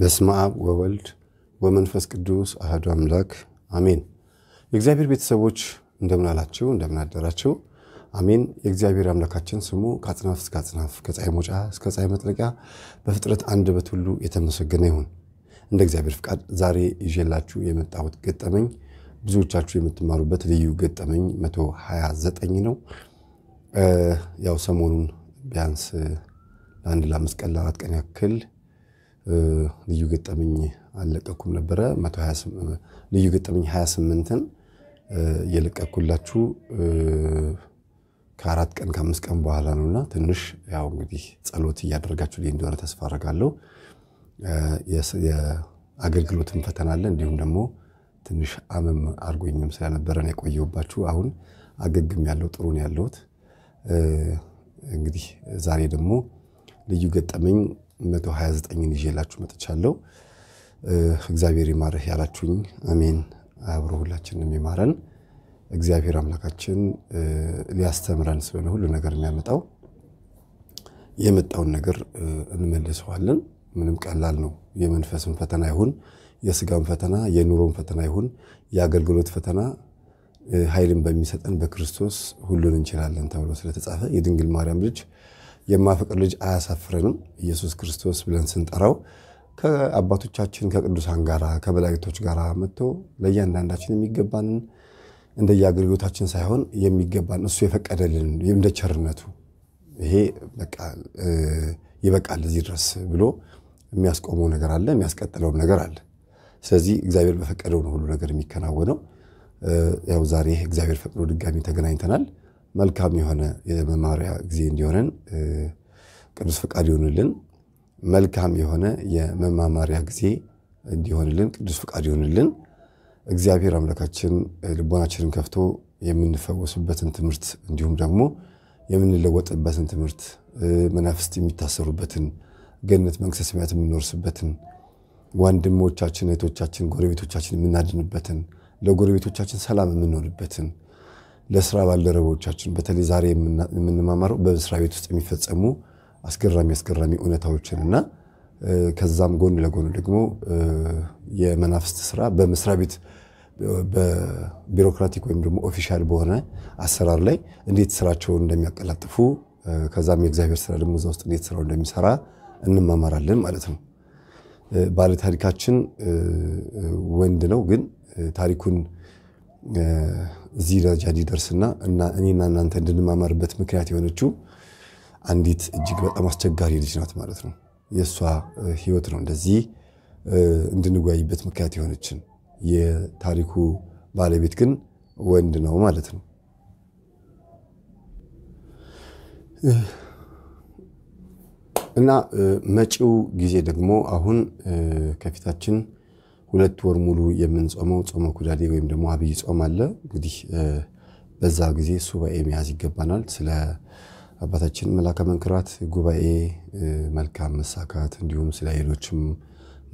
በስመ አብ ወወልድ ወመንፈስ ቅዱስ አህዱ አምላክ አሜን። የእግዚአብሔር ቤተሰቦች እንደምን አላችሁ? እንደምን አደራችሁ? አሜን። የእግዚአብሔር አምላካችን ስሙ ከአጽናፍ እስከ አጽናፍ ከፀሐይ መውጫ እስከ ፀሐይ መጥለቂያ በፍጥረት አንደበት ሁሉ የተመሰገነ ይሁን። እንደ እግዚአብሔር ፍቃድ ዛሬ ይዤላችሁ የመጣሁት ገጠመኝ ብዙዎቻችሁ የምትማሩበት ልዩ ገጠመኝ 129 ነው። ያው ሰሞኑን ቢያንስ ለአንድ ለአምስት ቀን ለአራት ቀን ያክል ልዩ ገጠመኝ አልለቀኩም ነበረ። ልዩ ገጠመኝ 28ን የለቀኩላችሁ ከአራት ቀን ከአምስት ቀን በኋላ ነውና ትንሽ ያው እንግዲህ ጸሎት እያደረጋችሁ ላይ እንደሆነ ተስፋ አረጋለሁ። የአገልግሎትም ፈተና አለ። እንዲሁም ደግሞ ትንሽ አመም አርጎኝም ስለነበረን የቆየሁባችሁ አሁን አገግም ያለው ጥሩ ነው ያለሁት። እንግዲህ ዛሬ ደግሞ ልዩ ገጠመኝ 129ን ይዤላችሁ መጥቻለሁ። እግዚአብሔር ይማርህ ያላችሁኝ አሜን። አብሮ ሁላችንም ይማረን። እግዚአብሔር አምላካችን ሊያስተምረን ስለሆነ ሁሉ ነገር የሚያመጣው የመጣውን ነገር እንመልሰዋለን። ምንም ቀላል ነው። የመንፈስን ፈተና ይሁን የስጋን ፈተና፣ የኑሮን ፈተና ይሁን የአገልግሎት ፈተና ኃይልን በሚሰጠን በክርስቶስ ሁሉን እንችላለን ተብሎ ስለተጻፈ የድንግል ማርያም ልጅ የማፍቅር ልጅ አያሳፍረንም። ኢየሱስ ክርስቶስ ብለን ስንጠራው ከአባቶቻችን ከቅዱሳን ጋር ከበላይቶች ጋር መጥቶ ለእያንዳንዳችን የሚገባንን እንደየአገልግሎታችን ሳይሆን የሚገባን እሱ የፈቀደልን እንደ ቸርነቱ ይሄ ይበቃል እዚህ ድረስ ብሎ የሚያስቆመው ነገር አለ፣ የሚያስቀጥለውም ነገር አለ። ስለዚህ እግዚአብሔር በፈቀደው ነው ሁሉ ነገር የሚከናወነው። ያው ዛሬ እግዚአብሔር ፈቅዶ ድጋሚ ተገናኝተናል። መልካም የሆነ የመማሪያ ጊዜ እንዲሆነን ቅዱስ ፈቃድ ይሆንልን። መልካም የሆነ የመማማሪያ ጊዜ እንዲሆንልን ቅዱስ ፈቃድ ይሆንልን። እግዚአብሔር አምላካችን ልቦናችንን ከፍቶ የምንፈወስበትን ትምህርት እንዲሁም ደግሞ የምንለወጥበትን ትምህርት መናፍስት የሚታሰሩበትን ገነት መንግሥተ ሰማያት የምንወርስበትን ወንድሞቻችን፣ እህቶቻችን፣ ጎረቤቶቻችን የምናድንበትን ለጎረቤቶቻችን ሰላም የምንሆንበትን ለስራ ባልደረቦቻችን በተለይ ዛሬ የምንማማረው በስራ ቤት ውስጥ የሚፈጸሙ አስገራሚ አስገራሚ እውነታዎችን እና ከዛም ጎን ለጎን ደግሞ የመናፍስት ስራ በመስሪያ ቤት በቢሮክራቲክ ወይም ደግሞ ኦፊሻል በሆነ አሰራር ላይ እንዴት ስራቸውን እንደሚያቀላጥፉ ከዛም የእግዚአብሔር ስራ ደግሞ እዛ ውስጥ እንዴት ስራው እንደሚሰራ እንማማራለን ማለት ነው። ባለታሪካችን ወንድ ነው፣ ግን ታሪኩን እዚህ ደረጃ እንዲደርስና እኔና እናንተ እንድንማመርበት ምክንያት የሆነችው አንዲት እጅግ በጣም አስቸጋሪ ልጅ ናት ማለት ነው። የእሷ ህይወት ነው እንደዚህ እንድንጓይበት ምክንያት የሆነችን። የታሪኩ ባለቤት ግን ወንድ ነው ማለት ነው። እና መጪው ጊዜ ደግሞ አሁን ከፊታችን ሁለት ወር ሙሉ የምንጾመው ጾመ ኩዳዴ ወይም ደግሞ አብይ ጾም አለ። እንግዲህ በዛ ጊዜ ሱባኤ መያዝ ይገባናል። ስለ አባታችን መላከ መንክራት ጉባኤ መልካም መሳካት እንዲሁም ስለ ሌሎችም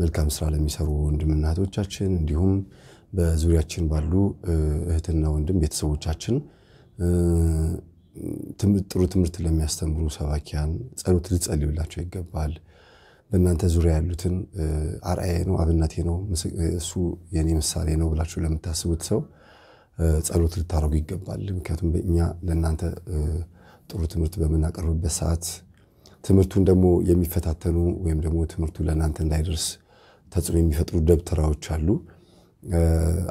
መልካም ስራ ለሚሰሩ ወንድምና እህቶቻችን እንዲሁም በዙሪያችን ባሉ እህትና ወንድም ቤተሰቦቻችን ጥሩ ትምህርት ለሚያስተምሩ ሰባኪያን ጸሎት ልጸልዩላቸው ይገባል። በእናንተ ዙሪያ ያሉትን አርአዬ ነው፣ አብነቴ ነው፣ እሱ የኔ ምሳሌ ነው ብላችሁ ለምታስቡት ሰው ጸሎት ልታደርጉ ይገባል። ምክንያቱም እኛ ለእናንተ ጥሩ ትምህርት በምናቀርብበት ሰዓት ትምህርቱን ደግሞ የሚፈታተኑ ወይም ደግሞ ትምህርቱ ለእናንተ እንዳይደርስ ተጽዕኖ የሚፈጥሩ ደብተራዎች አሉ።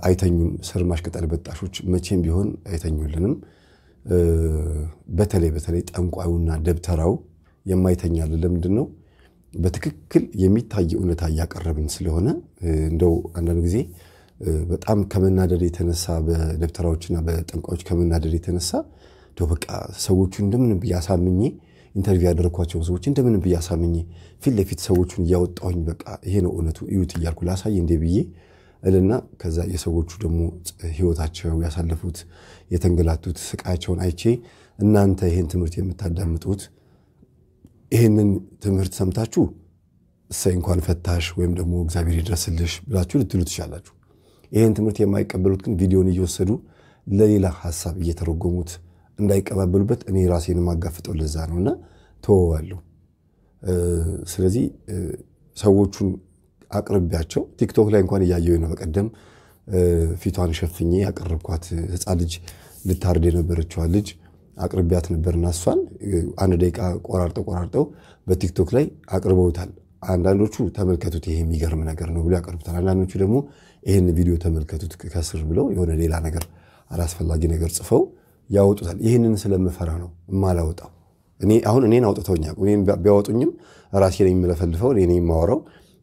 አይተኙም። ስር ቅጠል በጣሾች መቼም ቢሆን አይተኙልንም። በተለይ በተለይ ጠንቋዩና ደብተራው የማይተኛል ለምንድን ነው? በትክክል የሚታይ እውነታ እያቀረብን ስለሆነ እንደው አንዳንድ ጊዜ በጣም ከመናደድ የተነሳ በደብተራዎችና በጠንቋዮች ከመናደድ የተነሳ እንደው በቃ ሰዎቹ እንደምን ብዬ ኢንተርቪው ያደረኳቸውን ሰዎች እንደምን ብዬ ፊት ለፊት ሰዎቹን እያወጣሁኝ በቃ ይሄ ነው እውነቱ እዩት እያልኩ ላሳይ እንዴ ብዬ እልና ከዛ የሰዎቹ ደግሞ ህይወታቸው ያሳለፉት የተንገላቱት ስቃያቸውን አይቼ እናንተ ይህን ትምህርት የምታዳምጡት ይህንን ትምህርት ሰምታችሁ እሰይ እንኳን ፈታሽ ወይም ደግሞ እግዚአብሔር ይድረስልሽ ብላችሁ ልትሉ ትችላላችሁ። ይህን ትምህርት የማይቀበሉት ግን ቪዲዮን እየወሰዱ ለሌላ ሀሳብ እየተረጎሙት እንዳይቀባበሉበት እኔ ራሴን ማጋፍጠው ለዛ ነው እና ተወዋለሁ። ስለዚህ ሰዎቹን አቅርቢያቸው ቲክቶክ ላይ እንኳን እያየው ነው። በቀደም ፊቷን ሸፍኜ ያቀረብኳት ህፃን ልጅ ልታርድ የነበረችዋ ልጅ አቅርቢያት ነበርና እሷን አንድ ደቂቃ ቆራርጠው ቆራርጠው በቲክቶክ ላይ አቅርበውታል። አንዳንዶቹ ተመልከቱት ይሄ የሚገርም ነገር ነው ብሎ ያቀርቡታል። አንዳንዶቹ ደግሞ ይህን ቪዲዮ ተመልከቱት ከስር ብለው የሆነ ሌላ ነገር አላስፈላጊ ነገር ጽፈው ያወጡታል። ይህንን ስለምፈራ ነው የማላወጣው። አሁን እኔን አውጥተውኛ ቢያወጡኝም ራሴ ነው የምለፈልፈው እኔ የማወራው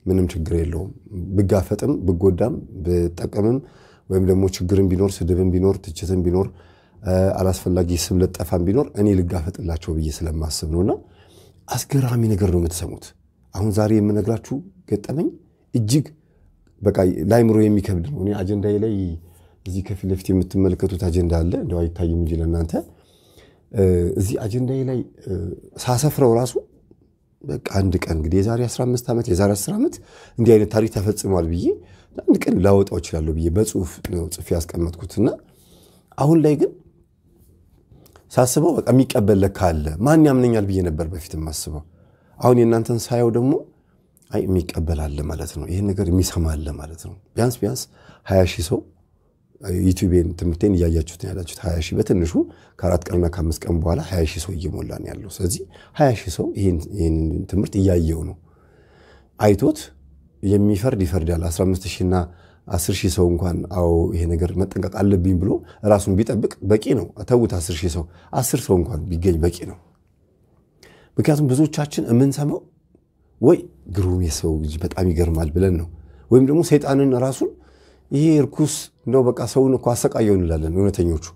ምንም ችግር የለውም። ብጋፈጥም ብጎዳም ብጠቀምም ወይም ደግሞ ችግርም ቢኖር ስድብም ቢኖር ትችትም ቢኖር አላስፈላጊ ስም ልጠፋም ቢኖር እኔ ልጋፈጥላቸው ብዬ ስለማስብ ነውና አስገራሚ ነገር ነው የምትሰሙት። አሁን ዛሬ የምነግራችሁ ገጠመኝ እጅግ በቃ ላይምሮ የሚከብድ ነው። እኔ አጀንዳ ላይ እዚህ ከፊት ለፊት የምትመለከቱት አጀንዳ አለ፣ እንደው አይታይም እንጂ ለእናንተ እዚህ አጀንዳ ላይ ሳሰፍረው ራሱ በቃ አንድ ቀን እንግዲህ የዛሬ 15 ዓመት የዛሬ 10 ዓመት እንዲህ አይነት ታሪክ ተፈጽሟል ብዬ አንድ ቀን ላወጣው እችላለሁ ብዬ በጽሁፍ ነው ጽፌ ያስቀመጥኩትና አሁን ላይ ግን ሳስበው በቃ የሚቀበል ለካ አለ። ማን ያምነኛል ብዬ ነበር በፊት የማስበው። አሁን የእናንተን ሳየው ደግሞ አይ የሚቀበል አለ ማለት ነው፣ ይህን ነገር የሚሰማ አለ ማለት ነው። ቢያንስ ቢያንስ ሀያ ሺህ ሰው ዩቲቤን ትምህርቴን እያያችሁት ያላችሁት ሀያ ሺህ በትንሹ ከአራት ቀንና ከአምስት ቀን በኋላ ሀያ ሺህ ሰው እየሞላን ያለው። ስለዚህ ሀያ ሺህ ሰው ይህን ትምህርት እያየው ነው። አይቶት የሚፈርድ ይፈርዳል። 15 ሺና አስር ሺህ ሰው እንኳን አዎ ይሄ ነገር መጠንቀቅ አለብኝ ብሎ ራሱን ቢጠብቅ በቂ ነው። ተዉት፣ አስር ሺህ ሰው አስር ሰው እንኳን ቢገኝ በቂ ነው። ምክንያቱም ብዙዎቻችን የምንሰማው ወይ ግሩም የሰው ልጅ በጣም ይገርማል ብለን ነው፣ ወይም ደግሞ ሰይጣንን ራሱን ይሄ እርኩስ እንደው በቃ ሰውን እኮ አሰቃየው እንላለን። እውነተኞቹ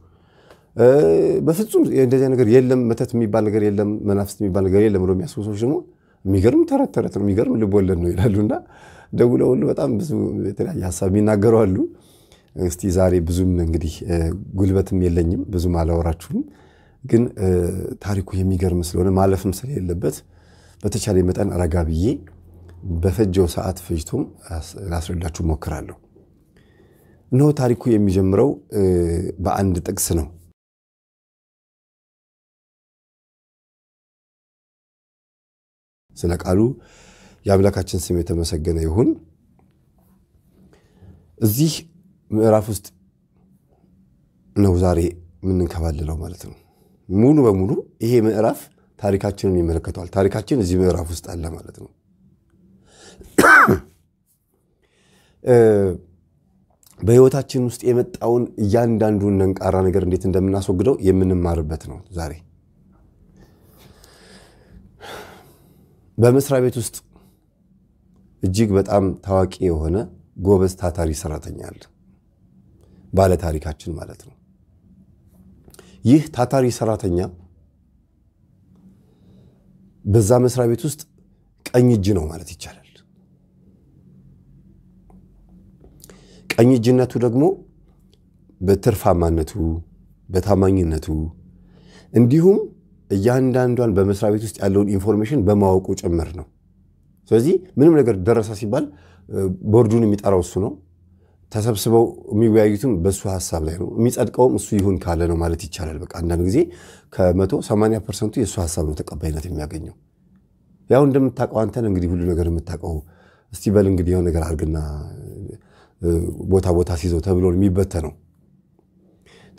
በፍጹም እንደዚያ ነገር የለም፣ መተት የሚባል ነገር የለም፣ መናፍስት የሚባል ነገር የለም ብሎ የሚያስቡ ሰዎች ደግሞ የሚገርም ተረት ተረት ነው፣ የሚገርም ልብ ወለድ ነው ይላሉ ደውለው ሁሉ በጣም ብዙ የተለያየ ሀሳብ የሚናገሩ አሉ። እስቲ ዛሬ ብዙም እንግዲህ ጉልበትም የለኝም ብዙም አላወራችሁም፣ ግን ታሪኩ የሚገርም ስለሆነ ማለፍም ስለሌለበት በተቻለ መጠን ረጋ ብዬ በፈጀው ሰዓት ፈጅቶም ላስረዳችሁ ሞክራለሁ። እነሆ ታሪኩ የሚጀምረው በአንድ ጥቅስ ነው። ስለ ቃሉ የአምላካችን ስም የተመሰገነ ይሁን። እዚህ ምዕራፍ ውስጥ ነው ዛሬ የምንንከባልለው ማለት ነው። ሙሉ በሙሉ ይሄ ምዕራፍ ታሪካችንን ይመለከተዋል። ታሪካችን እዚህ ምዕራፍ ውስጥ አለ ማለት ነው። በህይወታችን ውስጥ የመጣውን እያንዳንዱን ነንቃራ ነገር እንዴት እንደምናስወግደው የምንማርበት ነው ዛሬ። በመስሪያ ቤት ውስጥ እጅግ በጣም ታዋቂ የሆነ ጎበዝ ታታሪ ሰራተኛ አለ። ባለ ታሪካችን ማለት ነው። ይህ ታታሪ ሰራተኛ በዛ መስሪያ ቤት ውስጥ ቀኝ እጅ ነው ማለት ይቻላል። ቀኝ እጅነቱ ደግሞ በትርፋማነቱ፣ በታማኝነቱ እንዲሁም እያንዳንዷን በመስሪያ ቤት ውስጥ ያለውን ኢንፎርሜሽን በማወቁ ጭምር ነው። ስለዚህ ምንም ነገር ደረሰ ሲባል ቦርዱን የሚጠራው እሱ ነው። ተሰብስበው የሚወያዩትም በእሱ ሀሳብ ላይ ነው። የሚጸድቀውም እሱ ይሁን ካለ ነው ማለት ይቻላል። በቃ አንዳንድ ጊዜ ከመቶ ሰማንያ ፐርሰንቱ የእሱ ሀሳብ ነው ተቀባይነት የሚያገኘው። ያው እንደምታውቀው አንተን እንግዲህ ሁሉ ነገር የምታውቀው እስቲ በል እንግዲህ የሆነ ነገር አድርግና ቦታ ቦታ ሲይዘው ተብሎ የሚበተነው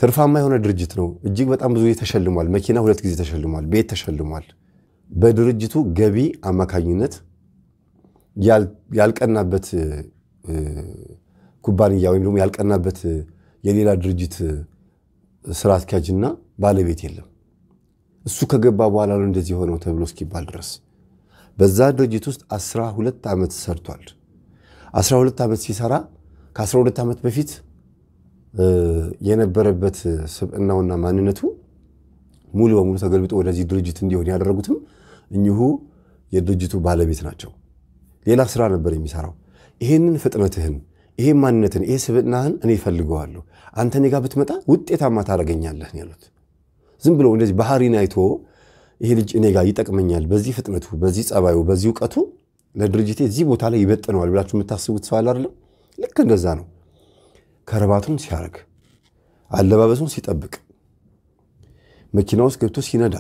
ትርፋማ የሆነ ድርጅት ነው። እጅግ በጣም ብዙ ተሸልሟል። መኪና ሁለት ጊዜ ተሸልሟል። ቤት ተሸልሟል። በድርጅቱ ገቢ አማካኝነት ያልቀናበት ኩባንያ ወይም ደግሞ ያልቀናበት የሌላ ድርጅት ስራ አስኪያጅና ባለቤት የለም። እሱ ከገባ በኋላ ነው እንደዚህ ሆነው ተብሎ እስኪባል ድረስ በዛ ድርጅት ውስጥ 12 ዓመት ሰርቷል። 12 ዓመት ሲሰራ ከ12 ዓመት በፊት የነበረበት ስብዕናውና ማንነቱ ሙሉ በሙሉ ተገልብጦ ወደዚህ ድርጅት እንዲሆን ያደረጉትም እኚሁ የድርጅቱ ባለቤት ናቸው። ሌላ ስራ ነበር የሚሰራው። ይሄንን ፍጥነትህን፣ ይሄ ማንነትን፣ ይሄ ስብዕናህን እኔ እፈልገዋለሁ። አንተ እኔ ጋር ብትመጣ ውጤታማ ታደርገኛለህ ያሉት። ዝም ብሎ እንደዚህ ባህሪን አይቶ ይሄ ልጅ እኔ ጋር ይጠቅመኛል፣ በዚህ ፍጥነቱ፣ በዚህ ጸባዩ፣ በዚህ እውቀቱ ለድርጅቴ እዚህ ቦታ ላይ ይበጥነዋል ብላችሁ የምታስቡት ሰው አይደለም? ልክ እንደዛ ነው። ከረባቱን ሲያደርግ፣ አለባበሱን ሲጠብቅ፣ መኪና ውስጥ ገብቶ ሲነዳ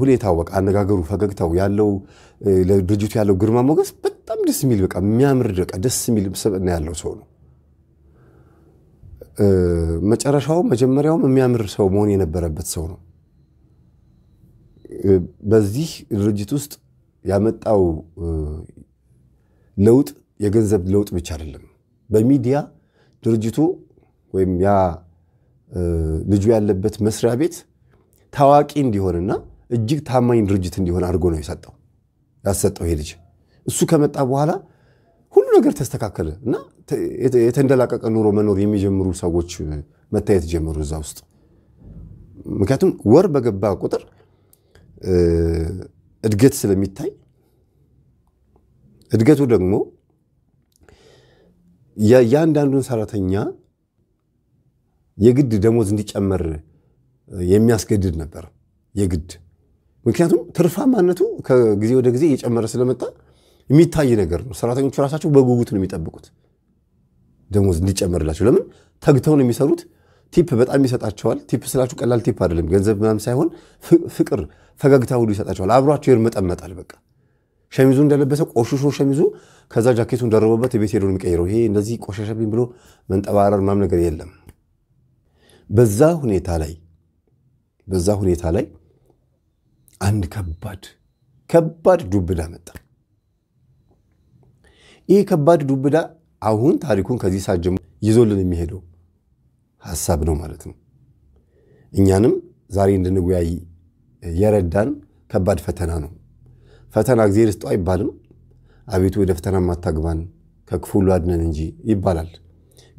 ሁኔታው በቃ አነጋገሩ፣ ፈገግታው ያለው ለድርጅቱ ያለው ግርማ ሞገስ በጣም ደስ የሚል በቃ የሚያምር በቃ ደስ የሚል ስብዕና ያለው ሰው ነው። መጨረሻው መጀመሪያውም የሚያምር ሰው መሆን የነበረበት ሰው ነው። በዚህ ድርጅት ውስጥ ያመጣው ለውጥ የገንዘብ ለውጥ ብቻ አይደለም። በሚዲያ ድርጅቱ ወይም ያ ልጁ ያለበት መስሪያ ቤት ታዋቂ እንዲሆንና እጅግ ታማኝ ድርጅት እንዲሆን አድርጎ ነው የሰጠው ያሰጠው ይሄ ልጅ። እሱ ከመጣ በኋላ ሁሉ ነገር ተስተካከለ እና የተንደላቀቀ ኑሮ መኖር የሚጀምሩ ሰዎች መታየት ጀመሩ እዛ ውስጥ። ምክንያቱም ወር በገባ ቁጥር እድገት ስለሚታይ እድገቱ ደግሞ ያንዳንዱን ሰራተኛ የግድ ደሞዝ እንዲጨመር የሚያስገድድ ነበር የግድ ምክንያቱም ትርፋማነቱ ከጊዜ ወደ ጊዜ እየጨመረ ስለመጣ የሚታይ ነገር ነው። ሰራተኞቹ ራሳቸው በጉጉት ነው የሚጠብቁት ደሞዝ እንዲጨመርላቸው። ለምን ተግተው ነው የሚሰሩት። ቲፕ በጣም ይሰጣቸዋል። ቲፕ ስላችሁ ቀላል ቲፕ አይደለም፣ ገንዘብ ምናምን ሳይሆን ፍቅር፣ ፈገግታ ሁሉ ይሰጣቸዋል። አብሯቸው ይርመጠመጣል። በቃ ሸሚዙ እንደለበሰ ቆሽሾ ሸሚዙ ከዛ ጃኬቱን ደርቦበት ቤት ሄዶ የሚቀይረው ይሄ እንደዚህ ቆሻሸብኝ ብሎ መንጠባረር ምናምን ነገር የለም። በዛ ሁኔታ ላይ በዛ ሁኔታ ላይ አንድ ከባድ ከባድ ዱብዳ መጣ። ይህ ከባድ ዱብዳ አሁን ታሪኩን ከዚህ ሰዓት ጀምሮ ይዞልን የሚሄደው ሀሳብ ነው ማለት ነው። እኛንም ዛሬ እንድንወያይ የረዳን ከባድ ፈተና ነው። ፈተና እግዚአብሔር ስጠው አይባልም። አቤቱ ወደ ፈተና ማታግባን ከክፉ ሁሉ አድነን እንጂ ይባላል።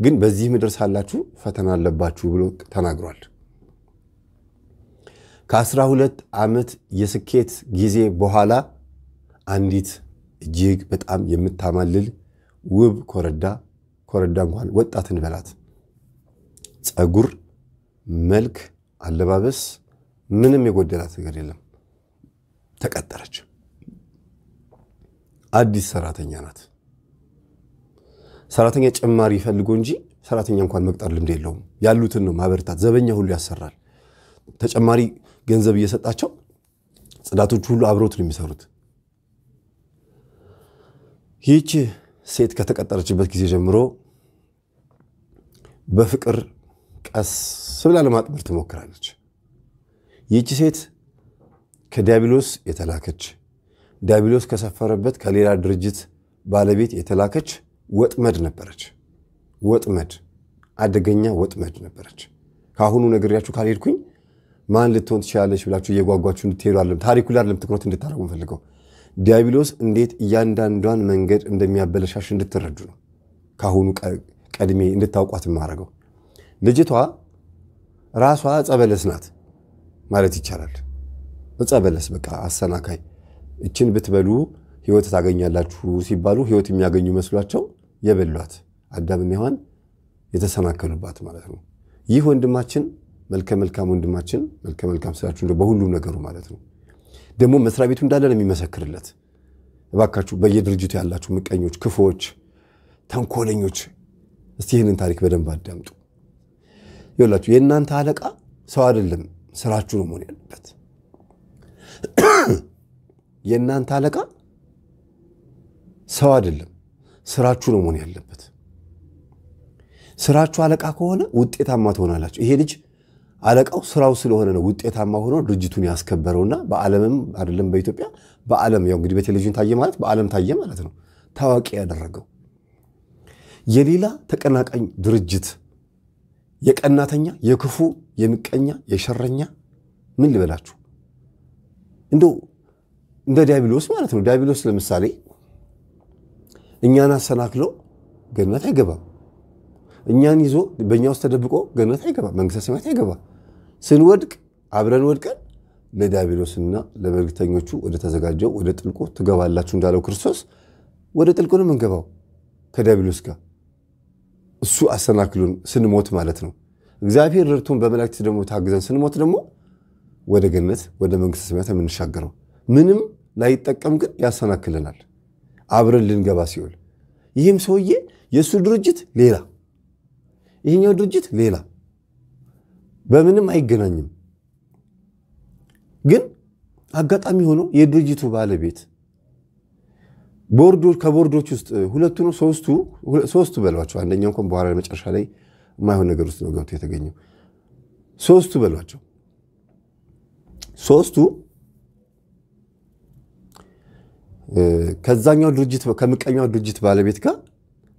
ግን በዚህ ምድር ሳላችሁ ፈተና አለባችሁ ብሎ ተናግሯል። ከ12 ዓመት የስኬት ጊዜ በኋላ አንዲት እጅግ በጣም የምታማልል ውብ ኮረዳ ኮረዳ እንኳን ወጣትን በላት ጸጉር፣ መልክ፣ አለባበስ ምንም የጎደላት ነገር የለም። ተቀጠረች። አዲስ ሰራተኛ ናት። ሰራተኛ ጨማሪ ይፈልጎ እንጂ ሰራተኛ እንኳን መቅጠር ልምድ የለውም። ያሉትን ነው ማበርታት። ዘበኛ ሁሉ ያሰራል። ተጨማሪ ገንዘብ እየሰጣቸው ጽዳቶቹ ሁሉ አብረውት ነው የሚሰሩት። ይህች ሴት ከተቀጠረችበት ጊዜ ጀምሮ በፍቅር ቀስ ብላ ለማጥመር ትሞክራለች። ይህች ሴት ከዲያብሎስ የተላከች ዲያብሎስ ከሰፈረበት ከሌላ ድርጅት ባለቤት የተላከች ወጥመድ ነበረች። ወጥመድ፣ አደገኛ ወጥመድ ነበረች። ከአሁኑ ነገርያችሁ ካልሄድኩኝ ማን ልትሆን ትችላለች ብላችሁ እየጓጓችሁ እንድትሄዱ አለም ታሪኩ ላይ አለም ትኩረት እንድታደረጉ ፈልገው ዲያብሎስ እንዴት እያንዳንዷን መንገድ እንደሚያበለሻሽ እንድትረዱ ነው። ከአሁኑ ቀድሜ እንድታውቋት የማደርገው ልጅቷ ራሷ ጸበለስ ናት ማለት ይቻላል። ጸበለስ በቃ አሰናካይ። እችን ብትበሉ ህይወት ታገኛላችሁ ሲባሉ ህይወት የሚያገኙ መስሏቸው የበሏት አዳምና ሔዋን የተሰናከሉባት ማለት ነው። ይህ ወንድማችን መልከ መልካም ወንድማችን መልከ መልካም ስራችሁ በሁሉም ነገሩ ማለት ነው። ደግሞ መስሪያ ቤቱ እንዳለ ነው የሚመሰክርለት። እባካችሁ በየድርጅቱ ያላችሁ ምቀኞች፣ ክፎች፣ ተንኮለኞች እስቲ ይህንን ታሪክ በደንብ አዳምጡ። ይላችሁ የእናንተ አለቃ ሰው አይደለም፣ ስራችሁ ነው መሆን ያለበት። የእናንተ አለቃ ሰው አይደለም፣ ስራችሁ ነው መሆን ያለበት። ስራችሁ አለቃ ከሆነ ውጤታማ ትሆናላችሁ። ይሄ ልጅ አለቃው ስራው ስለሆነ ነው ውጤታማ ሆኖ ድርጅቱን ያስከበረውና በዓለምም አይደለም በኢትዮጵያ በዓለም ያው እንግዲህ በቴሌቪዥን ታየ ማለት በዓለም ታየ ማለት ነው ታዋቂ ያደረገው። የሌላ ተቀናቃኝ ድርጅት የቀናተኛ የክፉ የምቀኛ የሸረኛ ምን ልበላችሁ እንደው እንደ ዲያብሎስ ማለት ነው። ዲያብሎስ ለምሳሌ እኛን አሰናክሎ ገነት አይገባም። እኛን ይዞ በእኛ ውስጥ ተደብቆ ገነት አይገባም። መንግስተ ሰማያት አይገባም። ስንወድቅ አብረን ወድቀን ለዲያብሎስና ለመልእክተኞቹ ወደ ተዘጋጀው ወደ ጥልቁ ትገባላችሁ እንዳለው ክርስቶስ ወደ ጥልቁ ነው የምንገባው ከዲያብሎስ ጋር እሱ አሰናክሉን ስንሞት ማለት ነው። እግዚአብሔር ርቱን በመላእክት ደግሞ ታግዘን ስንሞት ደግሞ ወደ ገነት ወደ መንግስተ ሰማያት የምንሻገረው ምንም ላይጠቀም ግን ያሰናክልናል። አብረን ልንገባ ሲውል ይህም ሰውዬ የእሱ ድርጅት ሌላ፣ ይህኛው ድርጅት ሌላ በምንም አይገናኝም። ግን አጋጣሚ ሆኖ የድርጅቱ ባለቤት ቦርዶች ከቦርዶች ውስጥ ሁለቱ ነው ሶስቱ ሶስቱ በሏቸው፣ አንደኛው እንኳን በኋላ መጨረሻ ላይ የማይሆን ነገር ውስጥ ነው ገብቶ የተገኘው። ሶስቱ በሏቸው፣ ሶስቱ ከዛኛው ድርጅት ከምቀኛው ድርጅት ባለቤት ጋር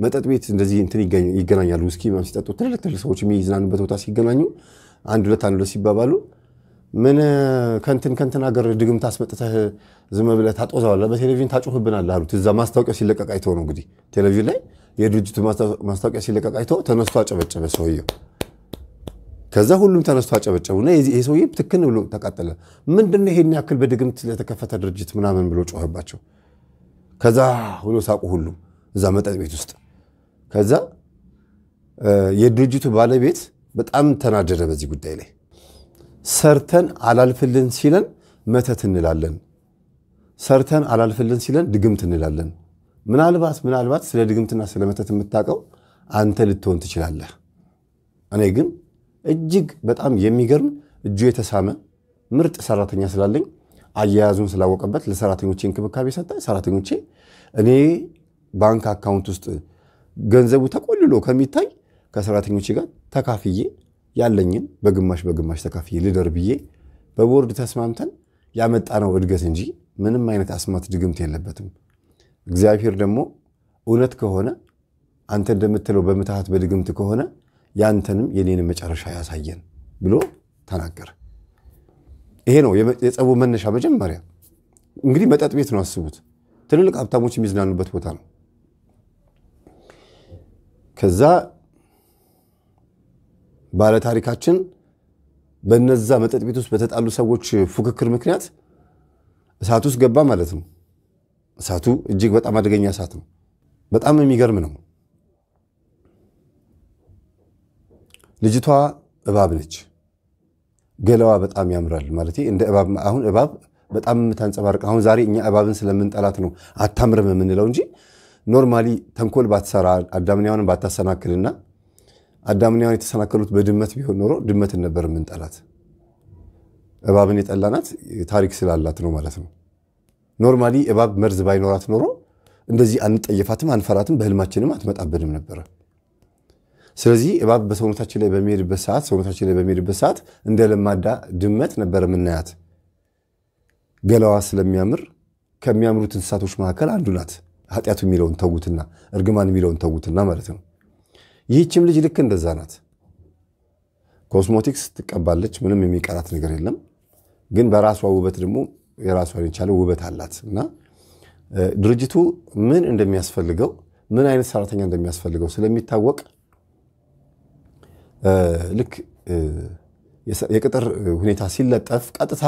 መጠጥ ቤት እንደዚህ እንትን ይገናኛሉ። ውስኪ ሲጠጡ ትልልቅ ትልልቅ ሰዎች የሚዝናኑበት ቦታ ሲገናኙ አንድ ሁለት አንድ ሁለት ሲባባሉ ምን ከንትን ከንትን ሀገር ድግምት አስመጥተህ ዝም ብለህ ታጦዘዋለህ፣ በቴሌቪዥን ታጮህብናለህ አሉት። እዛ ማስታወቂያ ሲለቀቅ አይተው ነው እንግዲህ ቴሌቪዥን ላይ የድርጅቱ ማስታወቂያ ሲለቀቅ አይተው ተነስቶ አጨበጨበ ሰውየው። ከዛ ሁሉም ተነስቶ አጨበጨቡና ይሄ ሰውዬ ትክን ብሎ ተቃጠለ። ምንድነው ይሄን ያክል በድግምት ለተከፈተ ድርጅት ምናምን ብሎ ጮኸባቸው። ከዛ ብሎ ሳቁ ሁሉም እዛ መጠጥ ቤት ውስጥ። ከዛ የድርጅቱ ባለቤት በጣም ተናደደ። በዚህ ጉዳይ ላይ ሰርተን አላልፍልን ሲለን መተት እንላለን። ሰርተን አላልፍልን ሲለን ድግምት እንላለን። ምናልባት ምናልባት ስለ ድግምትና ስለ መተት የምታውቀው አንተ ልትሆን ትችላለህ። እኔ ግን እጅግ በጣም የሚገርም እጁ የተሳመ ምርጥ ሰራተኛ ስላለኝ አያያዙን ስላወቀበት ለሰራተኞቼ እንክብካቤ ሰጠ። ሰራተኞቼ እኔ ባንክ አካውንት ውስጥ ገንዘቡ ተቆልሎ ከሚታይ ከሰራተኞች ጋር ተካፍዬ ያለኝን በግማሽ በግማሽ ተካፍዬ ልደር ብዬ በቦርድ ተስማምተን ያመጣነው እድገት እንጂ ምንም አይነት አስማት ድግምት የለበትም። እግዚአብሔር ደግሞ እውነት ከሆነ አንተ እንደምትለው በምትሃት በድግምት ከሆነ ያንተንም የኔንም መጨረሻ ያሳየን ብሎ ተናገረ። ይሄ ነው የጸቡ መነሻ። መጀመሪያ እንግዲህ መጠጥ ቤት ነው አስቡት። ትልልቅ ሀብታሞች የሚዝናኑበት ቦታ ነው። ከዛ ባለታሪካችን በነዛ መጠጥ ቤት ውስጥ በተጣሉ ሰዎች ፉክክር ምክንያት እሳት ውስጥ ገባ ማለት ነው። እሳቱ እጅግ በጣም አደገኛ እሳት ነው። በጣም የሚገርም ነው። ልጅቷ እባብ ነች። ገላዋ በጣም ያምራል ማለት እንደ እባብ አሁን እባብ በጣም የምታንጸባርቅ አሁን ዛሬ እኛ እባብን ስለምንጠላት ነው አታምርም የምንለው እንጂ ኖርማሊ ተንኮል ባትሰራ አዳምናዋንም ባታሰናክልና አዳምና ሔዋን የተሰናከሉት በድመት ቢሆን ኖሮ ድመትን ነበር የምንጠላት። እባብን የጠላናት ታሪክ ስላላት ነው ማለት ነው። ኖርማሊ እባብ መርዝ ባይኖራት ኖሮ እንደዚህ አንጠየፋትም፣ አንፈራትም፣ በህልማችንም አትመጣብንም ነበረ። ስለዚህ እባብ በሰውነታችን ላይ በሚሄድበት ሰዓት ሰውነታችን ላይ በሚሄድበት ሰዓት እንደ ለማዳ ድመት ነበር የምናያት። ገላዋ ስለሚያምር ከሚያምሩት እንስሳቶች መካከል አንዱ ናት። ኃጢአቱ የሚለውን ተውትና እርግማን የሚለውን ተውትና ማለት ነው። ይህችም ልጅ ልክ እንደዛ ናት። ኮስሞቲክስ ትቀባለች፣ ምንም የሚቀራት ነገር የለም። ግን በራሷ ውበት ደግሞ የራሷን የቻለ ውበት አላት እና ድርጅቱ ምን እንደሚያስፈልገው ምን አይነት ሰራተኛ እንደሚያስፈልገው ስለሚታወቅ ልክ የቅጥር ሁኔታ ሲለጠፍ ቀጥታ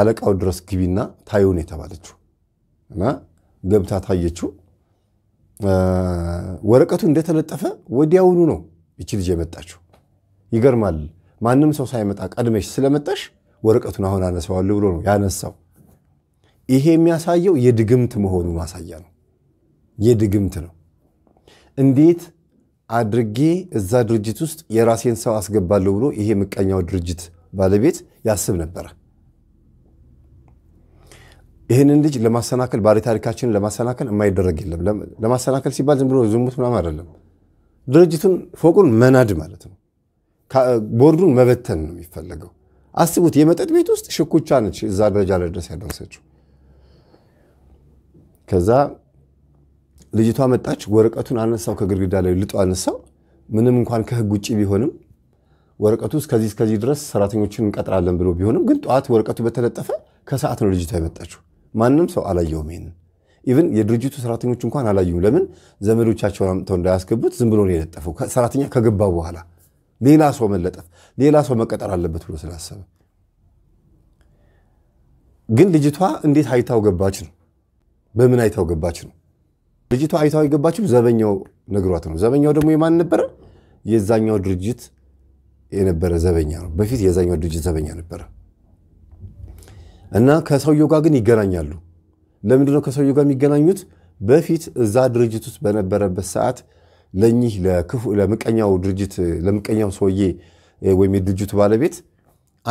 አለቃው ድረስ ግቢና ታዩን የተባለችው እና ገብታ ታየችው። ወረቀቱ እንደተለጠፈ ወዲያውኑ ነው ይቺ ልጅ የመጣችው። ይገርማል። ማንም ሰው ሳይመጣ ቀድመሽ ስለመጣሽ ወረቀቱን አሁን አነሳዋለሁ ብሎ ነው ያነሳው። ይሄ የሚያሳየው የድግምት መሆኑ ማሳያ ነው። የድግምት ነው። እንዴት አድርጌ እዛ ድርጅት ውስጥ የራሴን ሰው አስገባለሁ ብሎ ይሄ ምቀኛው ድርጅት ባለቤት ያስብ ነበረ። ይህንን ልጅ ለማሰናከል ባሪ ታሪካችንን ለማሰናከል የማይደረግ የለም። ለማሰናከል ሲባል ዝም ብሎ ዝሙት ምናምን አይደለም። ድርጅቱን ፎቁን መናድ ማለት ነው። ቦርዱን መበተን ነው የሚፈለገው። አስቡት፣ የመጠጥ ቤት ውስጥ ሽኩቻ ነች እዛ ደረጃ ላይ ድረስ ያደረሰችው። ከዛ ልጅቷ መጣች፣ ወረቀቱን አነሳው፣ ከግድግዳ ላይ ልጦ አነሳው። ምንም እንኳን ከህግ ውጭ ቢሆንም ወረቀቱ እስከዚህ እስከዚህ ድረስ ሰራተኞችን እንቀጥራለን ብሎ ቢሆንም ግን ጠዋት ወረቀቱ በተለጠፈ ከሰዓት ነው ልጅቷ የመጣችው። ማንም ሰው አላየውም። ይሄንን ኢቭን የድርጅቱ ሰራተኞች እንኳን አላዩም። ለምን ዘመዶቻቸውን አምጥተው እንዳያስገቡት ዝም ብሎ ነው የለጠፈው። ሰራተኛ ከገባ በኋላ ሌላ ሰው መለጠፍ፣ ሌላ ሰው መቀጠር አለበት ብሎ ስላሰበ ግን ልጅቷ እንዴት አይታው ገባች ነው? በምን አይታው ገባች ነው? ልጅቷ አይታው የገባችው ዘበኛው ነግሯት ነው። ዘበኛው ደግሞ የማን ነበረ? የዛኛው ድርጅት የነበረ ዘበኛ ነው። በፊት የዛኛው ድርጅት ዘበኛ ነበረ። እና ከሰውየው ጋር ግን ይገናኛሉ። ነው ከሰውየው ጋር የሚገናኙት? በፊት እዛ ድርጅት ውስጥ በነበረበት ሰዓት ለእኚህ ለምቀኛው ድርጅት ለምቀኛው ሰውዬ ወይም የድርጅቱ ባለቤት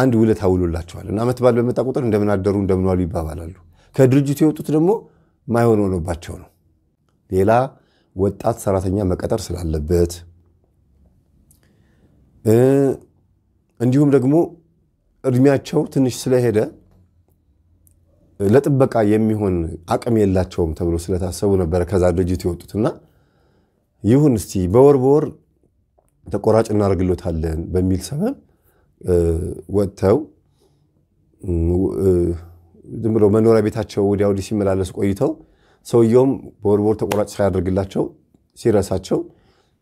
አንድ ውለታ ውሎላቸዋል እና ዓመት በዓል በመጣ ቁጥር እንደምን አደሩ እንደምን ዋሉ ይባባላሉ። ከድርጅቱ የወጡት ደግሞ ማይሆን ሆኖባቸው ነው። ሌላ ወጣት ሰራተኛ መቀጠር ስላለበት እንዲሁም ደግሞ እድሜያቸው ትንሽ ስለሄደ ለጥበቃ የሚሆን አቅም የላቸውም ተብሎ ስለታሰቡ ነበረ ከዛ ድርጅት የወጡትና ይሁን እስቲ በወር በወር ተቆራጭ እናደርግሎታለን በሚል ሰበብ ወጥተው ዝም ብሎ መኖሪያ ቤታቸው ወዲያ ወዲህ ሲመላለስ ቆይተው ሰውየውም በወር በወር ተቆራጭ ሳያደርግላቸው ሲረሳቸው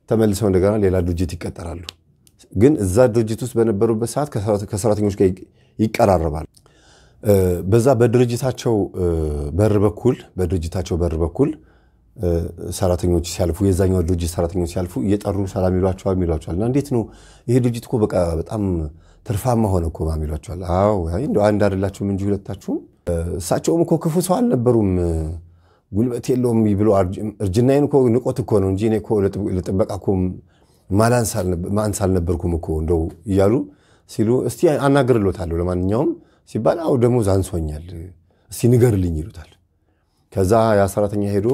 ተመልሰው እንደገና ሌላ ድርጅት ይቀጠራሉ። ግን እዛ ድርጅት ውስጥ በነበሩበት ሰዓት ከሰራተኞች ጋር ይቀራረባል። በዛ በድርጅታቸው በር በኩል በድርጅታቸው በር በኩል ሰራተኞች ሲያልፉ የዛኛው ድርጅት ሰራተኞች ሲያልፉ እየጠሩ ሰላም ይሏቸዋል ይሏቸዋል። እና እንዴት ነው ይሄ ድርጅት እኮ በቃ በጣም ትርፋማ ሆነ እኮ ማም ይሏቸዋል። አዎ እንደው አንድ አይደላችሁም እንጂ ሁለታችሁም። እሳቸውም እኮ ክፉ ሰው አልነበሩም። ጉልበት የለውም ብሎ እርጅናዬን እኮ ንቆት እኮ ነው እንጂ እኔ እኮ ለጥበቃ እኮ ማንስ አልነበርኩም እኮ እንደው እያሉ ሲሉ እስቲ አናግርሎታለሁ ለማንኛውም ሲባል አሁ ደሞዝ አንሶኛል እስቲ ንገርልኝ ይሉታል። ከዛ ያ ሰራተኛ ሄዶ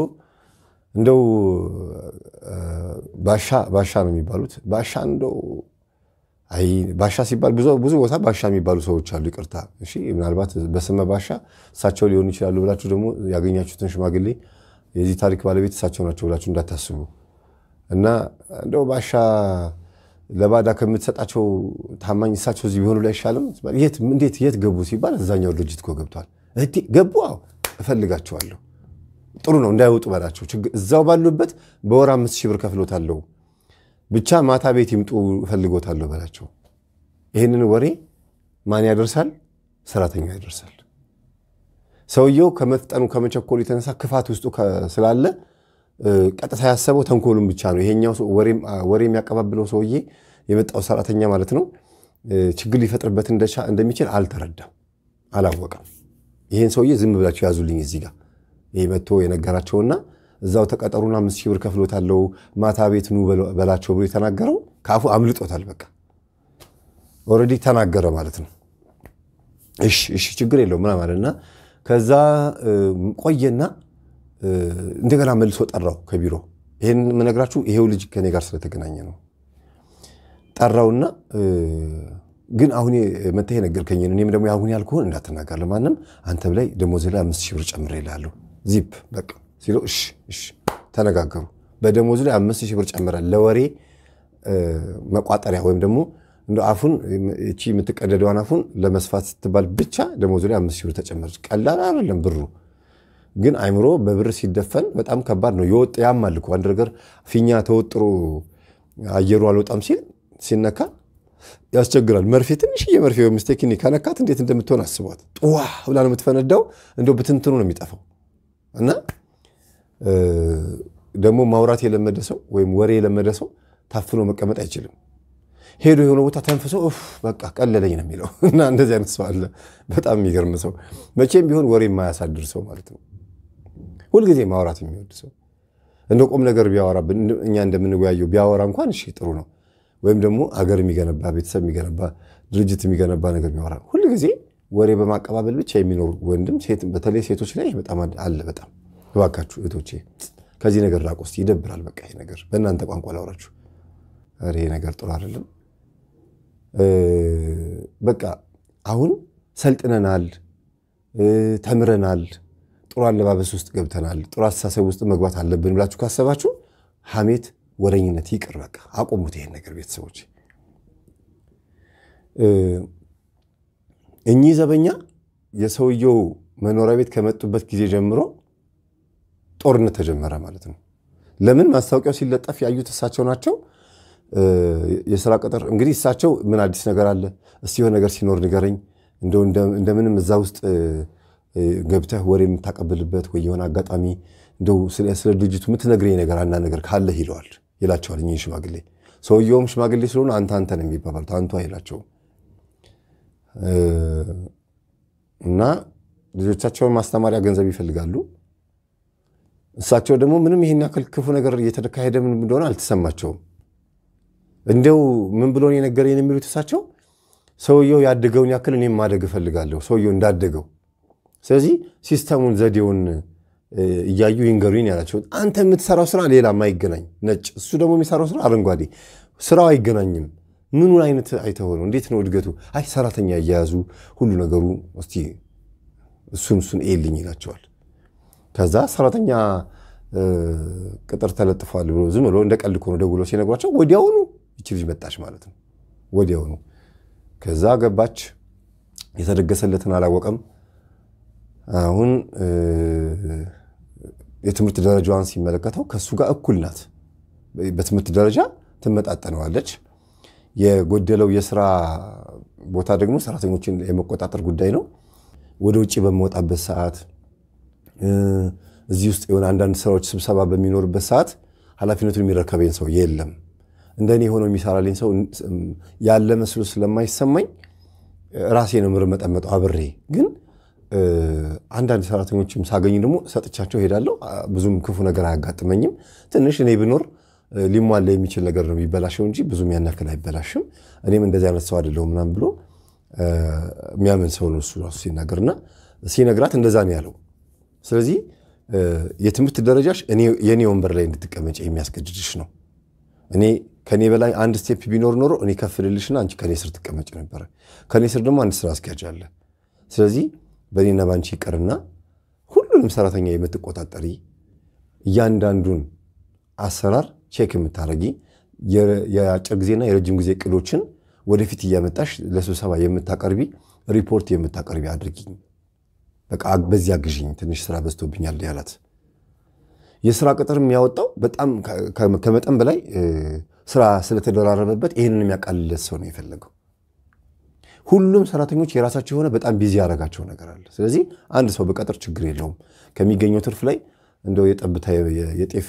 እንደው ባሻ ባሻ ነው የሚባሉት ባሻ እንደው አይ ባሻ ሲባል ብዙ ቦታ ባሻ የሚባሉ ሰዎች አሉ። ይቅርታ እሺ፣ ምናልባት በስመ ባሻ እሳቸው ሊሆኑ ይችላሉ ብላችሁ ደግሞ ያገኛችሁትን ሽማግሌ የዚህ ታሪክ ባለቤት እሳቸው ናቸው ብላችሁ እንዳታስቡ እና እንደው ባሻ ለባዳ ከምትሰጣቸው ታማኝ እሳቸው እዚህ ቢሆኑ ላይ አይሻልም? እንዴት የት ገቡ ሲባል እዛኛው ድርጅት እኮ ገብቷል። ገቡ? አዎ እፈልጋቸዋለሁ። ጥሩ ነው እንዳይወጡ በላቸው። እዛው ባሉበት በወር አምስት ሺህ ብር ከፍሎታለሁ፣ ብቻ ማታ ቤት ይምጡ እፈልጎታለሁ በላቸው። ይህንን ወሬ ማን ያደርሳል? ሰራተኛ ያደርሳል። ሰውየው ከመፍጠኑ ከመቸኮሉ የተነሳ ክፋት ውስጡ ስላለ ቀጥታ ያሰበው ተንኮሉን ብቻ ነው። ይሄኛው ወሬ የሚያቀባብለው ሰውዬ የመጣው ሰራተኛ ማለት ነው ችግር ሊፈጥርበት እንደሚችል አልተረዳም፣ አላወቀም። ይህን ሰውዬ ዝም ብላችሁ ያዙልኝ እዚህ ጋር ይህ መጥቶ የነገራቸውና እዛው ተቀጠሩና አምስት ሺህ ብር ከፍሎታለው ማታ ቤት ኑ በላቸው ብሎ የተናገረው ከአፉ አምልጦታል። በቃ ኦልሬዲ ተናገረ ማለት ነው። እሺ ችግር የለው ምናምን ከዛ ቆየና እንደገና መልሶ ጠራው ከቢሮ። ይህን የምነግራችሁ ይሄው ልጅ ከኔ ጋር ስለተገናኘ ነው። ጠራውና ግን አሁን መታ ነገርከኝ፣ እኔም ደግሞ አሁን ያልኩህን እንዳትናገር ለማንም አንተ ብላይ ደሞዝ ላይ አምስት ሺህ ብር ጨምር ይላሉ። ዚፕ በቃ ሲሎ እሺ እሺ ተነጋገሩ። በደሞዝ ላይ አምስት ሺህ ብር ጨምረ ለወሬ መቋጠሪያ ወይም ደግሞ እንደ አፉን እቺ የምትቀደደዋን አፉን ለመስፋት ስትባል ብቻ ደሞዝ ላይ አምስት ሺህ ብር ተጨመረች። ቀላል አይደለም ብሩ። ግን አይምሮ በብር ሲደፈን በጣም ከባድ ነው። የወጥ ያማል እኮ አንድ ነገር ፊኛ ተወጥሮ አየሩ አልወጣም ሲል ሲነካ ያስቸግራል። መርፌ ትንሽዬ መርፌ ወይም ከነካት እንዴት እንደምትሆን አስቧት። ጥዋ ብላ ነው የምትፈነዳው። እንደ ብትንትኑ ነው የሚጠፋው። እና ደግሞ ማውራት የለመደ ሰው ወይም ወሬ የለመደ ሰው ታፍኖ መቀመጥ አይችልም። ሄዶ የሆነ ቦታ ተንፍሶ በቃ ቀለለኝ ነው የሚለው እና እንደዚህ አይነት ሰው አለ። በጣም የሚገርም ሰው መቼም ቢሆን ወሬ የማያሳድር ሰው ማለት ነው። ሁልጊዜ ማውራት የሚወድ ሰው እንደ ቁም ነገር ቢያወራ እኛ እንደምንወያየው ቢያወራ እንኳን እሺ ጥሩ ነው። ወይም ደግሞ አገር የሚገነባ ቤተሰብ የሚገነባ ድርጅት የሚገነባ ነገር ቢያወራ ሁልጊዜ ወሬ በማቀባበል ብቻ የሚኖሩ ወንድም በተለይ ሴቶች ላይ በጣም አለ። በጣም እባካችሁ እህቶቼ ከዚህ ነገር ራቁ ውስጥ ይደብራል። በቃ ይሄ ነገር በእናንተ ቋንቋ ላውራችሁ፣ ይሄ ነገር ጥሩ አይደለም። በቃ አሁን ሰልጥነናል፣ ተምረናል ጥሩ አለባበስ ውስጥ ገብተናል፣ ጥሩ አስተሳሰብ ውስጥ መግባት አለብን ብላችሁ ካሰባችሁ ሐሜት፣ ወረኝነት ይቅር፣ በቃ አቆሙት ይሄን ነገር ቤተሰቦች። እኚህ ዘበኛ የሰውየው መኖሪያ ቤት ከመጡበት ጊዜ ጀምሮ ጦርነት ተጀመረ ማለት ነው። ለምን ማስታወቂያው ሲለጠፍ ያዩት እሳቸው ናቸው። የስራ ቅጥር እንግዲህ እሳቸው ምን አዲስ ነገር አለ እስቲ የሆነ ነገር ሲኖር ንገረኝ እንደምንም እዛ ውስጥ ገብተህ ወሬ የምታቀብልበት ወይ የሆነ አጋጣሚ እንደው ስለ ድርጅቱ የምትነግረኝ ነገር አና ነገር ካለህ ይለዋል ይላቸዋል። እኚህ ሽማግሌ ሰውየውም ሽማግሌ ስለሆነ አንተ አንተ ነው የሚባባሉት፣ አንቱ አይላቸውም። እና ልጆቻቸውን ማስተማሪያ ገንዘብ ይፈልጋሉ። እሳቸው ደግሞ ምንም ይሄን ያክል ክፉ ነገር እየተካሄደ ምን እንደሆነ አልተሰማቸውም። እንደው ምን ብሎን የነገረኝ የሚሉት እሳቸው ሰውየው ያደገውን ያክል እኔም ማደግ እፈልጋለሁ፣ ሰውየው እንዳደገው ስለዚህ ሲስተሙን ዘዴውን እያዩ ይንገሩኝ ያላቸው አንተ የምትሰራው ስራ ሌላ ማይገናኝ ነጭ፣ እሱ ደግሞ የሚሰራው ስራ አረንጓዴ፣ ስራው አይገናኝም። ምኑን አይነት አይተሆነው እንዴት ነው እድገቱ? አይ ሰራተኛ እያያዙ ሁሉ ነገሩ እስቲ እሱን እሱን ኤልኝ ይላቸዋል። ከዛ ሰራተኛ ቅጥር ተለጥፏል ብሎ ዝም ብሎ እንደ ቀልድ ነው ደውሎ ሲነግሯቸው ወዲያውኑ ይቺ ልጅ መጣች ማለት ነው። ወዲያውኑ ከዛ ገባች። የተደገሰለትን አላወቀም። አሁን የትምህርት ደረጃዋን ሲመለከተው ከእሱ ጋር እኩል ናት። በትምህርት ደረጃ ትመጣጠነዋለች። የጎደለው የስራ ቦታ ደግሞ ሰራተኞችን የመቆጣጠር ጉዳይ ነው። ወደ ውጭ በመወጣበት ሰዓት እዚህ ውስጥ የሆነ አንዳንድ ስራዎች ስብሰባ በሚኖርበት ሰዓት ኃላፊነቱን የሚረከበኝ ሰው የለም። እንደኔ የሆነው የሚሰራልኝ ሰው ያለ መስሎ ስለማይሰማኝ ራሴ ነው ምርመጠመጠው አብሬ ግን አንዳንድ ሰራተኞችም ሳገኝ ደግሞ ሰጥቻቸው ሄዳለሁ። ብዙም ክፉ ነገር አያጋጥመኝም። ትንሽ እኔ ብኖር ሊሟላ የሚችል ነገር ነው የሚበላሸው እንጂ ብዙም ያን ያክል አይበላሽም። እኔም እንደዚህ አይነት ሰው አይደለሁም ምናምን ብሎ የሚያምን ሰው ነው እሱ ራሱ ሲናገርና ሲነግራት እንደዛ ነው ያለው። ስለዚህ የትምህርት ደረጃሽ የእኔ ወንበር ላይ እንድትቀመጭ የሚያስገድድሽ ነው። እኔ ከኔ በላይ አንድ ስቴፕ ቢኖር ኖሮ እኔ ከፍልልሽና አንቺ ከኔ ስር ትቀመጭ ነበረ። ከኔ ስር ደግሞ አንድ ስራ አስኪያጅ አለ። ስለዚህ በእኔና ባንቺ ይቅርና ሁሉንም ሰራተኛ የምትቆጣጠሪ እያንዳንዱን አሰራር ቼክ የምታደርጊ የአጭር ጊዜና የረጅም ጊዜ እቅዶችን ወደፊት እያመጣሽ ለስብሰባ የምታቀርቢ ሪፖርት የምታቀርቢ አድርጊኝ። በቃ በዚህ አግዥኝ፣ ትንሽ ስራ በዝቶብኛል ያላት የስራ ቅጥር የሚያወጣው በጣም ከመጠን በላይ ስራ ስለተደራረበበት ይህንን የሚያቃልለት ሰው ነው የፈለገው። ሁሉም ሰራተኞች የራሳቸው የሆነ በጣም ቢዚ ያደረጋቸው ነገር አለ። ስለዚህ አንድ ሰው በቀጥር ችግር የለውም። ከሚገኘው ትርፍ ላይ እንደው የጠብታ የጤፍ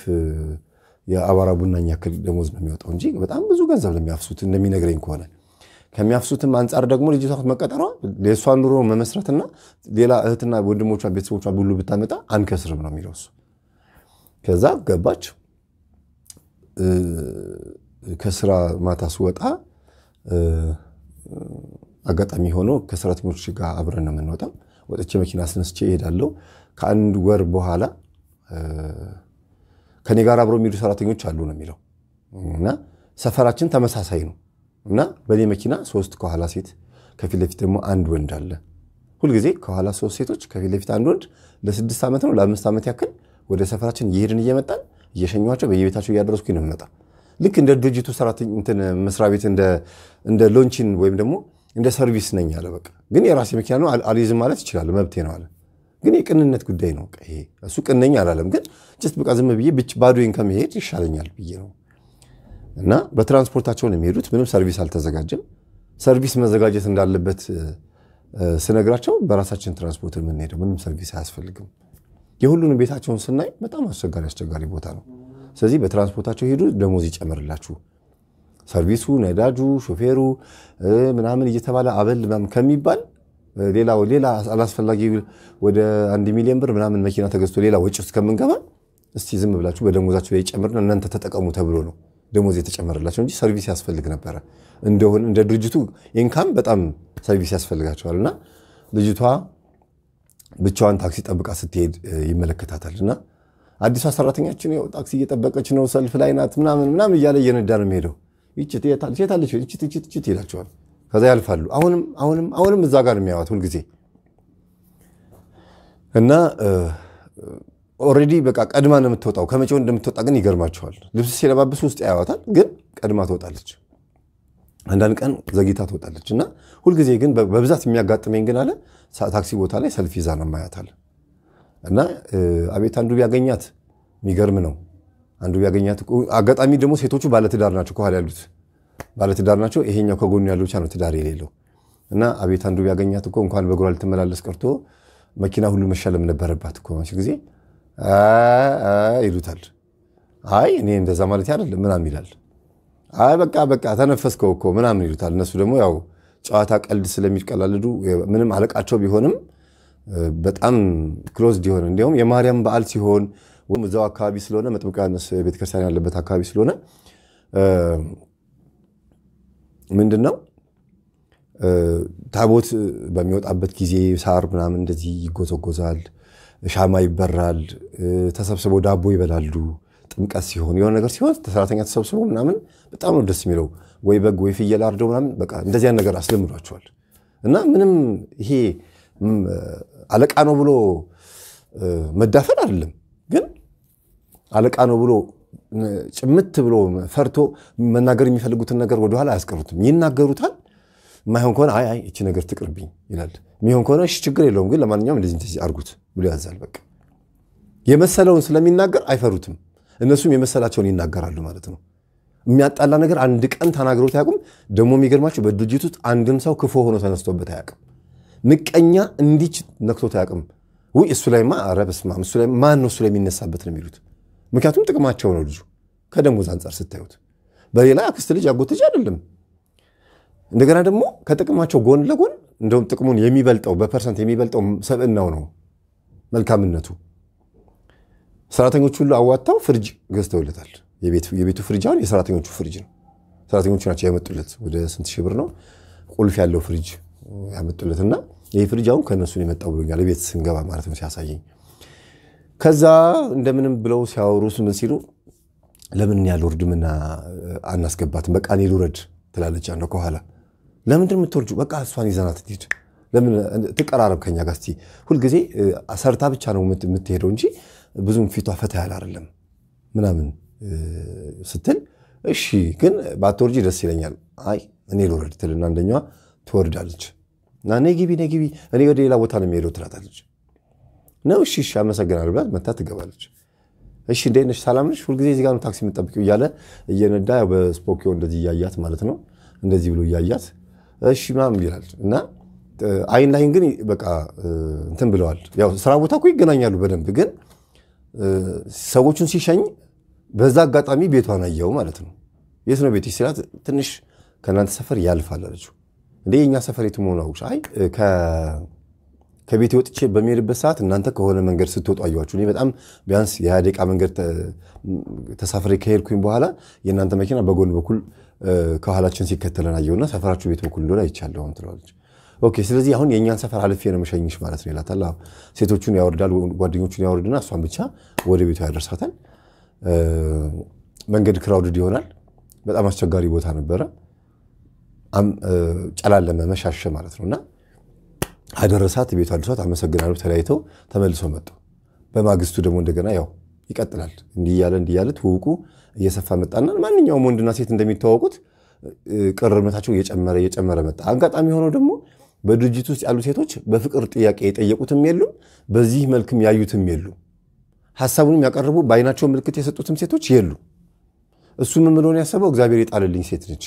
የአቧራ ቡናኝ ያክል ደሞዝ ነው የሚወጣው እንጂ በጣም ብዙ ገንዘብ ለሚያፍሱት እንደሚነግረኝ ከሆነ ከሚያፍሱትም አንጻር ደግሞ ልጅቷ መቀጠሯ የእሷን ኑሮ መመስረትና ሌላ እህትና ወንድሞቿ ቤተሰቦቿ ሁሉ ብታመጣ አንከስርም ነው የሚለው እሱ። ከዛ ገባች። ከስራ ማታ ስወጣ አጋጣሚ ሆኖ ከሰራተኞች ጋር አብረን ነው የምንወጣው። ወጥቼ መኪና አስነስቼ እሄዳለሁ። ከአንድ ወር በኋላ ከኔ ጋር አብረው የሚሄዱ ሰራተኞች አሉ ነው የሚለው እና ሰፈራችን ተመሳሳይ ነው እና በእኔ መኪና ሶስት ከኋላ ሴት ከፊት ለፊት ደግሞ አንድ ወንድ አለ። ሁልጊዜ ከኋላ ሶስት ሴቶች ከፊት ለፊት አንድ ወንድ ለስድስት ዓመት ነው ለአምስት ዓመት ያክል ወደ ሰፈራችን እየሄድን እየመጣን እየሸኘኋቸው በየቤታቸው እያደረስኩኝ ነው የምመጣ ልክ እንደ ድርጅቱ ሰራተኛ መስሪያ ቤት እንደ ሎንቺን ወይም ደግሞ እንደ ሰርቪስ ነኝ አለ። በቃ ግን የራሴ መኪና ነው አልይዝም ማለት ይችላል፣ መብቴ ነው አለ። ግን የቅንነት ጉዳይ ነው። ይሄ እሱ ቅነኝ አላለም። ግን ጀስት በቃ ዝም ብዬ ብቻ ባዶዬን ከመሄድ ይሻለኛል ብዬ ነው። እና በትራንስፖርታቸውን የሚሄዱት ምንም ሰርቪስ አልተዘጋጀም። ሰርቪስ መዘጋጀት እንዳለበት ስነግራቸው በራሳችን ትራንስፖርት የምንሄደው ምንም ሰርቪስ አያስፈልግም። የሁሉንም ቤታቸውን ስናይ በጣም አስቸጋሪ አስቸጋሪ ቦታ ነው። ስለዚህ በትራንስፖርታቸው ሄዱ፣ ደሞዝ ይጨምርላችሁ ሰርቪሱ፣ ነዳጁ፣ ሾፌሩ ምናምን እየተባለ አበል ምናምን ከሚባል ሌላ ሌላ አላስፈላጊ ወደ አንድ ሚሊዮን ብር ምናምን መኪና ተገዝቶ ሌላ ወጪ ውስጥ ከምንገባ እስቲ ዝም ብላችሁ በደሞዛችሁ ላይ ጨምርና እናንተ ተጠቀሙ ተብሎ ነው ደሞዝ የተጨመረላቸው እንጂ ሰርቪስ ያስፈልግ ነበረ። እንደሆነ እንደ ድርጅቱ ኢንካም በጣም ሰርቪስ ያስፈልጋቸዋል እና ልጅቷ ብቻዋን ታክሲ ጠብቃ ስትሄድ ይመለከታታል እና አዲሷ ሰራተኛችን ታክሲ እየጠበቀች ነው፣ ሰልፍ ላይ ናት፣ ምናምን ምናምን እያለ እየነዳ ነው የሚሄደው ይችት የታለች የታለች ይችት ይችት ይችት ይላቸዋል። ከዛ ያልፋሉ። አሁንም አሁንም አሁንም እዛ ጋር የሚያዋት ሁልጊዜ እና ኦልሬዲ በቃ ቀድማ ነው የምትወጣው። ከመቼው እንደምትወጣ ግን ይገርማቸዋል። ልብስ ሲለባብስ ውስጥ ያዋታል፣ ግን ቀድማ ትወጣለች። አንዳንድ ቀን ዘግይታ ትወጣለች እና ሁልጊዜ ግን በብዛት የሚያጋጥመኝ ግን አለ ታክሲ ቦታ ላይ ሰልፍ ይዛ ነው ማያታል እና አቤት አንዱ ቢያገኛት የሚገርም ነው። አንዱ ቢያገኛት አጋጣሚ ደግሞ ሴቶቹ ባለትዳር ናቸው፣ ከኋላ ያሉት ባለትዳር ናቸው። ይሄኛው ከጎኑ ያለው ብቻ ነው ትዳር የሌለው እና አቤት አንዱ ቢያገኛት እኮ እንኳን በእግሯ ልትመላለስ ቀርቶ መኪና ሁሉ መሸለም ነበረባት እኮ ጊዜ ይሉታል። አይ እኔ እንደዛ ማለት አይደለም ምናምን ይላል። አይ በቃ በቃ ተነፈስከው እኮ ምናምን ይሉታል። እነሱ ደግሞ ያው ጨዋታ ቀልድ ስለሚቀላልዱ ምንም አለቃቸው ቢሆንም በጣም ክሎዝድ የሆነ እንዲሁም የማርያም በዓል ሲሆን ወይም እዛው አካባቢ ስለሆነ መጥምቀ ዮሐንስ ቤተክርስቲያን ያለበት አካባቢ ስለሆነ ምንድን ነው ታቦት በሚወጣበት ጊዜ ሳር ምናምን እንደዚህ ይጎዘጎዛል፣ ሻማ ይበራል፣ ተሰብስበው ዳቦ ይበላሉ። ጥምቀት ሲሆን የሆነ ነገር ሲሆን ሰራተኛ ተሰብስቦ ምናምን በጣም ነው ደስ የሚለው። ወይ በግ ወይ ፍየል አርደው ምናምን በቃ እንደዚያ ነገር አስለምዷቸዋል። እና ምንም ይሄ አለቃ ነው ብሎ መዳፈር አይደለም። ግን አለቃ ነው ብሎ ጭምት ብሎ ፈርቶ መናገር የሚፈልጉትን ነገር ወደኋላ አያስቀሩትም። ይናገሩታል። ማይሆን ከሆነ አይ አይ እቺ ነገር ትቅርብኝ ይላል። የሚሆን ከሆነ እሺ ችግር የለውም ግን ለማንኛውም እንደዚህ እንደዚህ አርጉት ብሎ ያዛል። በቃ የመሰለውን ስለሚናገር አይፈሩትም። እነሱም የመሰላቸውን ይናገራሉ ማለት ነው። የሚያጣላ ነገር አንድ ቀን ተናግሮት አያውቁም። ደግሞ የሚገርማቸው በድርጅት ውስጥ አንድም ሰው ክፉ ሆኖ ተነስቶበት አያውቅም። ምቀኛ እንዲች ነክቶት አያውቅም። ውይ እሱ ላይማ ኧረ በስመ አብ እሱ ላይ ማን ነው እሱ ላይ የሚነሳበት ነው የሚሉት። ምክንያቱም ጥቅማቸው ነው ልጁ ከደሞዝ አንጻር ስታዩት። በሌላ አክስት ልጅ አጎት ልጅ አይደለም። እንደገና ደግሞ ከጥቅማቸው ጎን ለጎን እንደውም ጥቅሙን የሚበልጠው በፐርሰንት የሚበልጠው ሰብእናው ነው መልካምነቱ። ሰራተኞቹ ሁሉ አዋጥተው ፍርጅ ገዝተውለታል። የቤቱ ፍርጅ አሁን የሰራተኞቹ ፍርጅ ነው። ሰራተኞቹ ናቸው ያመጡለት። ወደ ስንት ሺህ ብር ነው ቁልፍ ያለው ፍርጅ ያመጡለት እና ይህ ፍሪጅ አሁን ከእነሱ የመጣው ብሎኛል። ቤት ስንገባ ማለት ነው ሲያሳየኝ። ከዛ እንደምንም ብለው ሲያወሩ ምን ሲሉ ለምን ያለ ውርድምና አናስገባትም? በቃ እኔ ልውረድ ትላለች አንዷ ከኋላ። ለምንድን የምትወርጁ? በቃ እሷን ይዘናት ትሄድ ለምን ትቀራረብ ከኛ ጋር እስኪ። ሁልጊዜ ሰርታ ብቻ ነው የምትሄደው እንጂ ብዙም ፊቷ ፈታ ያለ አይደለም ምናምን ስትል፣ እሺ ግን ባትወርጂ ደስ ይለኛል። አይ እኔ ልውረድ ትልና አንደኛዋ ትወርዳለች። እና እኔ ግቢ እኔ ግቢ እኔ ወደ ሌላ ቦታ ነው የሚሄደው ትላታለች። ነው እሺ እሺ አመሰግናለሁ ብላት መታ ትገባለች። እሺ እንዴት ነሽ ሰላም ነሽ? ሁልጊዜ እዚህ ጋር ነው ታክሲ የምጠብቂው እያለ እየነዳ በስፖኪዮ እንደዚህ እያያት ማለት ነው እንደዚህ ብሎ እያያት እሺ ምናምን ይላል እና አይን ላይን ግን በቃ እንትን ብለዋል። ያው ስራ ቦታ እኮ ይገናኛሉ በደንብ ግን ሰዎቹን ሲሸኝ በዛ አጋጣሚ ቤቷን አየው ማለት ነው። የት ነው ቤት ሲላት ትንሽ ከእናንተ ሰፈር ያልፋል አለችው። እንደ የእኛ ሰፈር የት መሆኑ አውቅሽ? አይ ከቤት ወጥቼ በሚሄድበት ሰዓት እናንተ ከሆነ መንገድ ስትወጡ አየኋችሁ። በጣም ቢያንስ የአደቃ መንገድ ተሳፍሬ ከሄድኩኝ በኋላ የእናንተ መኪና በጎን በኩል ከኋላችን ሲከተለን አየሁና ሰፈራችሁ ቤት በኩል እንደሆነ አይቻለሁ ትለዋለች። ኦኬ ስለዚህ አሁን የእኛን ሰፈር አልፌ ነው መሸኝሽ ማለት ነው ይላታል። ሴቶቹን ያወርዳል፣ ጓደኞቹን ያወርድና እሷን ብቻ ወደ ቤቷ ያደርሳታል። መንገድ ክራውድድ ይሆናል። በጣም አስቸጋሪ ቦታ ነበረ። ጨላለመ፣ መሻሸ ማለት ነውእና አደረሳት፣ ቤቱ አድርሷት፣ አመሰግናለሁ፣ ተለያይተው ተመልሶ መጡ። በማግስቱ ደግሞ እንደገና ያው ይቀጥላል። እንዲህ እያለ እንዲህ እያለ ትውውቁ እየሰፋ መጣና ማንኛውም ወንድና ሴት እንደሚተዋወቁት ቅርርነታቸው እየጨመረ እየጨመረ መጣ። አጋጣሚ የሆነው ደግሞ በድርጅት ውስጥ ያሉ ሴቶች በፍቅር ጥያቄ የጠየቁትም የሉም፣ በዚህ መልክም ያዩትም የሉ፣ ሀሳቡንም ያቀረቡ በአይናቸው ምልክት የሰጡትም ሴቶች የሉ። እሱም ምን ያሰበው እግዚአብሔር የጣለልኝ ሴት ነች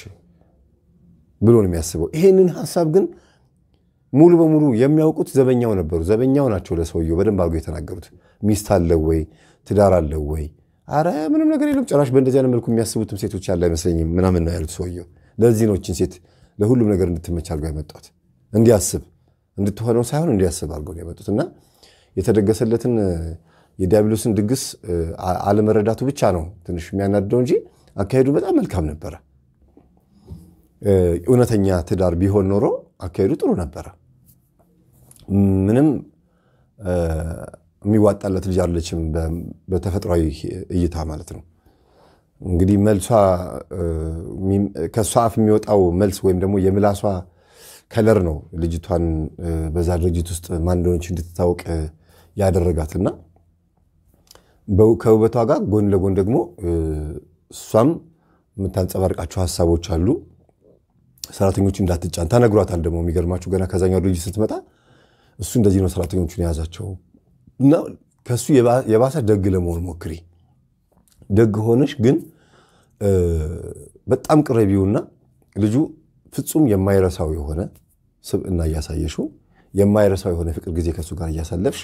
ብሎ ነው የሚያስበው። ይሄንን ሀሳብ ግን ሙሉ በሙሉ የሚያውቁት ዘበኛው ነበሩ። ዘበኛው ናቸው ለሰውየው በደንብ አርገው የተናገሩት። ሚስት አለው ወይ? ትዳር አለው ወይ? አረ ምንም ነገር የለም ጭራሽ በእንደዚህ አይነት መልኩ የሚያስቡትም ሴቶች ያለ አይመስለኝም ምናምን ነው ያሉት ሰውየው። ለዚህ ነው ሴት ለሁሉም ነገር እንድትመች አድርገው ያመጧት። እንዲያስብ እንድትሆነው ሳይሆን እንዲያስብ አድርገው ያመጡት እና የተደገሰለትን የዲያብሎስን ድግስ አለመረዳቱ ብቻ ነው ትንሽ የሚያናድደው እንጂ አካሄዱ በጣም መልካም ነበረ። እውነተኛ ትዳር ቢሆን ኖሮ አካሄዱ ጥሩ ነበረ። ምንም የሚዋጣለት ልጅ አለችም በተፈጥሯዊ እይታ ማለት ነው። እንግዲህ መልሷ ከእሷ አፍ የሚወጣው መልስ ወይም ደግሞ የምላሷ ከለር ነው ልጅቷን በዛ ድርጅት ውስጥ ማን እንደሆነች እንድትታወቅ ያደረጋትና ከውበቷ ጋር ጎን ለጎን ደግሞ እሷም የምታንጸባርቃቸው ሀሳቦች አሉ። ሰራተኞች እንዳትጫን ተነግሯታል። ደግሞ የሚገርማችሁ ገና ከዛኛው ድርጅት ስትመጣ እሱ እንደዚህ ነው ሰራተኞቹን የያዛቸው እና ከእሱ የባሰ ደግ ለመሆን ሞክሪ። ደግ ሆነሽ ግን በጣም ቅረቢውና ልጁ ፍጹም የማይረሳው የሆነ ስብዕና እያሳየሽው የማይረሳው የሆነ ፍቅር ጊዜ ከእሱ ጋር እያሳለፍሽ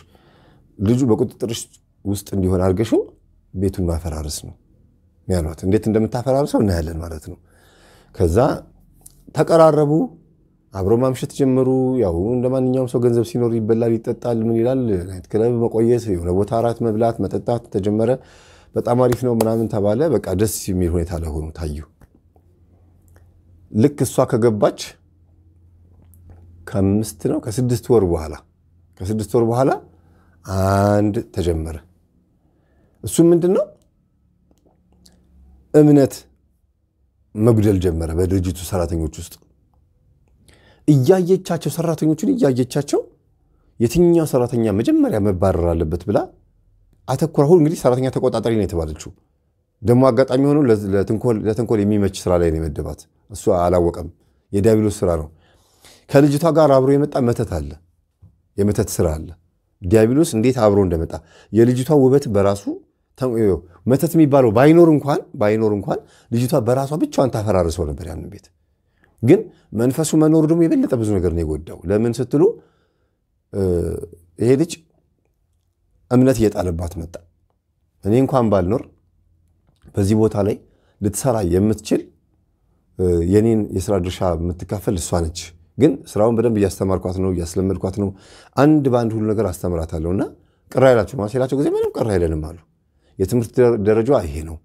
ልጁ በቁጥጥርሽ ውስጥ እንዲሆን አድርገሽው ቤቱን ማፈራረስ ነው ያሏት። እንዴት እንደምታፈራርሰው እናያለን ማለት ነው። ከዛ ተቀራረቡ፣ አብሮ ማምሸት ጀመሩ። ያው እንደ ማንኛውም ሰው ገንዘብ ሲኖር ይበላል፣ ይጠጣል፣ ምን ይላል። ናይት ክለብ መቆየት፣ የሆነ ቦታ አራት መብላት፣ መጠጣት ተጀመረ። በጣም አሪፍ ነው ምናምን ተባለ። በቃ ደስ የሚል ሁኔታ ለሆኑ ታዩ። ልክ እሷ ከገባች ከአምስት ነው ከስድስት ወር በኋላ ከስድስት ወር በኋላ አንድ ተጀመረ። እሱም ምንድን ነው እምነት መጉደል ጀመረ። በድርጅቱ ሰራተኞች ውስጥ እያየቻቸው ሰራተኞቹን እያየቻቸው የትኛው ሰራተኛ መጀመሪያ መባረር አለበት ብላ አተኩራ ሁሉ እንግዲህ ሰራተኛ ተቆጣጣሪ ነው የተባለችው። ደግሞ አጋጣሚ ሆኖ ለተንኮል የሚመች ስራ ላይ ነው የመደባት። እሱ አላወቀም። የዲያብሎስ ስራ ነው። ከልጅቷ ጋር አብሮ የመጣ መተት አለ፣ የመተት ስራ አለ። ዲያብሎስ እንዴት አብሮ እንደመጣ የልጅቷ ውበት በራሱ መተት የሚባለው ባይኖር እንኳን ባይኖር እንኳን ልጅቷ በራሷ ብቻዋን ታፈራርሰው ነበር ያንን ቤት። ግን መንፈሱ መኖሩ ደግሞ የበለጠ ብዙ ነገር ነው የጎዳው። ለምን ስትሉ ይሄ ልጅ እምነት እየጣለባት መጣ። እኔ እንኳን ባልኖር በዚህ ቦታ ላይ ልትሰራ የምትችል የኔን የስራ ድርሻ የምትካፈል እሷ ነች። ግን ስራውን በደንብ እያስተማርኳት ነው፣ እያስለመድኳት ነው። አንድ በአንድ ሁሉ ነገር አስተምራታለሁ እና ቅር አይላችሁ ማለት ጊዜ ምንም ቅር አይለንም አሉ። የትምህርት ደረጃዋ ይሄ ነው።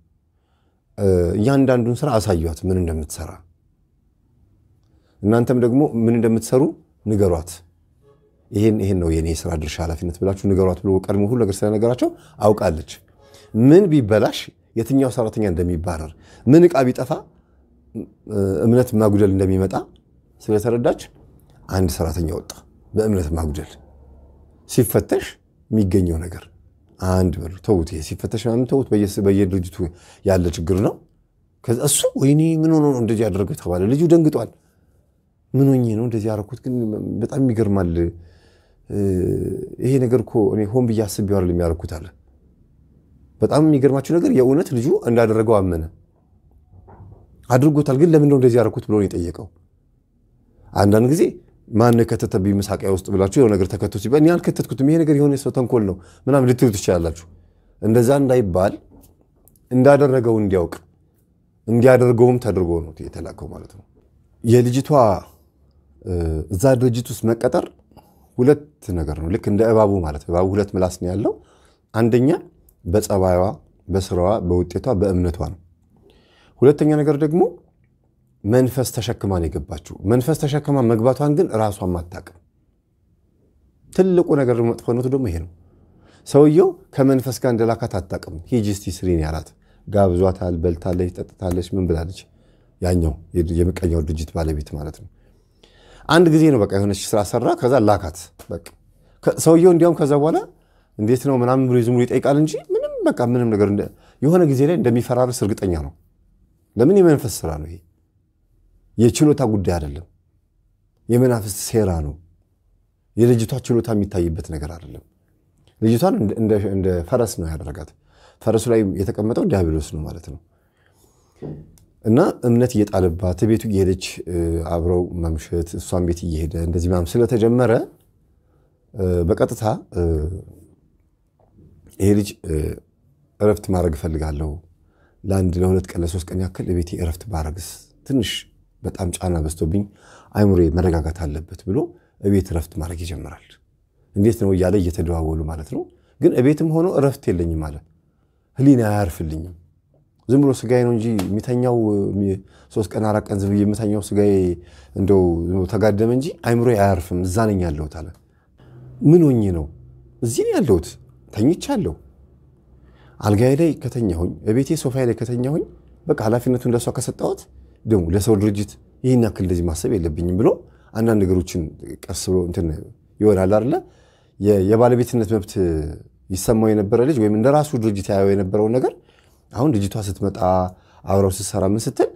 እያንዳንዱን ስራ አሳዩት፣ ምን እንደምትሰራ እናንተም ደግሞ ምን እንደምትሰሩ ንገሯት። ይሄን ይሄን ነው የኔ የስራ ድርሻ ኃላፊነት ብላችሁ ንገሯት ብሎ ቀድሞ ሁሉ ነገር ስለነገራቸው አውቃለች። ምን ቢበላሽ የትኛው ሰራተኛ እንደሚባረር፣ ምን ዕቃ ቢጠፋ እምነት ማጉደል እንደሚመጣ ስለተረዳች አንድ ሰራተኛ ወጣ። በእምነት ማጉደል ሲፈተሽ የሚገኘው ነገር አንድ ብር ተውት። ሲፈተሽ ምናምን ተውት። በየድርጅቱ ያለ ችግር ነው። ከዛ እሱ ወይኔ ምን ሆኖ ነው እንደዚህ ያደረገው ተባለ። ልጁ ደንግጧል። ምን ሆኜ ነው እንደዚህ ያደረኩት? ግን በጣም ይገርማል። ይሄ ነገር እኮ እኔ ሆን ብዬ አስቤው አይደለም የሚያደርኩት አለ። በጣም የሚገርማችሁ ነገር የእውነት ልጁ እንዳደረገው አመነ፣ አድርጎታል። ግን ለምንድነው እንደዚህ ያደረኩት ብሎ ነው የጠየቀው። አንዳንድ ጊዜ ማን የከተተብኝ ምሳቂያ ውስጥ ብላችሁ የሆነ ነገር ተከቶ ሲባል እኔ አልከተትኩትም፣ ይሄ ነገር የሆነ ሰው ተንኮል ነው ምናም ልትሉ ትችላላችሁ። እንደዛ እንዳይባል እንዳደረገው እንዲያውቅ እንዲያደርገውም ተደርጎ ነው የተላከው ማለት ነው። የልጅቷ እዛ ድርጅት ውስጥ መቀጠር ሁለት ነገር ነው። ልክ እንደ እባቡ ማለት እባቡ ሁለት ምላስ ነው ያለው። አንደኛ በጸባይዋ፣ በስራዋ፣ በውጤቷ፣ በእምነቷ ነው። ሁለተኛ ነገር ደግሞ መንፈስ ተሸክማን የገባችው። መንፈስ ተሸክማ መግባቷን ግን ራሷን ማታቅም። ትልቁ ነገር መጥፎነቱ ደግሞ ይሄ ነው። ሰውየው ከመንፈስ ጋር እንደላካት አታቅም። ሂጂ እስቲ ስሪን ያላት ጋብዟታል፣ በልታለች፣ ጠጥታለች፣ ምን ብላለች። ያኛው የምቀኛው ድርጅት ባለቤት ማለት ነው። አንድ ጊዜ ነው በቃ የሆነች ስራ ሰራ፣ ከዛ ላካት። ሰውየው እንዲያውም ከዛ በኋላ እንዴት ነው ምናምን ብሎ ዝም ብሎ ይጠይቃል እንጂ ምንም በቃ ምንም ነገር የሆነ ጊዜ ላይ እንደሚፈራርስ እርግጠኛ ነው። ለምን የመንፈስ ስራ ነው ይሄ የችሎታ ጉዳይ አይደለም። የመናፍስት ሴራ ነው። የልጅቷ ችሎታ የሚታይበት ነገር አይደለም። ልጅቷን እንደ ፈረስ ነው ያደረጋት። ፈረሱ ላይ የተቀመጠው ዲያብሎስ ነው ማለት ነው። እና እምነት እየጣለባት ቤቱ እየሄደች አብረው መምሸት እሷን ቤት እየሄደ እንደዚህ ምናምን ስለተጀመረ በቀጥታ ይሄ ልጅ እረፍት ማድረግ እፈልጋለሁ፣ ለአንድ ለሁለት ቀን ለሶስት ቀን ያክል ቤቴ እረፍት ባረግስ ትንሽ በጣም ጫና በዝቶብኝ አይምሮ መረጋጋት አለበት ብሎ እቤት እረፍት ማድረግ ይጀምራል። እንዴት ነው እያለ እየተደዋወሉ ማለት ነው። ግን እቤትም ሆኖ እረፍት የለኝም አለ። ህሊና አያርፍልኝም። ዝም ብሎ ስጋዬ ነው እንጂ የሚተኛው ሶስት ቀን አራት ቀን ዝም ብዬ የምተኛው ስጋዬ እንደው ተጋደመ እንጂ አይምሮ አያርፍም። እዛ ነኝ ያለሁት አለ። ምን ሆኜ ነው እዚህ ነው ያለሁት? ተኝቻለሁ። አልጋዬ ላይ ከተኛሁኝ፣ እቤቴ ሶፋዬ ላይ ከተኛሁኝ፣ በቃ ኃላፊነቱን እንደሷ ከሰጠሁት ደግሞ ለሰው ድርጅት ይህን ያክል እንደዚህ ማሰብ የለብኝም ብሎ አንዳንድ ነገሮችን ቀስ ብሎ እንትን ይሆናል የባለቤትነት መብት ይሰማው የነበረ ልጅ ወይም እንደ ራሱ ድርጅት ያየው የነበረውን ነገር አሁን ልጅቷ ስትመጣ አብረው ስትሰራ ምን ስትል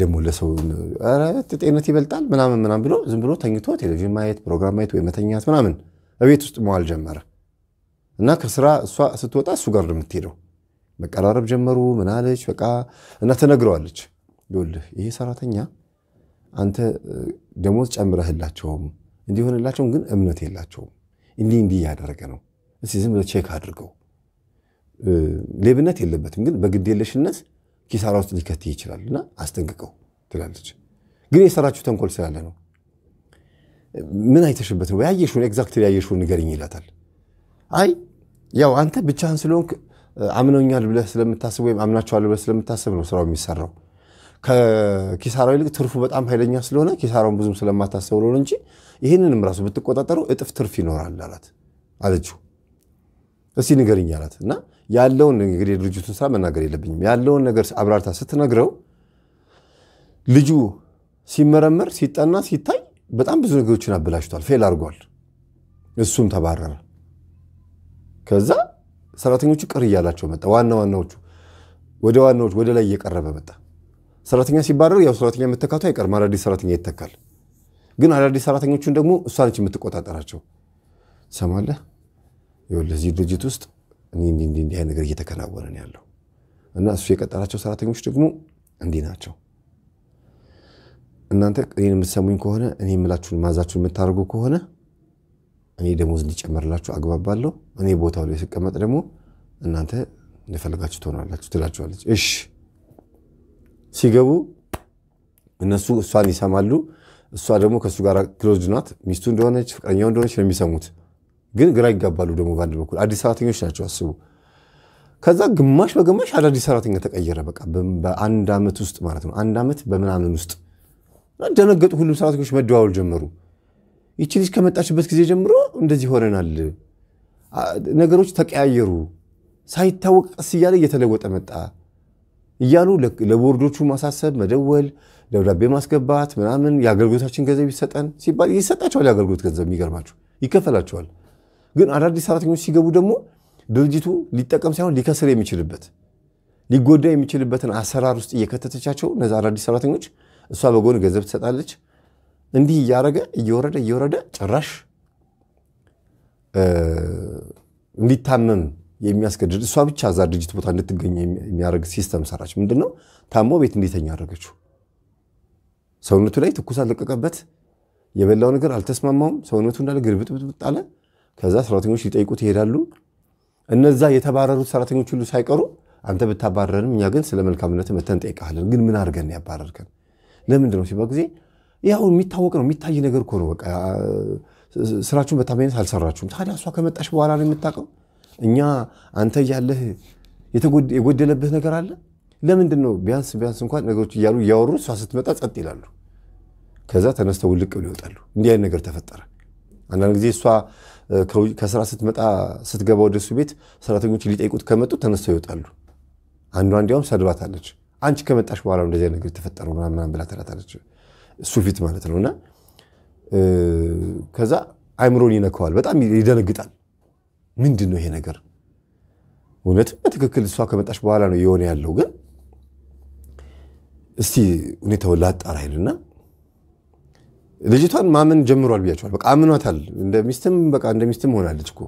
ደግሞ ለሰው ጤነት ይበልጣል ምናምን ምናምን ብሎ ዝም ብሎ ተኝቶ ቴሌቪዥን ማየት፣ ፕሮግራም ማየት ወይ መተኛት ምናምን እቤት ውስጥ መዋል ጀመረ እና ከስራ እሷ ስትወጣ እሱ ጋር ነው የምትሄደው። መቀራረብ ጀመሩ። ምናለች በቃ እና ተነግረዋለች ይኸውልህ ይሄ ሰራተኛ አንተ ደሞዝ ጨምረህላቸውም እንዲሆንላቸውም ግን እምነት የላቸውም። እንዲህ እንዲህ እያደረገ ነው፣ ዝም ብለህ ቼክ አድርገው። ሌብነት የለበትም ግን በግዴለሽነት ኪሳራ ውስጥ ሊከት ይችላል እና አስጠንቅቀው ትላለች። ግን የሰራችሁ ተንኮል ስላለ ነው። ምን አይተሽበት ነው? ያየሽውን ኤግዛክት ያየሽውን ንገሪኝ ይላታል። አይ ያው አንተ ብቻህን ስለሆንክ አምነውኛል ብለህ ስለምታስብ ወይም አምናቸዋል ብለህ ስለምታስብ ነው ስራው የሚሰራው ከኪሳራው ይልቅ ትርፉ በጣም ኃይለኛ ስለሆነ ኪሳራውን ብዙም ስለማታሰብ ነው እንጂ ይህንንም ራሱ ብትቆጣጠረው እጥፍ ትርፍ ይኖራል አላት አለችው። እስቲ ንገርኝ አላት እና ያለውን እንግዲህ የድርጅቱን ስራ መናገር የለብኝም ያለውን ነገር አብራርታ ስትነግረው ልጁ ሲመረመር ሲጠና ሲታይ በጣም ብዙ ነገሮችን አበላሽቷል፣ ፌል አድርጓል። እሱም ተባረረ። ከዛ ሰራተኞቹ ቅር እያላቸው መጣ። ዋና ዋናዎቹ ወደ ዋናዎቹ ወደ ላይ እየቀረበ መጣ። ሰራተኛ ሲባረር ያው ሰራተኛ መተካቱ አይቀርም፣ አዳዲስ ሰራተኛ ይተካል። ግን አዳዲስ ሰራተኞቹን ደግሞ እሷ ነች የምትቆጣጠራቸው። ሰማለህ፣ ለዚህ ድርጅት ውስጥ እንዲህ እንዲህ ነገር እየተከናወነን ያለው እና እሱ የቀጠራቸው ሰራተኞች ደግሞ እንዲህ ናቸው። እናንተ እኔን የምትሰሙኝ ከሆነ እኔ የምላችሁን ማዛችሁን የምታደርጉ ከሆነ እኔ ደሞዝ እንዲጨመርላችሁ አግባብ እኔ ቦታው ላይ ስቀመጥ ደግሞ እናንተ እንደፈለጋችሁ ትሆናላችሁ ትላችኋለች። እሺ ሲገቡ እነሱ እሷን ይሰማሉ። እሷ ደግሞ ከእሱ ጋር ክሎዝድ ናት። ሚስቱ እንደሆነች ፍቅረኛው እንደሆነች ነው የሚሰሙት። ግን ግራ ይጋባሉ ደግሞ በአንድ በኩል አዲስ ሰራተኞች ናቸው አስቡ። ከዛ ግማሽ በግማሽ አዳዲስ ሰራተኛ ተቀየረ። በቃ በአንድ ዓመት ውስጥ ማለት ነው። አንድ ዓመት በምናምን ውስጥ ደነገጡ። ሁሉም ሰራተኞች መደዋወል ጀመሩ። ይቺ ልጅ ከመጣችበት ጊዜ ጀምሮ እንደዚህ ሆነናል። ነገሮች ተቀያየሩ። ሳይታወቅ ቀስ እያለ እየተለወጠ መጣ። እያሉ ለቦርዶቹ ማሳሰብ፣ መደወል፣ ደብዳቤ ማስገባት ምናምን የአገልግሎታችን ገንዘብ ይሰጠን ሲባል ይሰጣቸዋል። የአገልግሎት ገንዘብ የሚገርማችሁ ይከፈላቸዋል። ግን አዳዲስ ሰራተኞች ሲገቡ ደግሞ ድርጅቱ ሊጠቀም ሳይሆን ሊከስር የሚችልበት ሊጎዳ የሚችልበትን አሰራር ውስጥ እየከተተቻቸው እነዚ አዳዲስ ሰራተኞች እሷ በጎን ገንዘብ ትሰጣለች። እንዲህ እያረገ እየወረደ እየወረደ ጭራሽ እንዲታመም የሚያስገድድ እሷ ብቻ እዛ ድርጅት ቦታ እንድትገኝ የሚያደርግ ሲስተም ሰራች። ምንድነው ታሞ ቤት እንዲተኛ አደረገችው። ሰውነቱ ላይ ትኩስ አለቀቀበት። የበላው ነገር አልተስማማውም። ሰውነቱ እንዳለ ግልብጥብጥ አለ። ከዛ ሰራተኞች ሊጠይቁት ይሄዳሉ። እነዛ የተባረሩት ሰራተኞች ሁሉ ሳይቀሩ አንተ ብታባረርንም እኛ ግን ስለ መልካምነት መተን እንጠይቃለን። ግን ምን አድርገን ያባረርከን? ለምንድን ነው ሲባል ጊዜ ያው የሚታወቅ ነው የሚታይ ነገር እኮ ነው። በቃ ስራችሁን በታማኝነት አልሰራችሁም። ታዲያ እሷ ከመጣሽ በኋላ ነው የምታውቀው። እኛ አንተ እያለህ የጎደለብህ ነገር አለ? ለምንድን ነው ቢያንስ ቢያንስ እንኳን ነገሮች እያሉ እያወሩ እሷ ስትመጣ ጸጥ ይላሉ። ከዛ ተነስተው ውልቅ ብሎ ይወጣሉ። እንዲህ አይነት ነገር ተፈጠረ። አንዳንድ ጊዜ እሷ ከስራ ስትመጣ ስትገባ ወደሱ ቤት ሰራተኞች ሊጠይቁት ከመጡ ተነስተው ይወጣሉ። አንዷ እንዲያውም ሰድባታለች። አንቺ ከመጣሽ በኋላ እንደዚህ ነገር የተፈጠረው ምናምን ብላ ትላታለች። እሱ ፊት ማለት ነው። እና ከዛ አይምሮን ይነከዋል፣ በጣም ይደነግጣል። ምንድን ነው ይሄ ነገር? እውነትም በትክክል እሷ ከመጣች በኋላ ነው የሆነ ያለው። ግን እስቲ ሁኔታውን ላጣራ ይልና ልጅቷን ማመን ጀምሯል ብያቸዋል። በቃ አምኗታል። እንደ ሚስትም በቃ እንደ ሚስትም ሆናለች እኮ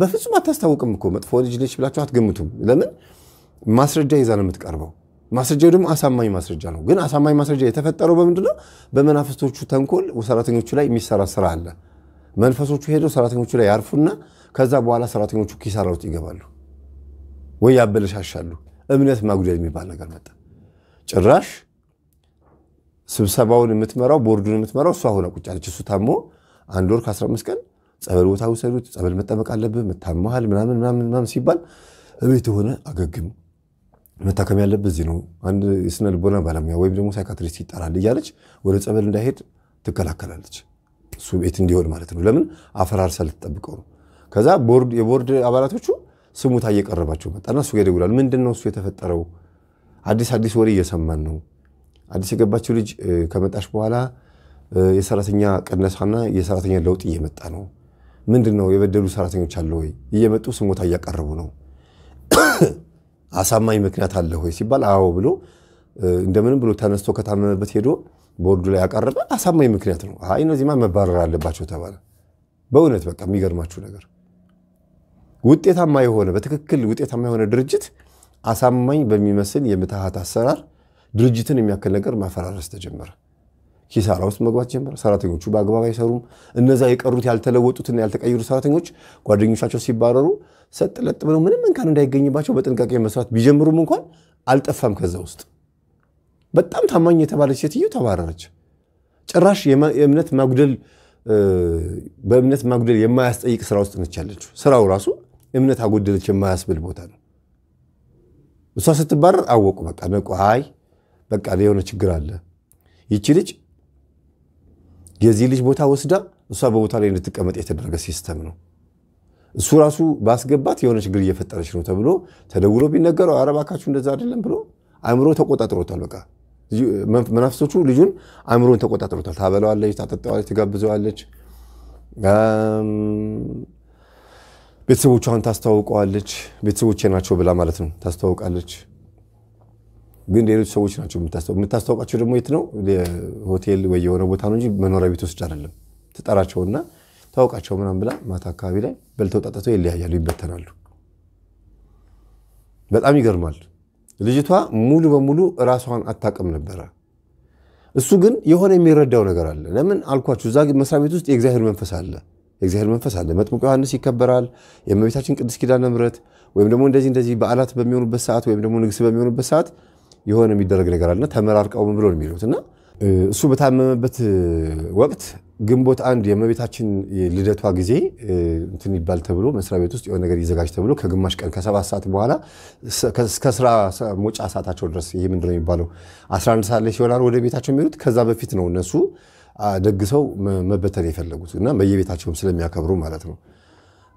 በፍጹም አታስታውቅም እኮ መጥፎ ልጅ ልጅ ብላቸው አትገምቱም። ለምን ማስረጃ ይዛ ነው የምትቀርበው። ማስረጃው ደግሞ አሳማኝ ማስረጃ ነው። ግን አሳማኝ ማስረጃ የተፈጠረው በምንድነው በመናፍስቶቹ ተንኮል ሰራተኞቹ ላይ የሚሰራ ስራ አለ። መንፈሶቹ ሄደው ሰራተኞቹ ላይ ያርፉና ከዛ በኋላ ሰራተኞቹ ኪሳራ ውስጥ ይገባሉ ወይ ያበለሻሻሉ። እምነት ማጉደል የሚባል ነገር መጣ። ጭራሽ ስብሰባውን የምትመራው ቦርዱን የምትመራው እሷ ሆነ ቁጭ አለች። እሱ ታሞ አንድ ወር ከ15 ቀን ጸበል ቦታ ውሰዱት፣ ጸበል መጠመቅ አለብህ፣ ታመሃል ምናምን ምናምን ምናምን ሲባል እቤት ሆነ አገግም፣ መታከም ያለብህ እዚህ ነው፣ አንድ የስነ ልቦና ባለሙያ ወይም ደግሞ ሳይካትሪስት ይጠራል እያለች ወደ ጸበል እንዳይሄድ ትከላከላለች። እሱ ቤት እንዲሆን ማለት ነው። ለምን አፈራርሳ ልትጠብቀው ነው። ከዛ የቦርድ አባላቶቹ ስሙታ እየቀረባቸው መጣና እሱ ጋር ይደውላል። ምንድን ነው እሱ የተፈጠረው? አዲስ አዲስ ወሬ እየሰማን ነው። አዲስ የገባችው ልጅ ከመጣች በኋላ የሰራተኛ ቅነሳና የሰራተኛ ለውጥ እየመጣ ነው። ምንድን ነው የበደሉ ሰራተኞች አለ ወይ? እየመጡ ስሞታ እያቀረቡ ነው። አሳማኝ ምክንያት አለ ወይ ሲባል አዎ ብሎ እንደምንም ብሎ ተነስቶ ከታመመበት ሄዶ ቦርዱ ላይ ያቀረበ አሳማኝ ምክንያት ነው። አይ እነዚህማ መባረር አለባቸው ተባለ። በእውነት በቃ የሚገርማችሁ ነገር ውጤታማ የሆነ በትክክል ውጤታማ የሆነ ድርጅት አሳማኝ በሚመስል የምትሃት አሰራር ድርጅትን የሚያክል ነገር ማፈራረስ ተጀመረ። ኪሳራ ውስጥ መግባት ጀመረ። ሰራተኞቹ በአግባብ አይሰሩም። እነዛ የቀሩት ያልተለወጡትና ያልተቀየሩ ሰራተኞች ጓደኞቻቸው ሲባረሩ ሰጥ ለጥ ብለው ምንም እንከን እንዳይገኝባቸው በጥንቃቄ መስራት ቢጀምሩም እንኳን አልጠፋም ከዛ ውስጥ በጣም ታማኝ የተባለች ሴትዮ ተባረረች። ጭራሽ የእምነት ማጉደል በእምነት ማጉደል የማያስጠይቅ ስራ ውስጥ ነች ያለችው። ስራው ራሱ እምነት አጎደለች የማያስብል ቦታ ነው። እሷ ስትባረር አወቁ። በቃ ነቁ። አይ በቃ የሆነ ችግር አለ። ይቺ ልጅ የዚህ ልጅ ቦታ ወስዳ እሷ በቦታ ላይ እንድትቀመጥ የተደረገ ሲስተም ነው። እሱ ራሱ ባስገባት የሆነ ችግር እየፈጠረች ነው ተብሎ ተደውሎ ቢነገረው አረባካችሁ እንደዛ አይደለም ብሎ አእምሮ ተቆጣጥሮታል። በቃ መናፍሶቹ ልጁን አእምሮን ተቆጣጥሮታል። ታበለዋለች፣ ታጠጠዋለች ትጋብዘዋለች። ቤተሰቦቿን ታስተዋውቀዋለች። ቤተሰቦቼ ናቸው ብላ ማለት ነው ታስተዋውቃለች። ግን ሌሎች ሰዎች ናቸው የምታስተዋውቃቸው። ደግሞ የት ነው ሆቴል ወይ የሆነ ቦታ ነው እንጂ መኖሪያ ቤት ውስጥ አይደለም። ትጠራቸውና ታውቃቸው ምናምን ብላ ማታ አካባቢ ላይ በልተው ጠጥተው ይለያያሉ፣ ይበተናሉ። በጣም ይገርማል። ልጅቷ ሙሉ በሙሉ ራሷን አታቅም ነበረ። እሱ ግን የሆነ የሚረዳው ነገር አለ። ለምን አልኳችሁ፣ እዛ መስሪያ ቤት ውስጥ የእግዚአብሔር መንፈስ አለ። የእግዚአብሔር መንፈስ አለ። መጥምቁ ዮሐንስ ይከበራል። የእመቤታችን ቅድስት ኪዳነ ምሕረት ወይም ደግሞ እንደዚህ እንደዚህ በዓላት በሚሆኑበት ሰዓት ወይም ደግሞ ንግስ በሚሆኑበት ሰዓት የሆነ የሚደረግ ነገር አለና ተመራርቀው ብሎ ነው የሚሉት እና እሱ በታመመበት ወቅት ግንቦት አንድ የእመቤታችን ልደቷ ጊዜ እንትን ይባል ተብሎ መስሪያ ቤት ውስጥ የሆነ ነገር ይዘጋጅ ተብሎ ከግማሽ ቀን ከሰባት ሰዓት በኋላ ስራ መውጫ ሰዓታቸው ድረስ ይሄ ምንድነው የሚባለው 11 ሰዓት ላይ ሲሆናል ወደ ቤታቸው የሚሄዱት ከዛ በፊት ነው እነሱ ደግሰው መበተን የፈለጉት እና በየቤታቸውም ስለሚያከብሩ ማለት ነው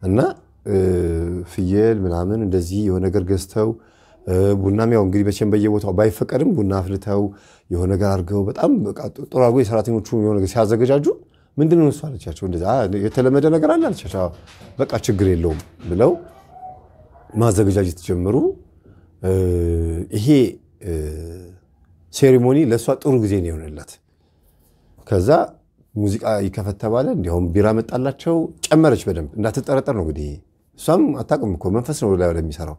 እና ፍየል ምናምን እንደዚህ የሆነ ነገር ገዝተው ቡናም ያው እንግዲህ መቼም በየቦታው ባይፈቀድም ቡና አፍልተው የሆነ ነገር አድርገው በጣም ጥሩ አድርጎ የሰራተኞቹ ሲያዘገጃጁ ምንድን ነው እሱ አለቻቸው። የተለመደ ነገር አለ አለቻቸው። በቃ ችግር የለውም ብለው ማዘገጃጀት ጀምሩ ይሄ ሴሪሞኒ ለእሷ ጥሩ ጊዜ ነው የሆነላት። ከዛ ሙዚቃ ይከፈት ተባለ። እንዲሁም ቢራ መጣላቸው። ጨመረች በደንብ እንዳትጠረጠር ነው እንግዲህ እሷም አታውቅም እኮ መንፈስ ነው ላይ የሚሰራው።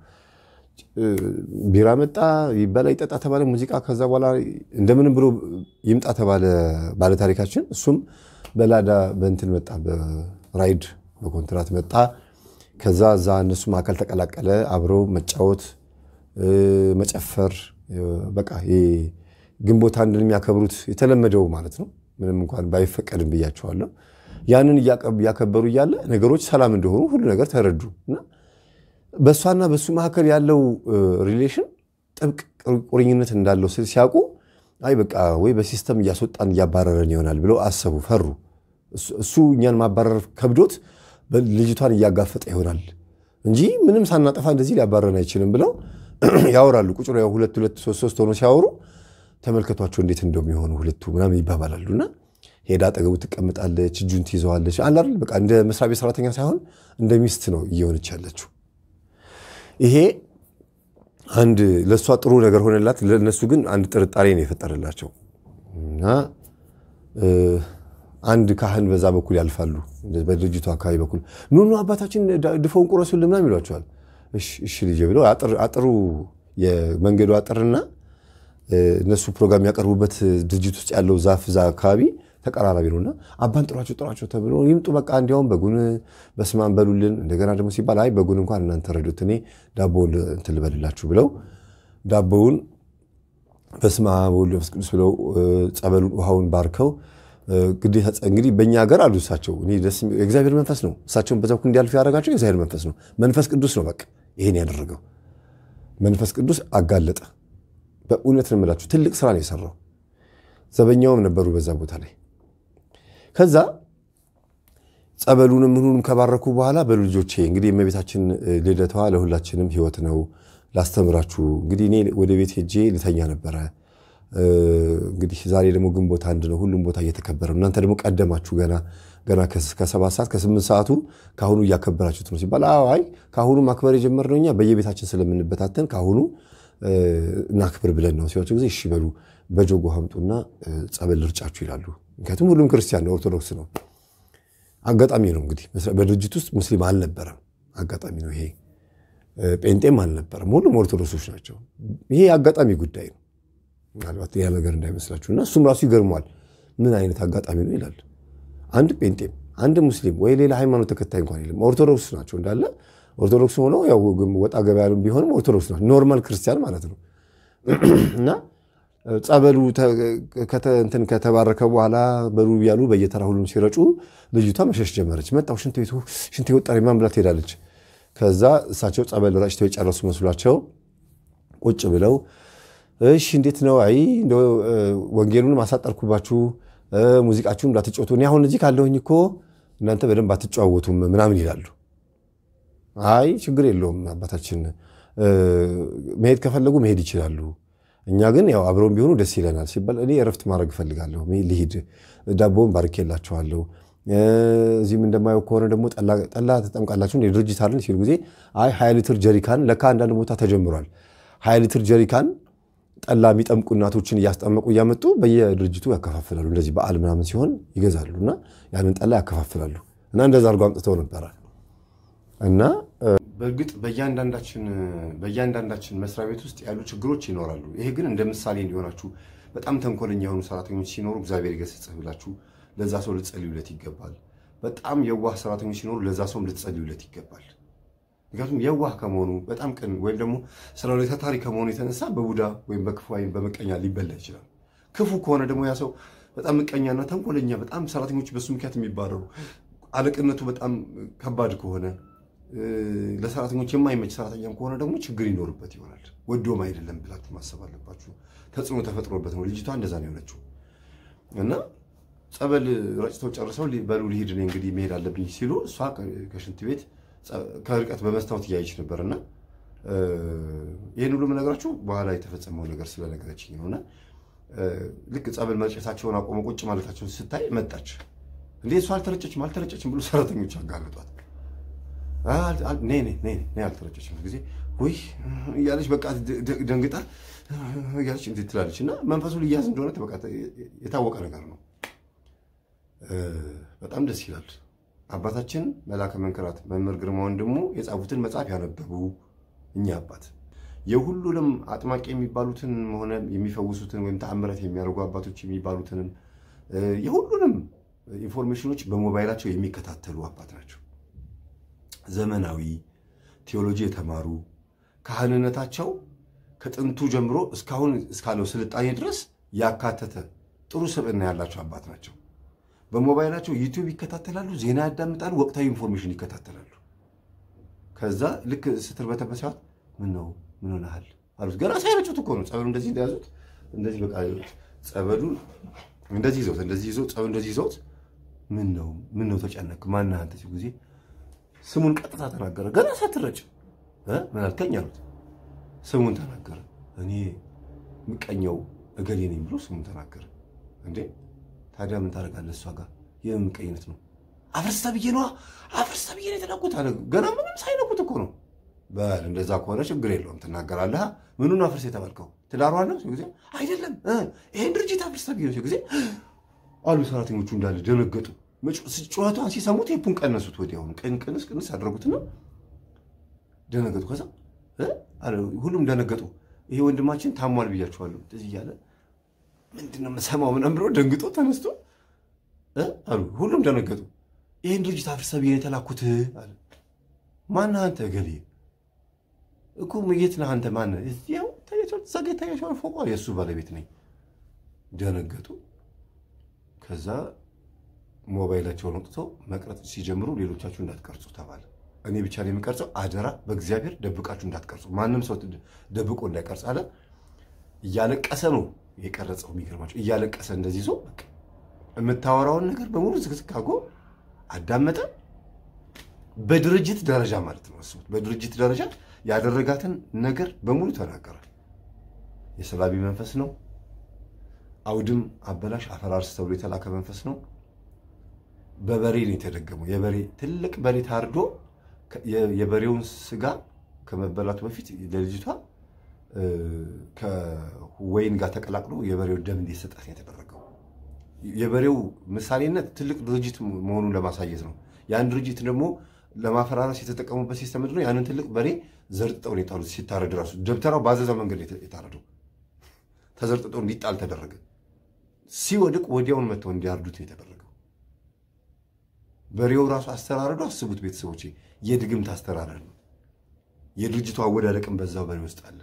ቢራ መጣ ይበላ ይጠጣ ተባለ ሙዚቃ። ከዛ በኋላ እንደምንም ብሎ ይምጣ ተባለ ባለታሪካችን እሱም በላዳ በእንትን መጣ፣ በራይድ በኮንትራት መጣ። ከዛ እዛ እነሱ ማዕከል ተቀላቀለ። አብሮ መጫወት፣ መጨፈር በቃ ግንቦት አንድን የሚያከብሩት የተለመደው ማለት ነው። ምንም እንኳን ባይፈቀድም ብያቸዋለሁ። ያንን እያከበሩ እያለ ነገሮች ሰላም እንደሆኑ ሁሉ ነገር ተረዱ እና በእሷና በእሱ መካከል ያለው ሪሌሽን ጥብቅ ቁርኝነት እንዳለው ሲያውቁ አይ በቃ ወይ በሲስተም እያስወጣን እያባረረን ይሆናል ብለው አሰቡ፣ ፈሩ። እሱ እኛን ማባረር ከብዶት ልጅቷን እያጋፈጠ ይሆናል እንጂ ምንም ሳናጠፋ እንደዚህ ሊያባረረን አይችልም ብለው ያወራሉ። ቁጭ ሁ ሁለት ሁለት ሶስት ሶስት ሆኖ ሲያወሩ ተመልከቷቸው እንዴት እንደሚሆኑ ሁለቱ ምናምን ይባባላሉና ሄዳ አጠገቡ ትቀምጣለች፣ እጁን ትይዘዋለች። አላል በቃ እንደ መስሪያ ቤት ሰራተኛ ሳይሆን እንደ ሚስት ነው እየሆነች ያለችው ይሄ አንድ ለእሷ ጥሩ ነገር ሆነላት፣ ለእነሱ ግን አንድ ጥርጣሬ ነው የፈጠረላቸው እና አንድ ካህን በዛ በኩል ያልፋሉ፣ በድርጅቱ አካባቢ በኩል ኑኑ አባታችን ድፎውን ቁረሱልን ምናምን ይሏቸዋል። እሺ ልጄ ብለው አጥሩ የመንገዱ አጥርና እነሱ ፕሮግራም ያቀርቡበት ድርጅት ውስጥ ያለው ዛፍ እዛ አካባቢ ተቀራራቢ ነውና አባን ጥሯቸው ጥሯቸው ተብሎ ይምጡ በቃ እንዲያውም በጉን በስማን በሉልን። እንደገና ደግሞ ሲባል አይ በጉን እንኳን እናንተ ረዱት እኔ ዳቦውን እንትን ልበልላችሁ ብለው ዳቦውን በስመ አብ ወወልድ ወመንፈስ ቅዱስ ብለው ጸበሉን ውሃውን ባርከው ግዴታ እንግዲህ በእኛ ሀገር አሉ እሳቸው የእግዚአብሔር መንፈስ ነው። እሳቸውን በዛ በኩል እንዲያልፉ ያደረጋቸው የእግዚአብሔር መንፈስ ነው። መንፈስ ቅዱስ ነው በቃ ይሄን ያደረገው መንፈስ ቅዱስ አጋለጠ። በእውነት ነው የምላችሁ ትልቅ ስራ ነው የሰራው። ዘበኛውም ነበሩ በዛ ቦታ ላይ ከዛ ጸበሉንም ምኑንም ከባረኩ በኋላ በሉ ልጆቼ፣ እንግዲህ የእመቤታችን ልደቷ ለሁላችንም ህይወት ነው፣ ላስተምራችሁ። እንግዲህ እኔ ወደ ቤት ሄጄ ልተኛ ነበረ። እንግዲህ ዛሬ ደግሞ ግንቦት አንድ ነው፣ ሁሉም ቦታ እየተከበረ እናንተ ደግሞ ቀደማችሁ። ገና ገና ከሰባት ሰዓት ከስምንት ሰዓቱ ከአሁኑ እያከበራችሁት ነው ሲባል፣ አይ ከአሁኑ ማክበር የጀመርነው እኛ በየቤታችን ስለምንበታተን ከአሁኑ እናክብር ብለን ነው ሲሏቸው ጊዜ እሺ በሉ በጆጎ ሀምጡና ጸበል ልርጫችሁ ይላሉ። ምክንያቱም ሁሉም ክርስቲያን ነው፣ ኦርቶዶክስ ነው። አጋጣሚ ነው እንግዲህ በድርጅት ውስጥ ሙስሊም አልነበረም። አጋጣሚ ነው ይሄ። ጴንጤም አልነበረም። ሁሉም ኦርቶዶክሶች ናቸው። ይሄ አጋጣሚ ጉዳይ ነው። ምናልባት ሌላ ነገር እንዳይመስላችሁ እና እሱም ራሱ ይገርመዋል። ምን አይነት አጋጣሚ ነው ይላል። አንድ ጴንጤም፣ አንድ ሙስሊም ወይ ሌላ ሃይማኖት ተከታይ እንኳን የለም። ኦርቶዶክስ ናቸው እንዳለ ኦርቶዶክስ ሆነው ያው ወጣ ገበያ ቢሆንም ኦርቶዶክስ ናቸው። ኖርማል ክርስቲያን ማለት ነው እና ጸበሉ እንትን ከተባረከ በኋላ በሉ እያሉ በየተራ ሁሉም ሲረጩ ልጅቷ መሸሽ ጀመረች። መጣው ሽንት ቤቱ ሽንት ወጣሪ ብላ ትሄዳለች። ከዛ እሳቸው ጸበል ረጭተው የጨረሱ መስሏቸው ቁጭ ብለው እሺ እንዴት ነው? አይ ወንጌሉን ማሳጠርኩባችሁ ሙዚቃችሁን እንዳትጫወቱ እኔ አሁን እዚህ ካለሁኝ እኮ እናንተ በደንብ አትጨዋወቱም ምናምን ይላሉ። አይ ችግር የለውም አባታችን መሄድ ከፈለጉ መሄድ ይችላሉ እኛ ግን ያው አብረውን ቢሆኑ ደስ ይለናል ሲባል እኔ እረፍት ማድረግ እፈልጋለሁ፣ ልሂድ፣ ዳቦውን ባርኬላችኋለሁ እዚህም እንደማየው ከሆነ ደግሞ ጠላ ተጠምቃላችሁ የድርጅት አለን ሲሉ ጊዜ አይ ሀያ ሊትር ጀሪካን ለካ አንዳንድ ቦታ ተጀምሯል። ሀያ ሊትር ጀሪካን ጠላ የሚጠምቁ እናቶችን እያስጠመቁ እያመጡ በየድርጅቱ ያከፋፍላሉ። እንደዚህ በዓል ምናምን ሲሆን ይገዛሉ እና ያንን ጠላ ያከፋፍላሉ እና እንደዛ አድርጎ አምጥተው ነበረ። እና በእርግጥ በእያንዳንዳችን በእያንዳንዳችን መስሪያ ቤት ውስጥ ያሉ ችግሮች ይኖራሉ። ይሄ ግን እንደ ምሳሌ እንዲሆናችሁ በጣም ተንኮለኛ የሆኑ ሰራተኞች ሲኖሩ እግዚአብሔር ይገስጽህ ብላችሁ ለዛ ሰው ልትጸልዩለት ይገባል። በጣም የዋህ ሰራተኞች ሲኖሩ ለዛ ሰውም ልትጸልዩለት ይገባል። ምክንያቱም የዋህ ከመሆኑ በጣም ቅን ወይም ደግሞ ስራ ላይ ታታሪ ከመሆኑ የተነሳ በቡዳ ወይም በክፉ ወይም በምቀኛ ሊበላ ይችላል። ክፉ ከሆነ ደግሞ ያ ሰው በጣም ምቀኛና ተንኮለኛ፣ በጣም ሰራተኞች በሱ ምክንያት የሚባረሩ አለቅነቱ በጣም ከባድ ከሆነ ለሰራተኞች የማይመች ሰራተኛም ከሆነ ደግሞ ችግር ይኖርበት ይሆናል። ወዶም አይደለም ብላችሁ ማሰብ አለባችሁ። ተጽዕኖ ተፈጥሮበት ነው። ልጅቷ እንደዛ ነው የሆነችው እና ጸበል ረጭተው ጨርሰው በሉ ሊሄድ እኔ እንግዲህ መሄድ አለብኝ ሲሉ እሷ ከሽንት ቤት ከርቀት በመስታወት እያየች ነበር እና ይህን ሁሉም ነገራችሁ በኋላ የተፈጸመው ነገር ስለነገረችኝ ነው እና ልክ ጸበል መርጨታቸውን አቆመ ቁጭ ማለታቸውን ስታይ መጣች። እንዴ እሷ አልተረጨችም አልተረጨችም ብሎ ሰራተኞች አጋለጧት። ነይ አልተረጨችም ጊዜ ውይ እያለች በቃ ደንግጣ እያለች እንትን ትላለች። እና መንፈሱ ልያዝ እንደሆነ የታወቀ ነገር ነው። በጣም ደስ ይላል። አባታችን መላከ መንክራት መምህር ግርማ ወንድሙ የጻፉትን መጽሐፍ ያነበቡ እኛ አባት የሁሉንም አጥማቂ የሚባሉትን ሆነ የሚፈውሱትን ወይም ተአምረት የሚያደርጉ አባቶች የሚባሉትንም የሁሉንም ኢንፎርሜሽኖች በሞባይላቸው የሚከታተሉ አባት ናቸው። ዘመናዊ ቴዎሎጂ የተማሩ ካህንነታቸው ከጥንቱ ጀምሮ እስካሁን እስካለው ስልጣኔ ድረስ ያካተተ ጥሩ ስብዕና ያላቸው አባት ናቸው። በሞባይላቸው ዩቲዩብ ይከታተላሉ፣ ዜና ያዳምጣሉ፣ ወቅታዊ ኢንፎርሜሽን ይከታተላሉ። ከዛ ልክ ስትር በተበሳት ምን ነው ምን ሆነሃል አሉት። ገና ሳይረጩት እኮ ነው ጸበሉ እንደዚህ እንደያዙት እንደዚህ በቃ ጸበሉ እንደዚህ ይዘውት እንደዚህ ይዘውት ጸበሉ እንደዚህ ይዘውት ምን ነው ምን ነው ተጨነቅ ማናህን ጊዜ ስሙን ቀጥታ ተናገረ። ገና ሳትረጭ ምን አልከኝ አሉት። ስሙን ተናገረ። እኔ ምቀኘው እገሌ ነኝ ብሎ ስሙን ተናገረ። እንዴ ታዲያ ምን ታደርጋለህ? እሷ ጋር ይህ ምቀኝነት ነው? አፍርስተ ብዬ ነዋ አፍርስተ ብዬ ነው የተናኩት አለ። ገና ምንም ሳይነኩት እኮ ነው። በል እንደዛ ከሆነ ችግር የለውም ትናገራለህ። ምኑን አፍርስ የተባልከው ትዳሯን ነው? ጊዜ አይደለም ይህን ድርጅት አፍርስተ ብዬ ነው ጊዜ አሉ። ሰራተኞቹ እንዳለ ደነገጡ። ጩኸቷን ሲሰሙት ቴፑን ቀነሱት። ወዲያውኑ ቀን ቅንስ ቅንስ አደረጉትና ደነገጡ። ከዛ ሁሉም ደነገጡ። ይሄ ወንድማችን ታሟል ብያችኋለሁ እዚህ እያለ ምንድን ነው የምሰማው ምናምን ብሎ ደንግጦ ተነስቶ አሉ። ሁሉም ደነገጡ። ይህን ድርጅት አፍርሰህ ብዬ የተላኩት አለ። ማነህ አንተ? ገሌ እኮ የት ነህ አንተ? ማነህ? ዛጋ ይታያቸዋል። ፎቋ የእሱ ባለቤት ነኝ። ደነገጡ። ከዛ ሞባይላቸውን ወጥተው መቅረጽ ሲጀምሩ ሌሎቻችሁ እንዳትቀርጹ ተባለ። እኔ ብቻ ነው የምቀርጸው፣ አደራ በእግዚአብሔር ደብቃችሁ እንዳትቀርጹ፣ ማንም ሰው ደብቆ እንዳይቀርጽ አለ። እያለቀሰ ነው የቀረጸው። የሚገርማቸው እያለቀሰ እንደዚህ ይዞ የምታወራውን ነገር በሙሉ ዝግዝግ አድርጎ አዳመጠ። በድርጅት ደረጃ ማለት ነው። አስቡት፣ በድርጅት ደረጃ ያደረጋትን ነገር በሙሉ ተናገረ። የሰላቢ መንፈስ ነው። አውድም አበላሽ አፈራርስ ተብሎ የተላከ መንፈስ ነው። በበሬ ነው የተደገመው። የበሬ ትልቅ በሬ ታርዶ የበሬውን ስጋ ከመበላቱ በፊት ለልጅቷ ከወይን ጋር ተቀላቅሎ የበሬው ደም እንዲሰጣት የተደረገው። የበሬው ምሳሌነት ትልቅ ድርጅት መሆኑን ለማሳየት ነው። ያን ድርጅት ደግሞ ለማፈራረስ የተጠቀሙበት ሲስተም ነው ያንን ትልቅ በሬ ዘርጥጠው ነው የጣሉት። ሲታረድ ራሱ ደብተራው በአዘዛው መንገድ የታረደው ተዘርጥጠው እንዲጣል ተደረገ። ሲወድቅ ወዲያውን መጥተው እንዲያርዱት ነው የተደረገ። በሬው ራሱ አስተራረዱ አስቡት ቤተሰቦች፣ የድግምት አስተራረድ ነው። የድርጅቱ አወዳደቅም በዛው በሬ ውስጥ አለ።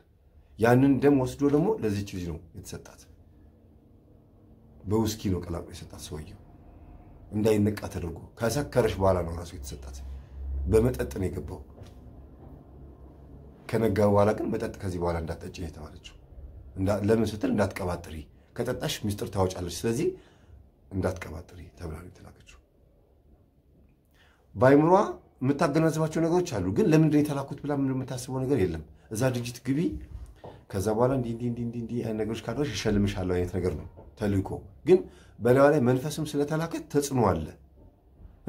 ያንን ደም ወስዶ ደግሞ ለዚች ልጅ ነው የተሰጣት። በውስኪ ነው ቀላቅሎ የሰጣት ሰውየው እንዳይነቃ ተደርጎ ከሰከረች በኋላ ነው ራሱ የተሰጣት። በመጠጥ ነው የገባው። ከነጋ በኋላ ግን መጠጥ ከዚህ በኋላ እንዳትጠጪ ነው የተባለችው። ለምን ስትል እንዳትቀባጥሪ፣ ከጠጣሽ ምስጢር ታወጫለች፣ ስለዚህ እንዳትቀባጥሪ ተብላ ነው በአይምሯ የምታገናዝባቸው ነገሮች አሉ። ግን ለምንድን የተላኩት ብላ ምን የምታስበው ነገር የለም። እዛ ድርጅት ግቢ፣ ከዛ በኋላ እንዲህ እንዲህ እንዲህ ነገሮች ካደረግሽ እሸልምሻለሁ አይነት ነገር ነው ተልእኮ። ግን በላዩ ላይ መንፈስም ስለተላከ ተጽዕኖ አለ።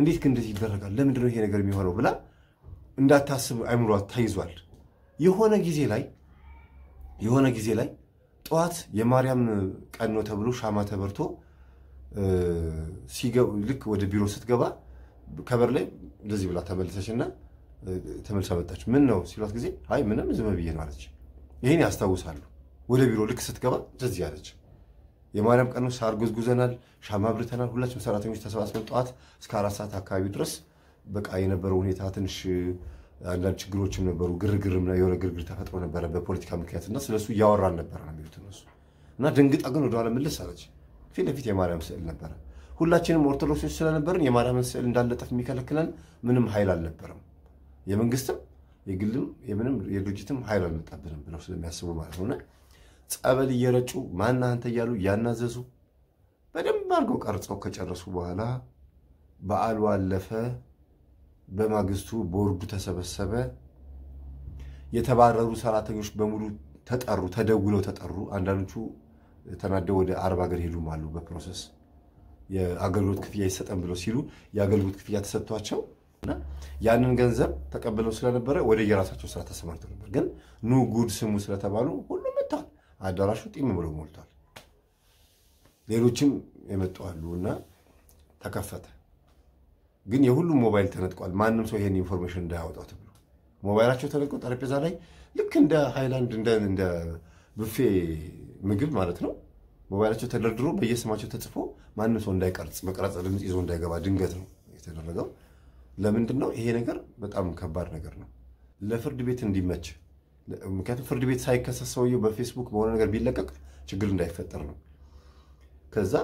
እንዴት ግን እንደዚህ ይደረጋል? ለምንድን ነው ይሄ ነገር የሚሆነው ብላ እንዳታስብ አይምሯ ተይዟል። የሆነ ጊዜ ላይ የሆነ ጊዜ ላይ ጠዋት የማርያም ቀን ነው ተብሎ ሻማ ተበርቶ ልክ ወደ ቢሮ ስትገባ ከበር ላይ እንደዚህ ብላ ተመልሰች እና ተመልሳ መጣች። ምን ነው ሲሏት ጊዜ አይ ምንም ዝም ብዬ ነው አለች። ይህን ያስታውሳሉ። ወደ ቢሮ ልክ ስትገባ እንደዚህ አለች። የማርያም ቀን ሳር ሻማ ብርተናል። ሁላችሁም ሰራተኞች ተሰባስበን ጠዋት እስከ አራት ሰዓት አካባቢ ድረስ በቃ የነበረው ሁኔታ ትንሽ አንዳንድ ችግሮችም ነበሩ። ግርግር የሆነ ግርግር ተፈጥሮ ነበረ በፖለቲካ ምክንያት እና ስለሱ እያወራን ነበረ ነው የሚሉት እነሱ እና ደንግጣ ግን ወደኋላ መለስ አለች። ፊት ለፊት የማርያም ስዕል ነበረ። ሁላችንም ኦርቶዶክሶች ስለነበርን የማርያምን ስዕል እንዳለጠፍ የሚከለክለን ምንም ኃይል አልነበረም። የመንግስትም የግልም የምንም የድርጅትም ኃይል አልመጣብንም ብለው ስለሚያስቡ ማለት ሆነ ጸበል እየረጩ ማን አንተ እያሉ እያናዘዙ በደንብ አድርገው ቀርጸው ከጨረሱ በኋላ በዓሉ አለፈ። በማግስቱ ቦርዱ ተሰበሰበ። የተባረሩ ሰራተኞች በሙሉ ተጠሩ፣ ተደውለው ተጠሩ። አንዳንዶቹ ተናደው ወደ አርባ ሀገር ሄዱም አሉ በፕሮሰስ የአገልግሎት ክፍያ ይሰጠን ብለው ሲሉ የአገልግሎት ክፍያ ተሰጥቷቸው እና ያንን ገንዘብ ተቀብለው ስለነበረ ወደ የራሳቸው ስራ ተሰማርተው ነበር። ግን ኑ ጉድ ስሙ ስለተባሉ ሁሉም መጥተዋል። አዳራሹ ጢም ብሎ ሞልቷል። ሌሎችም የመጡ አሉ እና ተከፈተ። ግን የሁሉም ሞባይል ተነጥቋል። ማንም ሰው ይሄን ኢንፎርሜሽን እንዳያወጣው ተብሎ ሞባይላቸው ተነጥቆ ጠረጴዛ ላይ ልክ እንደ ሃይላንድ እንደ ቡፌ ምግብ ማለት ነው ሞባይላቸው ተደርድሮ በየስማቸው ተጽፎ ማንም ሰው እንዳይቀርጽ መቅረጽ ድምፅ ይዞ እንዳይገባ ድንገት ነው የተደረገው። ለምንድን ነው ይሄ ነገር? በጣም ከባድ ነገር ነው ለፍርድ ቤት እንዲመች። ምክንያቱም ፍርድ ቤት ሳይከሰስ ሰውየው በፌስቡክ በሆነ ነገር ቢለቀቅ ችግር እንዳይፈጠር ነው። ከዛ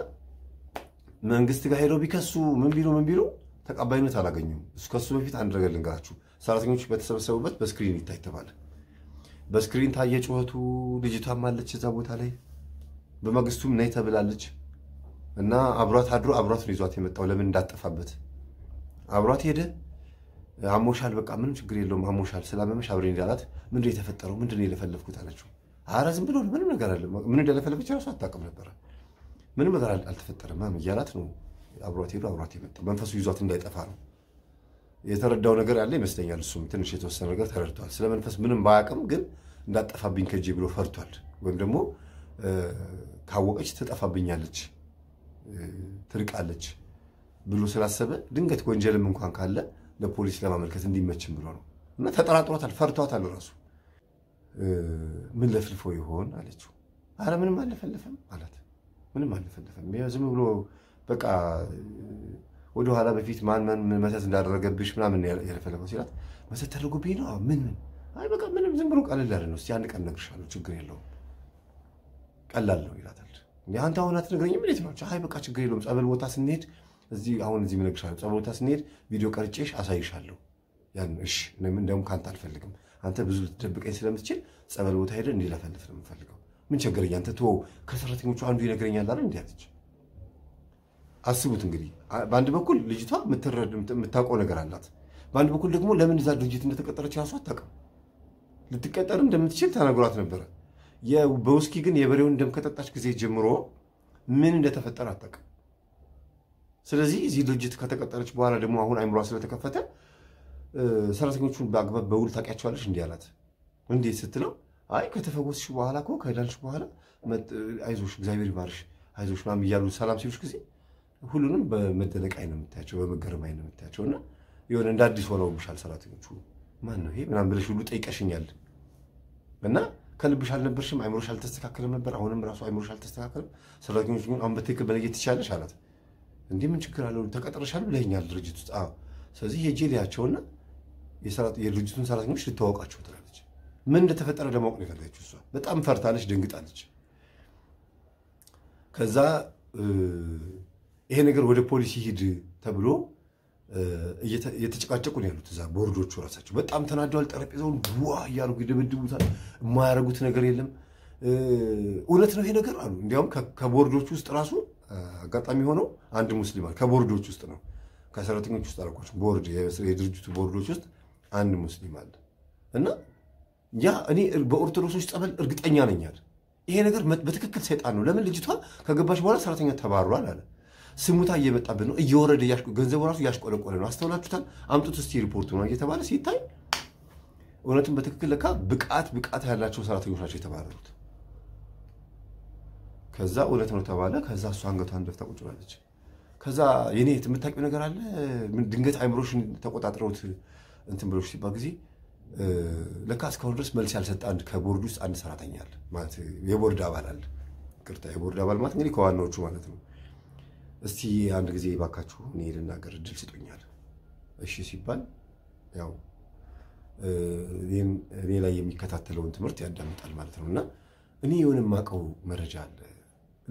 መንግስት ጋር ሄደው ቢከሱ ምን ቢሉ ምን ቢሉ ተቀባይነት አላገኙም። ከሱ በፊት አንድ ነገር ልንገራችሁ። ሰራተኞች በተሰበሰቡበት በስክሪን ይታይ ተባለ። በስክሪን ታየ ጩኸቱ። ልጅቷም አለች እዛ ቦታ ላይ በማግስቱም ነይ ተብላለች እና አብሯት አድሮ አብሯት ነው ይዟት የመጣው። ለምን እንዳጠፋበት አብሯት ሄደ። አሞሻል፣ በቃ ምንም ችግር የለውም አሞሻል፣ ስላመመሽ አብሬ እንዳላት ምንድን የተፈጠረው ምንድን የለፈለፍኩት አለችው። ኧረ ዝም ብሎ ምንም ነገር አለ። ምን እንደለፈለፈች ራሱ አታውቅም ነበረ። ምንም ነገር አልተፈጠረም እያላት ነው አብሯት ሄዱ። አብሯት የመጣው መንፈሱ ይዟት እንዳይጠፋ ነው። የተረዳው ነገር ያለ ይመስለኛል። እሱም ትንሽ የተወሰነ ነገር ተረድቷል። ስለ መንፈስ ምንም ባያውቅም ግን እንዳጠፋብኝ ከእጄ ብሎ ፈርቷል ወይም ደግሞ ካወቀች ትጠፋብኛለች፣ ትርቃለች ብሎ ስላሰበ ድንገት ወንጀልም እንኳን ካለ ለፖሊስ ለማመልከት እንዲመችም ብሎ ነው። እና ተጠራጥሯታል፣ ፈርቷታል። ራሱ ምን ለፍልፎ ይሆን አለችው። አረ ምንም አልለፈለፈም አላት። ምንም አልለፈለፈም፣ ዝም ብሎ በቃ ወደኋላ በፊት ማን ማን መተት እንዳደረገብሽ ምናምን የለፈለፈው ሲላት መተት ተደርጎብኝ ነው ምን ምን፣ አይ በቃ ምንም፣ ዝም ብሎ ቀለል ያለ ነው። እስኪ አንድ ቀን እነግርሻለሁ፣ ችግር የለውም ቀላል ነው ይላታል። አንተ አሁን አትነግረኝ ምን ነው? አይ በቃ ችግር የለውም ጸበል ቦታ ስንሄድ እዚህ አሁን እዚህ ምነግርሻለሁ፣ ጸበል ቦታ ስንሄድ ቪዲዮ ቀርጬሽ አሳይሻለሁ። ያን እሺ፣ እኔም እንደውም ከአንተ አልፈልግም። አንተ ብዙ ልትደብቀኝ ስለምትችል ጸበል ቦታ ሄደን እንዲለፈልፍ ነው የምፈልገው። ምን ቸገረኝ አንተ ተወው፣ ከሰራተኞቹ አንዱ ይነግረኛል አለ። እንዲህ አለች። አስቡት እንግዲህ በአንድ በኩል ልጅቷ የምታውቀው ነገር አላት፣ በአንድ በኩል ደግሞ ለምን እዛ ድርጅት እንደተቀጠረች ራሱ አታውቅም። ልትቀጠር እንደምትችል ተነግሯት ነበረ። በውስኪ ግን የበሬውን ደም ከጠጣች ጊዜ ጀምሮ ምን እንደተፈጠረ አታውቅም። ስለዚህ እዚህ ድርጅት ከተቀጠረች በኋላ ደግሞ አሁን አይምሯ ስለተከፈተ ሰራተኞቹን በአግባብ በውል ታውቂያቸዋለች እንዲህ አላት። እንዴት ስትለው አይ ከተፈወስሽ በኋላ እኮ ከዳንሽ በኋላ አይዞሽ፣ እግዚአብሔር ይባርሽ፣ አይዞሽ ማም እያሉ ሰላም ሲሉሽ ጊዜ ሁሉንም በመደነቅ አይነ የምታያቸው፣ በመገረም አይነ የምታያቸው እና የሆነ እንደ አዲስ ሆነውብሻል ሰራተኞቹ። ማን ነው ይሄ ምናምን ብለሽ ሁሉ ጠይቀሽኛል እና ከልብሽ አልነበርሽም፣ አይምሮሽ አልተስተካከልም ነበር። አሁንም ራሱ አይምሮሽ አልተስተካከልም። ሰራተኞች ግን አሁን በትክክል መለየት ትችላለሽ አላት። እንዲህ ምን ችግር አለው ተቀጥረሻል ብለኛል ድርጅት ውስጥ። ስለዚህ ሄጄ ልያቸውና የድርጅቱን ሰራተኞች ልታወቃቸው ትላለች። ምን እንደተፈጠረ ለማወቅ ነው የፈለገችው። እሷ በጣም ፈርታለች፣ ደንግጣለች። ከዛ ይሄ ነገር ወደ ፖሊስ ይሂድ ተብሎ እየተጨቃጨቁ ነው ያሉት። እዛ ቦርዶቹ ራሳቸው በጣም ተናደዋል። ጠረጴዛውን ዋ እያሉ ይደበድቡታል። የማያደርጉት ነገር የለም። እውነት ነው ይሄ ነገር አሉ። እንዲያውም ከቦርዶች ውስጥ ራሱ አጋጣሚ ሆነው አንድ ሙስሊም አለ። ከቦርዶች ውስጥ ነው ከሰራተኞች ውስጥ አልኳቸው። ቦርድ የድርጅቱ ቦርዶች ውስጥ አንድ ሙስሊም አለ እና ያ እኔ በኦርቶዶክሶች ጸበል እርግጠኛ ነኛል። ይሄ ነገር በትክክል ሰይጣን ነው። ለምን ልጅቷ ከገባች በኋላ ሰራተኛ ተባሯል አለ ስሙታ እየመጣብን ነው፣ እየወረደ ገንዘቡ ራሱ እያሽቆለቆለ ነው። አስተውላችሁታል? አምጡት እስቲ ሪፖርቱ ነው እየተባለ ሲታይ እውነትም በትክክል ለካ ብቃት ብቃት ያላቸው ሰራተኞች ናቸው የተባረሩት። ከዛ እውነት ነው ተባለ። ከዛ እሱ አንገቷን ደፍታ ቁጭ ብላለች። ከዛ የኔ የምታውቂው ነገር አለ ድንገት አይምሮሽን ተቆጣጥረውት እንትን ብሎች ሲባል ጊዜ ለካ እስካሁን ድረስ መልስ ያልሰጠ አንድ ከቦርድ ውስጥ አንድ ሰራተኛ አለ ማለት የቦርድ አባል አለ። ቅርታ የቦርድ አባል ማለት እንግዲህ ከዋናዎቹ ማለት ነው። እስቲ አንድ ጊዜ ባካችሁ እኔ ልናገር እድል ስጡኛል። እሺ ሲባል ያው እኔ ላይ የሚከታተለውን ትምህርት ያዳምጣል ማለት ነው። እና እኔ የሆነ የማውቀው መረጃ አለ።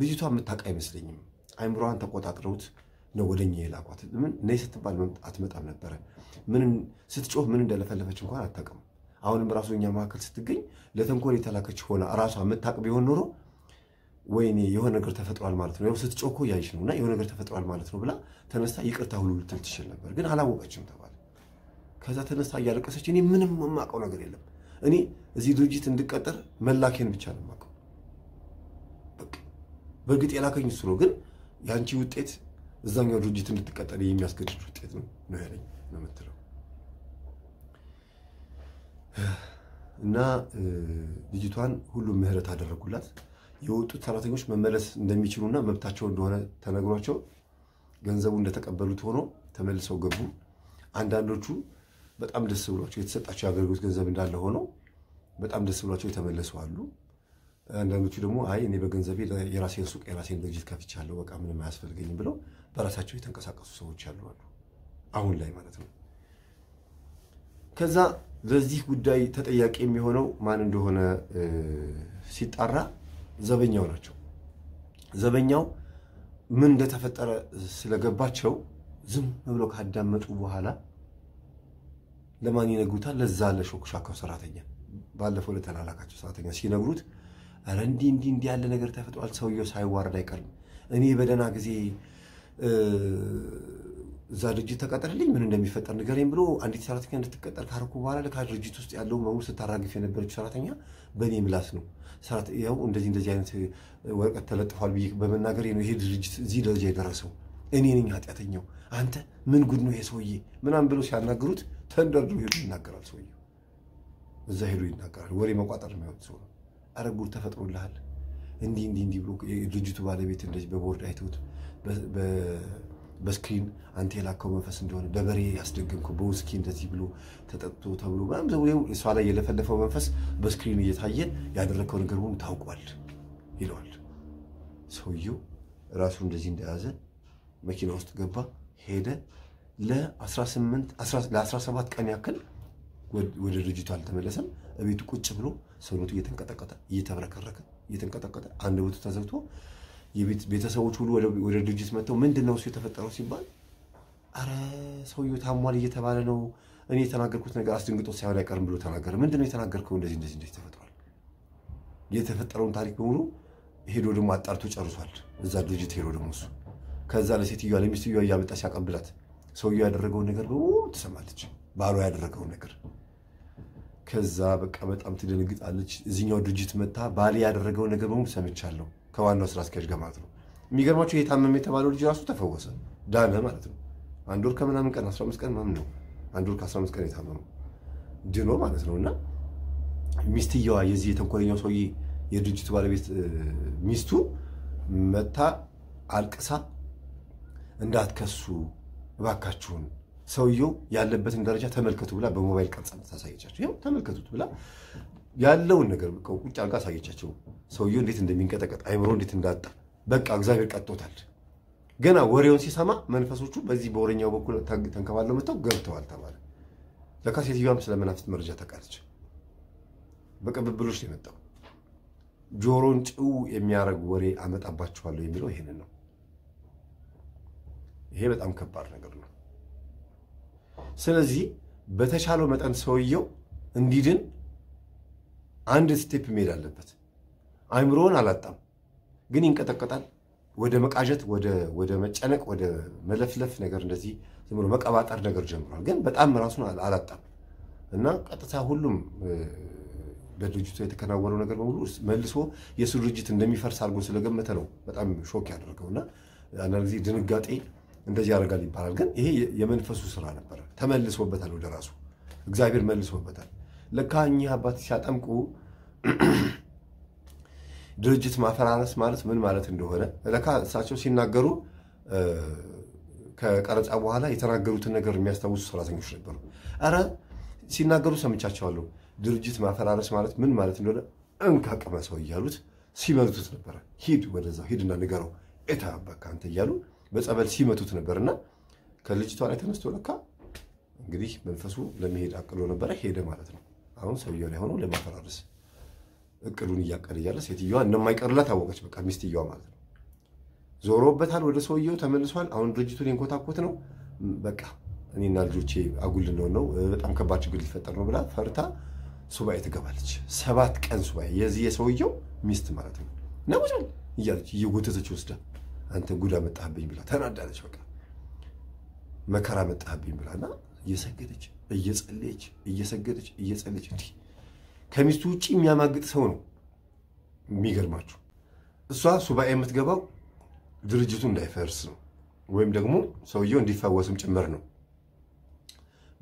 ልጅቷ የምታውቅ አይመስለኝም። አይምሮዋን ተቆጣጥረውት ነው ወደኛ የላኳት። ምን ነይ ስትባል አትመጣም ነበረ። ምን ስትጮህ ምን እንደለፈለፈች እንኳን አታውቅም። አሁንም ራሱ እኛ መካከል ስትገኝ ለተንኮል የተላከች ሆና ራሷ የምታውቅ ቢሆን ኖሮ ወይኔ የሆነ ነገር ተፈጥሯል ማለት ነው፣ ያው ስትጮህ እኮ ነው እና የሆነ ነገር ተፈጥሯል ማለት ነው ብላ ተነስታ ይቅርታ ሁሉ ልትል ትችል ነበር፣ ግን አላወቀችም ተባለ። ከዛ ተነስታ እያለቀሰች እኔ ምንም የማውቀው ነገር የለም፣ እኔ እዚህ ድርጅት እንድቀጠር መላኬን ብቻ ነው የማውቀው። በእርግጥ የላከኝ እሱ ነው፣ ግን የአንቺ ውጤት እዛኛው ድርጅት እንድትቀጠር የሚያስገድድ ውጤት ነው ነው ያለኝ ነው የምትለው እና ልጅቷን ሁሉም ምህረት አደረጉላት። የወጡት ሰራተኞች መመለስ እንደሚችሉና መብታቸው እንደሆነ ተነግሯቸው ገንዘቡ እንደተቀበሉት ሆኖ ተመልሰው ገቡ። አንዳንዶቹ በጣም ደስ ብሏቸው የተሰጣቸው የአገልግሎት ገንዘብ እንዳለ ሆኖ በጣም ደስ ብሏቸው የተመለሱ አሉ። አንዳንዶቹ ደግሞ አይ እኔ በገንዘቤ የራሴን ሱቅ የራሴን ድርጅት ከፍቻለሁ፣ በቃ ምንም አያስፈልገኝም ብለው በራሳቸው የተንቀሳቀሱ ሰዎች ያሉ አሉ። አሁን ላይ ማለት ነው። ከዛ ለዚህ ጉዳይ ተጠያቂ የሚሆነው ማን እንደሆነ ሲጣራ ዘበኛው ናቸው። ዘበኛው ምን እንደተፈጠረ ስለገባቸው ዝም ብለው ካዳመጡ በኋላ ለማን ይነግሩታል? ለዛ ለሾክሻካው ሰራተኛ። ባለፈው ለተላላካቸው ሰራተኛ ሲነግሩት ኧረ እንዲህ እንዲህ እንዲህ ያለ ነገር ተፈጥሯል። ሰውየው ሳይዋረድ አይቀርም። እኔ በደህና ጊዜ እዛ ድርጅት ተቀጠርልኝ ምን እንደሚፈጠር ንገረኝ ብሎ አንዲት ሰራተኛ እንድትቀጠር ካደረኩ በኋላ ልካ ድርጅት ውስጥ ያለው በሙሉ ስታራግፍ የነበረችው ሰራተኛ በእኔ ምላስ ነው ያው እንደዚህ እንደዚህ አይነት ወረቀት ተለጥፏል ብዬ በመናገር ነው ይሄ ድርጅት እዚህ ደረጃ የደረሰው። እኔ ነኝ ኃጢአተኛው፣ አንተ ምን ጉድ ነው ይሄ ሰውዬ ምናምን ብሎ ሲያናግሩት ተንደርድሮ ሄዱ ይናገራል። ሰውዬው እዛ ሄዶ ይናገራል። ወሬ መቋጠር የሚያወት ሰው ነው። ኧረ ጉድ ተፈጥሮልሃል እንዲህ እንዲህ እንዲህ ብሎ የድርጅቱ ባለቤት እንደዚህ በቦርድ አይተውት በስክሪን አንተ የላከው መንፈስ እንደሆነ በበሬ ያስደገምከው በውስኪ እንደዚህ ብሎ ተጠጥቶ ተብሎ እሷ ላይ የለፈለፈው መንፈስ በስክሪን እየታየ ያደረከው ነገር ሁሉ ታውቋል ይለዋል። ሰውየው ራሱ እንደዚህ እንደያዘ መኪና ውስጥ ገባ፣ ሄደ። ለ17 ቀን ያክል ወደ ድርጅቱ አልተመለሰም። እቤቱ ቁጭ ብሎ ሰውነቱ እየተንቀጠቀጠ እየተብረከረከ እየተንቀጠቀጠ አንድ አንደበቱ ተዘግቶ ቤተሰቦች ሁሉ ወደ ድርጅት መጥተው ምንድን ነው እሱ የተፈጠረው ሲባል አረ ሰውየው ታሟል እየተባለ ነው፣ እኔ የተናገርኩት ነገር አስደንግጦ ሳይሆን አይቀርም ብሎ ተናገረ። ምንድን ነው የተናገርከው? እንደዚህ እንደዚህ እንደዚህ ተፈጥሯል። የተፈጠረውን ታሪክ በሙሉ ሄዶ ደግሞ አጣርቶ ጨርሷል። እዛ ድርጅት ሄዶ ደግሞ እሱ ከዛ ለሴትዮዋ ለሚስትየዋ እያመጣ ሲያቀብላት ሰውየው ያደረገውን ነገር በሙሉ ትሰማለች። ባሏ ያደረገውን ነገር ከዛ በቃ በጣም ትደነግጣለች። እዚኛው ድርጅት መታ ባሌ ያደረገውን ነገር በሙሉ ሰምቻለሁ ከዋናው ስራ አስኪያጅ ጋር ማለት ነው። የሚገርማቸው የታመመ የተባለው ልጅ ራሱ ተፈወሰ፣ ዳነ ማለት ነው። አንድ ወር ከምናምን ቀን 15 ቀን ምናምን ነው አንድ ወር ከ15 ቀን የታመመው ድኖ ማለት ነው። እና ሚስትየዋ የዚህ የተንኮለኛው ሰውዬ የድርጅቱ ባለቤት ሚስቱ መታ አልቅሳ እንዳትከሱ እባካችሁን ሰውየው ያለበትን ደረጃ ተመልከቱ ብላ በሞባይል ቀርጻ ታሳየቻቸው። ይኸው ተመልከቱት ብላ ያለውን ነገር ቁጭ አድርጋ አሳየቻቸው። ሰውየው እንዴት እንደሚንቀጠቀጥ አይምሮ እንዴት እንዳጣ በቃ እግዚአብሔር ቀጥቶታል። ገና ወሬውን ሲሰማ መንፈሶቹ በዚህ በወረኛው በኩል ተንከባለው መጥተው ገብተዋል ተባለ። ለካ ሴትዮዋም ስለ መናፍስት መረጃ ተቃለች። በቅብብሎች ነው የመጣው። ጆሮን ጭው የሚያደርግ ወሬ አመጣባችኋለሁ የሚለው ይሄንን ነው። ይሄ በጣም ከባድ ነገር ነው። ስለዚህ በተሻለው መጠን ሰውየው እንዲድን አንድ ስቴፕ መሄድ አለበት። አይምሮውን አላጣም፣ ግን ይንቀጠቀጣል። ወደ መቃዠት፣ ወደ መጨነቅ፣ ወደ መለፍለፍ ነገር እንደዚህ ዝም ብሎ መቀባጠር ነገር ጀምሯል። ግን በጣም ራሱን አላጣም እና ቀጥታ ሁሉም በድርጅቱ የተከናወነው ነገር በሙሉ መልሶ የእሱ ድርጅት እንደሚፈርስ አድርጎ ስለገመተ ነው በጣም ሾክ ያደርገው እና አንዳንድ ጊዜ ድንጋጤ እንደዚህ ያደርጋል ይባላል። ግን ይሄ የመንፈሱ ስራ ነበረ። ተመልሶበታል፣ ወደ ራሱ እግዚአብሔር መልሶበታል። ለካ እኚህ አባት ሲያጠምቁ ድርጅት ማፈራረስ ማለት ምን ማለት እንደሆነ ለካ እሳቸው ሲናገሩ ከቀረጻ በኋላ የተናገሩትን ነገር የሚያስታውሱ ሰራተኞች ነበሩ። ኧረ ሲናገሩ ሰምቻቸዋለሁ። ድርጅት ማፈራረስ ማለት ምን ማለት እንደሆነ እንካ ሰው እያሉት ሲመቱት ነበረ። ሂድ ወደዛ ሂድና ንገረው ኤታ በቃ አንተ እያሉ በጸበል ሲመቱት ነበርና ከልጅቷ ላይ ተነስቶ ለካ እንግዲህ መንፈሱ ለመሄድ አቅሎ ነበረ ሄደ ማለት ነው። አሁን ሰውየው ላይ ሆኖ ለማፈራረስ እቅዱን እያቀደ እያለ ሴትዮዋ እንደማይቀርላት ታወቀች። በቃ ሚስትየዋ ማለት ነው። ዞሮበታል፣ ወደ ሰውየው ተመልሷል። አሁን ድርጅቱን የንኮታኮት ነው። በቃ እኔና ልጆቼ አጉል ልንሆን ነው፣ በጣም ከባድ ችግር ሊፈጠር ነው ብላ ፈርታ ሱባኤ ትገባለች። ሰባት ቀን ሱባኤ የዚህ የሰውየው ሚስት ማለት ነው ነውል እያለች እየጎተተች ወስዳ አንተ ጉዳ መጣህብኝ ብላ ተናዳለች። በቃ መከራ መጣህብኝ ብላና እየሰገደች እየጸለየች እየሰገደች እየጸለየች እንዲህ ከሚስቱ ውጭ የሚያማግጥ ሰው ነው የሚገርማችሁ። እሷ ሱባኤ የምትገባው ድርጅቱ እንዳይፈርስ ነው፣ ወይም ደግሞ ሰውየው እንዲፈወስም ጭምር ነው።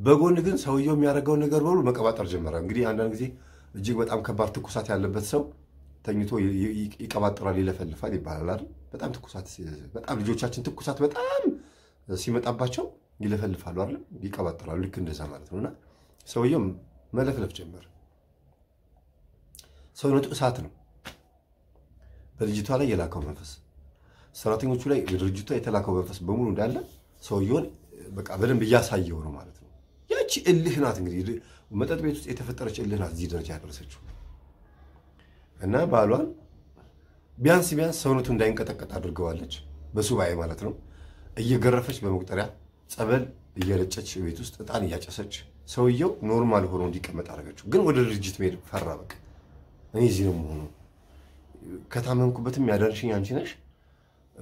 በጎን ግን ሰውየው የሚያደርገውን ነገር በሉ መቀባጠር ጀመረ። እንግዲህ አንዳንድ ጊዜ እጅግ በጣም ከባድ ትኩሳት ያለበት ሰው ተኝቶ ይቀባጥራል፣ ይለፈልፋል ይባላል አይደል? በጣም ትኩሳት በጣም ልጆቻችን ትኩሳት በጣም ሲመጣባቸው ይለፈልፋሉ አይደል? ይቀባጥራሉ። ልክ እንደዛ ማለት ነው። እና ሰውየው መለፍለፍ ጀመረ። ሰውነቱ እሳት ነው። በልጅቷ ላይ የላከው መንፈስ፣ ሰራተኞቹ ላይ በድርጅቷ የተላከው መንፈስ በሙሉ እንዳለ ሰውየውን በቃ በደንብ እያሳየው ነው ማለት ነው። ያቺ እልህ ናት እንግዲህ መጠጥ ቤት ውስጥ የተፈጠረች እልህ ናት እዚህ ደረጃ ያደረሰችው እና ባሏን ቢያንስ ቢያንስ ሰውነቱ እንዳይንቀጠቀጥ አድርገዋለች። በሱባኤ ማለት ነው እየገረፈች በመቁጠሪያ ጸበል እየረጨች ቤት ውስጥ እጣን እያጨሰች ሰውየው ኖርማል ሆኖ እንዲቀመጥ አደረገችው። ግን ወደ ድርጅት መሄድ ፈራ። በቃ እኔ እዚህ ነው መሆኑ ከታመምኩበትም ያዳንሽኝ አንቺ ነሽ።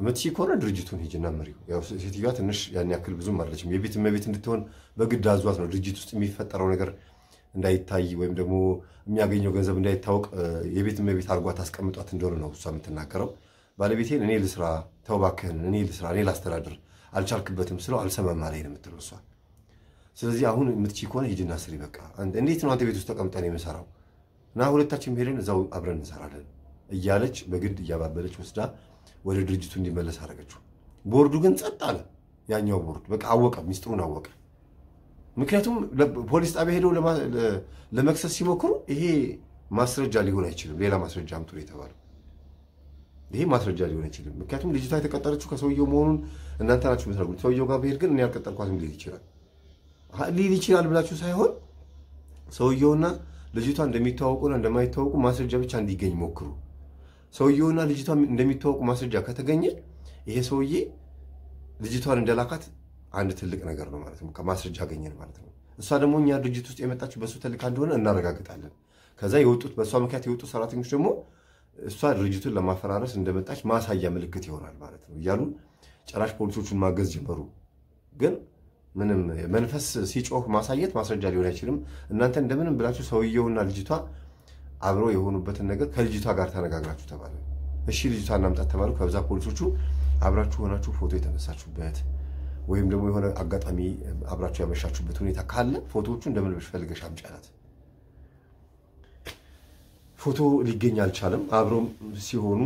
መጥቼ ከሆነ ድርጅቱን ሂጅና መሪው። ያው ሴትዮዋ ትንሽ ያን ያክል ብዙም አለችም። የቤት እመቤት እንድትሆን በግድ አዟት ነው። ድርጅት ውስጥ የሚፈጠረው ነገር እንዳይታይ ወይም ደግሞ የሚያገኘው ገንዘብ እንዳይታወቅ የቤት እመቤት አድርጓት አስቀምጧት እንደሆነ ነው እሷ የምትናገረው። ባለቤቴን እኔ ልስራ፣ ተው እባክህን፣ እኔ ልስራ፣ እኔ ላስተዳድር አልቻልክበትም ስለው አልሰማም አለኝ ነው የምትለው እሷ። ስለዚህ አሁን የምትች ከሆነ ሂድና ስሪ በቃ። እንዴት ነው አንተ ቤት ውስጥ ተቀምጠን የምሰራው እና ሁለታችን ሄደን እዛው አብረን እንሰራለን እያለች በግድ እያባበለች ወስዳ ወደ ድርጅቱ እንዲመለስ አደረገችው። ቦርዱ ግን ጸጥ አለ። ያኛው ቦርድ በቃ አወቀ፣ ሚስጥሩን አወቀ። ምክንያቱም ፖሊስ ጣቢያ ሄደው ለመክሰስ ሲሞክሩ ይሄ ማስረጃ ሊሆን አይችልም፣ ሌላ ማስረጃ አምጡ የተባለው ይሄ ማስረጃ ሊሆን አይችልም። ምክንያቱም ልጅቷ የተቀጠረችው ከሰውየው መሆኑን እናንተ ናችሁ የምትነግሩት። ሰውየው ጋር ብሄድ ግን እኔ አልቀጠርኳትም ሊል ይችላል ሊል ይችላል ብላችሁ ሳይሆን ሰውየውና ልጅቷ እንደሚተዋወቁና እንደማይተዋወቁ ማስረጃ ብቻ እንዲገኝ ሞክሩ። ሰውየውና ልጅቷ እንደሚተዋወቁ ማስረጃ ከተገኘ ይሄ ሰውዬ ልጅቷን እንደላካት አንድ ትልቅ ነገር ነው ማለት ነው። ከማስረጃ አገኘን ማለት ነው። እሷ ደግሞ እኛ ድርጅት ውስጥ የመጣችው በእሱ ተልካ እንደሆነ እናረጋግጣለን። ከዛ የወጡት በእሷ ምክንያት የወጡት ሰራተኞች ደግሞ እሷ ድርጅቱን ለማፈራረስ እንደመጣች ማሳያ ምልክት ይሆናል ማለት ነው እያሉ ጭራሽ ፖሊሶቹን ማገዝ ጀመሩ። ግን ምንም መንፈስ ሲጮህ ማሳየት ማስረጃ ሊሆን አይችልም። እናንተ እንደምንም ብላችሁ ሰውየውና ልጅቷ አብረው የሆኑበትን ነገር ከልጅቷ ጋር ተነጋግራችሁ ተባለ። እሺ ልጅቷ እናምጣት ተባሉ። ከዛ ፖሊሶቹ አብራችሁ ሆናችሁ ፎቶ የተነሳችሁበት ወይም ደግሞ የሆነ አጋጣሚ አብራችሁ ያመሻችሁበት ሁኔታ ካለ ፎቶዎቹ እንደምን ብሽ ፈልገሽ ፎቶ ሊገኝ አልቻለም። አብረውም ሲሆኑ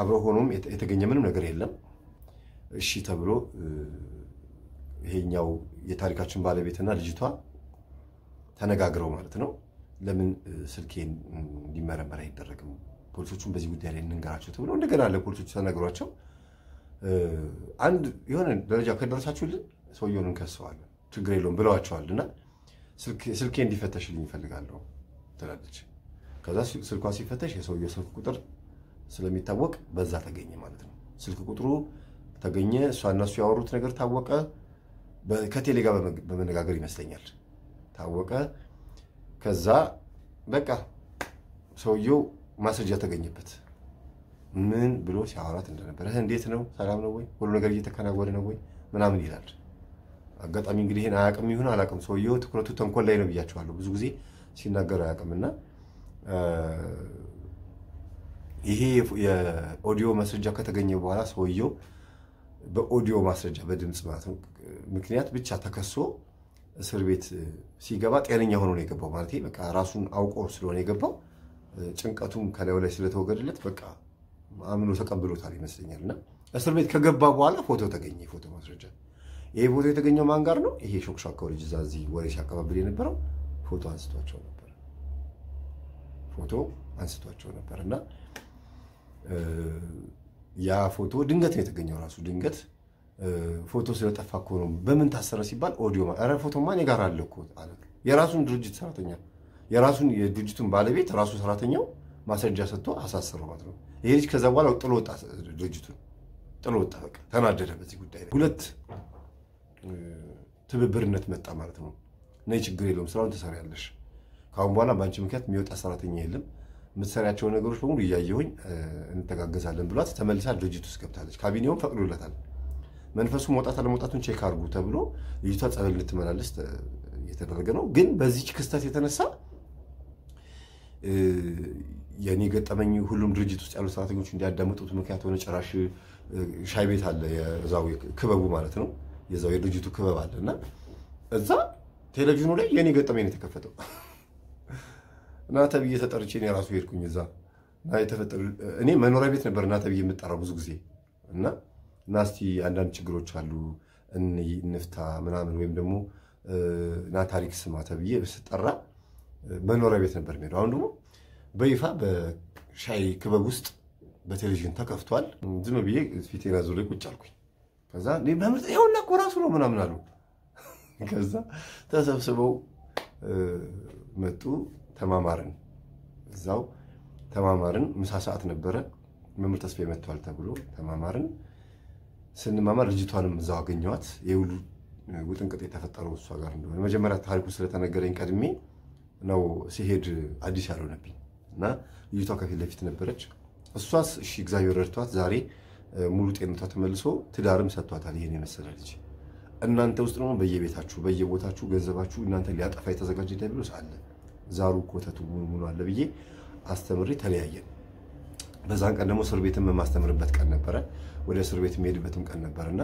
አብረው ሆኖም የተገኘ ምንም ነገር የለም። እሺ ተብሎ ይሄኛው የታሪካችን ባለቤትና ልጅቷ ተነጋግረው ማለት ነው ለምን ስልኬን እንዲመረመር አይደረግም? ፖሊሶቹን በዚህ ጉዳይ ላይ እንንገራቸው ተብሎ እንደገና ለፖሊሶቹ ተነግሯቸው አንድ የሆነ ደረጃ ከደረሳችሁልን ሰውየውን እንከሰዋለን፣ ችግር የለውም ብለዋቸዋል እና ስልኬ እንዲፈተሽልኝ ይፈልጋለሁ ትላለች። ከዛ ስልኳ ሲፈተሽ የሰውየው ስልክ ቁጥር ስለሚታወቅ በዛ ተገኘ ማለት ነው። ስልክ ቁጥሩ ተገኘ። እሷ እነሱ ያወሩት ነገር ታወቀ። ከቴሌ ጋር በመነጋገር ይመስለኛል ታወቀ። ከዛ በቃ ሰውየው ማስረጃ ተገኘበት። ምን ብሎ ሲያወራት እንደነበረ እንዴት ነው ሰላም ነው ወይ ሁሉ ነገር እየተከናወነ ነው ወይ ምናምን ይላል። አጋጣሚ እንግዲህ ይህን አያውቅም ይሁን አላውቅም፣ ሰውየው ትኩረቱ ተንኮል ላይ ነው ብያቸዋለሁ። ብዙ ጊዜ ሲናገር አያውቅምና ይሄ የኦዲዮ ማስረጃ ከተገኘ በኋላ ሰውየው በኦዲዮ ማስረጃ በድምፅ ማለት ምክንያት ብቻ ተከሶ እስር ቤት ሲገባ ጤነኛ ሆኖ ነው የገባው። ማለት በቃ ራሱን አውቆ ስለሆነ የገባው ጭንቀቱም ከላዩ ላይ ስለተወገደለት በቃ አምኖ ተቀብሎታል ይመስለኛል። እና እስር ቤት ከገባ በኋላ ፎቶ ተገኘ፣ የፎቶ ማስረጃ። ይሄ ፎቶ የተገኘው ማን ጋር ነው? ይሄ ሾክሾካው ልጅ እዛ እዚህ ወሬ ሲያቀባብል የነበረው ፎቶ አንስቷቸው ነው። ፎቶ አንስቷቸው ነበር እና ያ ፎቶ ድንገት ነው የተገኘው። ራሱ ድንገት ፎቶ ስለጠፋ እኮ ነው በምን ታሰረ ሲባል ኦዲዮ ፎቶ ፎቶማ እኔ ጋር አለ እኮ አለ። የራሱን ድርጅት ሰራተኛ የራሱን የድርጅቱን ባለቤት ራሱ ሰራተኛው ማስረጃ ሰጥቶ አሳሰረው ማለት ነው። ይሄ ልጅ ከዛ በኋላ ጥሎ ወጣ፣ ድርጅቱን ጥሎ ወጣ። በቃ ተናደደ በዚህ ጉዳይ ላይ። ሁለት ትብብርነት መጣ ማለት ነው። ነይ ችግር የለውም ስራውን ትሰሪያለሽ ከአሁን በኋላ በአንቺ ምክንያት የሚወጣ ሰራተኛ የለም፣ የምትሰሪያቸው ነገሮች በሙሉ እያየሁኝ እንተጋገዛለን ብሏት ተመልሳ ድርጅት ውስጥ ገብታለች። ካቢኔውም ፈቅዶለታል። መንፈሱ መውጣት አለመውጣቱን ቼክ አድርጉ ተብሎ ልጅቷ ጸበል እንድትመላለስ እየተደረገ ነው። ግን በዚች ክስተት የተነሳ የኔ ገጠመኝ ሁሉም ድርጅት ውስጥ ያሉ ሰራተኞች እንዲያዳምጡት ምክንያት ሆነ። ጭራሽ ሻይ ቤት አለ፣ የዛው ክበቡ ማለት ነው። የዛው የድርጅቱ ክበብ አለ እና እዛ ቴሌቪዥኑ ላይ የኔ ገጠመኝ ነው የተከፈተው። እና ተብዬ ተጠርቼ እኔ ራሱ ሄድኩኝ እዛ እና የተፈጠሩ እኔ መኖሪያ ቤት ነበር እና ተብዬ የምጠራው ብዙ ጊዜ እና እና አንዳንድ ችግሮች አሉ እንፍታ ምናምን ወይም ደግሞ ና ታሪክ ስማ ተብዬ ስጠራ መኖሪያ ቤት ነበር የሚሄደው። አሁን ደግሞ በይፋ በሻይ ክበብ ውስጥ በቴሌቪዥን ተከፍቷል። ዝም ብዬ ፊቴና ዙ ላይ ቁጭ አልኩኝ። ከዛ መምርጥ ይኸውና እኮ ራሱ ነው ምናምን አሉ። ከዛ ተሰብስበው መጡ። ተማማርን። እዛው ተማማርን። ምሳ ሰዓት ነበረ። መምህር ተስፋ መጥቷል ተብሎ ተማማርን። ስንማማር ልጅቷንም እዛው አገኘዋት የሁሉ ውጥንቅጥ የተፈጠረው እሷ ጋር እንደሆነ መጀመሪያ ታሪኩ ስለተነገረኝ ቀድሜ ነው ሲሄድ አዲስ ያልሆነብኝ እና ልጅቷ ከፊት ለፊት ነበረች። እሷስ እሺ እግዚአብሔር ረድቷት ዛሬ ሙሉ ጤነቷ ተመልሶ ትዳርም ሰጥቷታል። ይሄን የመሰለ ልጅ እናንተ ውስጥ ደግሞ በየቤታችሁ በየቦታችሁ ገንዘባችሁ እናንተ ሊያጠፋ የተዘጋጀ ዲያብሎስ አለ። ዛሩ ኮተቱ ሙሉ አለ ብዬ አስተምሬ ተለያየን። በዛን ቀን ደግሞ እስር ቤትም የማስተምርበት ቀን ነበረ። ወደ እስር ቤት የሚሄድበትም ቀን ነበረና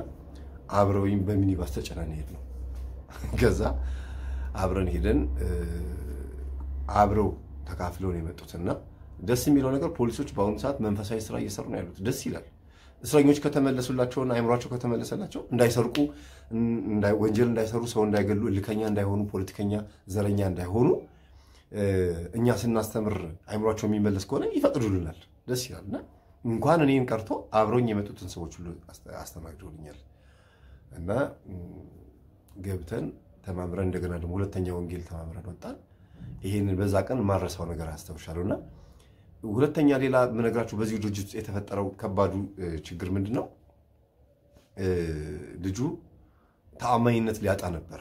አብረውኝ በሚኒባስ ተጨናን ሄድ ነው። ከዛ አብረን ሄደን አብረው ተካፍለው ነው የመጡትና ደስ የሚለው ነገር ፖሊሶች በአሁኑ ሰዓት መንፈሳዊ ስራ እየሰሩ ነው ያሉት። ደስ ይላል። እስረኞች ከተመለሱላቸውና አይምሯቸው ከተመለሰላቸው እንዳይሰርቁ፣ ወንጀል እንዳይሰሩ፣ ሰው እንዳይገሉ፣ እልከኛ እንዳይሆኑ፣ ፖለቲከኛ ዘረኛ እንዳይሆኑ እኛ ስናስተምር አይምሯቸው የሚመለስ ከሆነ ይፈቅዱልናል። ደስ ይላል እና እንኳን እኔን ቀርቶ አብረውኝ የመጡትን ሰዎች ሁሉ አስተማግደውኛል። እና ገብተን ተማምረን እንደገና ደግሞ ሁለተኛ ወንጌል ተማምረን ወጣን። ይሄንን በዛ ቀን ማረሳው ነገር አስታውሻለሁ እና ሁለተኛ ሌላ የምነግራችሁ በዚህ ድርጅት ውስጥ የተፈጠረው ከባዱ ችግር ምንድን ነው? ልጁ ተአማኝነት ሊያጣ ነበር።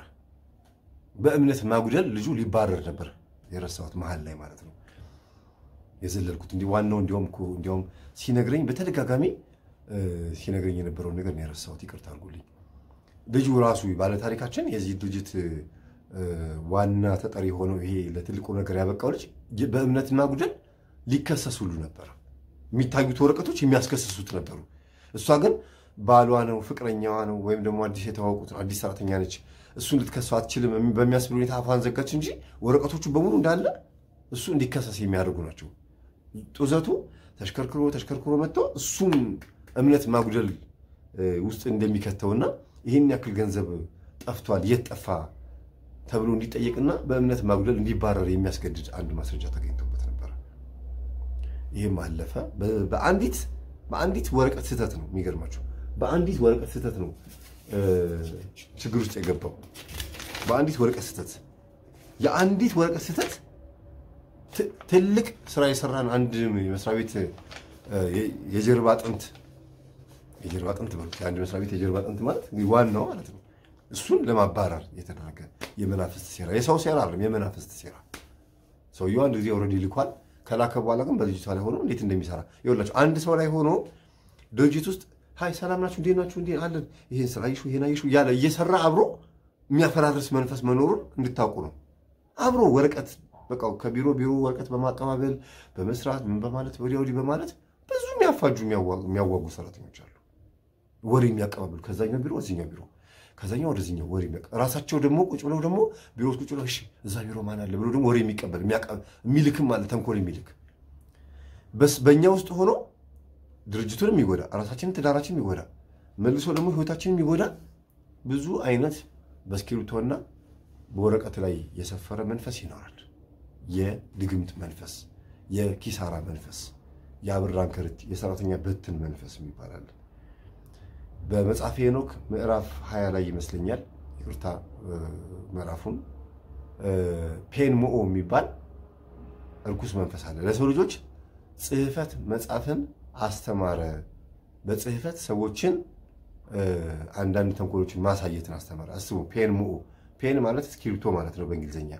በእምነት ማጉደል ልጁ ሊባረር ነበር። የረሳሁት መሀል ላይ ማለት ነው የዘለልኩት። እንዲህ ዋናው እንዲሁም እንዲሁም ሲነግረኝ በተደጋጋሚ ሲነግረኝ የነበረውን ነገር ነው የረሳሁት። ይቅርታ አድርጉልኝ። ልጁ ራሱ ባለታሪካችን የዚህ ድርጅት ዋና ተጠሪ የሆነው ይሄ ለትልቁ ነገር ያበቃው ልጅ በእምነትና ጉድን ሊከሰስ ሁሉ ነበር። የሚታዩት ወረቀቶች የሚያስከስሱት ነበሩ። እሷ ግን ባሏ ነው፣ ፍቅረኛዋ ነው፣ ወይም ደግሞ አዲስ የተዋወቁት አዲስ ሰራተኛ ነች እሱን እንድትከሰው አትችልም በሚያስብል ሁኔታ አፏን ዘጋች እንጂ ወረቀቶቹ በሙሉ እንዳለ እሱ እንዲከሰስ የሚያደርጉ ናቸው። ጡዘቱ ተሽከርክሮ ተሽከርክሮ መጥቶ እሱም እምነት ማጉደል ውስጥ እንደሚከተውና ይህን ያክል ገንዘብ ጠፍቷል፣ የት ጠፋ ተብሎ እንዲጠየቅና በእምነት ማጉደል እንዲባረር የሚያስገድድ አንድ ማስረጃ ተገኝቶበት ነበረ። ይህም አለፈ። በአንዲት ወረቀት ስህተት ነው። የሚገርማቸው። በአንዲት ወረቀት ስህተት ነው ችግር ውስጥ የገባው በአንዲት ወረቀት ስህተት የአንዲት ወረቀት ስህተት ትልቅ ስራ የሰራን አንድ መስሪያ ቤት የጀርባ አጥንት የጀርባ አጥንት ማለት የአንድ መስሪያ ቤት የጀርባ አጥንት ማለት ዋናው ማለት ነው። እሱን ለማባረር የተደረገ የመናፍስት ሴራ፣ የሰው ሴራ አይደለም፣ የመናፍስት ሴራ። ሰውየው አንድ ጊዜ ኦልሬዲ ልኳል። ከላከ በኋላ ግን በድርጅቷ ላይ ሆኖ እንዴት እንደሚሰራ ይወላቸው። አንድ ሰው ላይ ሆኖ ድርጅት ውስጥ ሀይ ሰላም ናችሁ፣ እንዴት ናችሁ፣ እንዴ አለን፣ ይሄን ስራ ይሹ፣ ይሄን አይሹ እያለ እየሰራ አብሮ የሚያፈራርስ መንፈስ መኖሩን እንድታውቁ ነው። አብሮ ወረቀት በቃ ከቢሮ ቢሮ ወረቀት በማቀባበል በመስራት ምን በማለት ወዲያ ወዲህ በማለት ብዙ የሚያፋጁ የሚያዋጉ ሰራተኞች አሉ። ወሬ የሚያቀባብሉ ከዛኛው ቢሮ እዚኛው ቢሮ ከዛኛው ወደዚኛው ወሬ ራሳቸው ደግሞ ቁጭ ብለው ደግሞ ቢሮ ቁጭ ብለው እሺ እዛ ቢሮ ማን አለ ብሎ ደግሞ ወሬ የሚቀበል የሚልክም አለ ተንኮል የሚልክ በእኛ ውስጥ ሆነው ድርጅቱን የሚጎዳ ራሳችን ትዳራችን የሚጎዳ መልሶ ደግሞ ህይወታችን የሚጎዳ ብዙ አይነት በእስክሪብቶና በወረቀት ላይ የሰፈረ መንፈስ ይኖራል። የድግምት መንፈስ፣ የኪሳራ መንፈስ፣ የአብር አንከርት፣ የሰራተኛ በትን መንፈስ ይባላል። በመጽሐፈ ሄኖክ ምዕራፍ ሀያ ላይ ይመስለኛል ይቅርታ ምዕራፉን ፔን ሞኦ የሚባል እርኩስ መንፈስ አለ። ለሰው ልጆች ጽህፈት መጻፍን አስተማረ። በጽህፈት ሰዎችን አንዳንድ ተንኮሎችን ማሳየትን አስተማረ። አስቡ፣ ፔን ምኡ። ፔን ማለት እስክሪብቶ ማለት ነው በእንግሊዝኛ።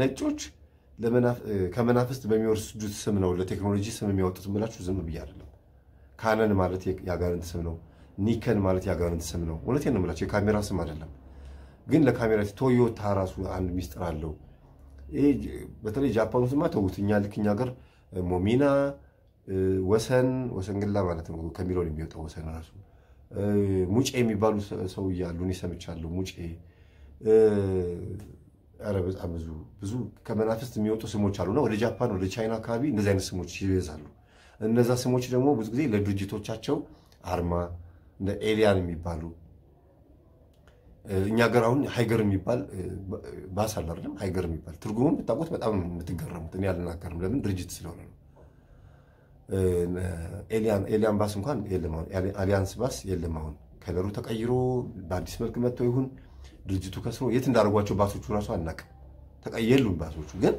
ነጮች ከመናፍስት በሚወርሱት ስም ነው ለቴክኖሎጂ ስም የሚያወጡት ብላችሁ ዝም ብዬ አይደለም። ካነን ማለት የአጋንንት ስም ነው። ኒከን ማለት የአጋንንት ስም ነው። እውነቴን ነው የምላቸው፣ የካሜራ ስም አይደለም። ግን ለካሜራ ቶዮታ ራሱ አንድ ሚስጥር አለው። በተለይ ጃፓን ስማ ተውት። እኛ ልክ እኛ ሀገር ሞሚና ወሰን ወሰን ግላ ማለት ነው ከሚለው የሚወጣው ወሰን ራሱ ሙጬ የሚባሉ ሰው እያሉ እኔ ሰምቻለሁ። ሙጬ ኧረ በጣም ብዙ ብዙ ከመናፍስት የሚወጡ ስሞች አሉና ወደ ጃፓን ወደ ቻይና አካባቢ እንደዚህ አይነት ስሞች ይበዛሉ። እነዛ ስሞች ደግሞ ብዙ ጊዜ ለድርጅቶቻቸው አርማ እንደ ኤሊያን የሚባሉ እኛ ሀገር አሁን ሀይገር የሚባል ባስ አለ አይደለም? ሀይገር የሚባል ትርጉሙን ብታውቁት በጣም የምትገረሙት። እኔ አልናገርም፣ ለምን ድርጅት ስለሆነ ነው። ኤሊያን ባስ እንኳን የለም። አሁን አሊያንስ ባስ የለም። አሁን ከለሩ ተቀይሮ በአዲስ መልክ መጥተው ይሁን ድርጅቱ ከስሮ የት እንዳደርጓቸው ባሶቹ እራሱ አናውቅም። ተቀየሉን ባሶቹ ግን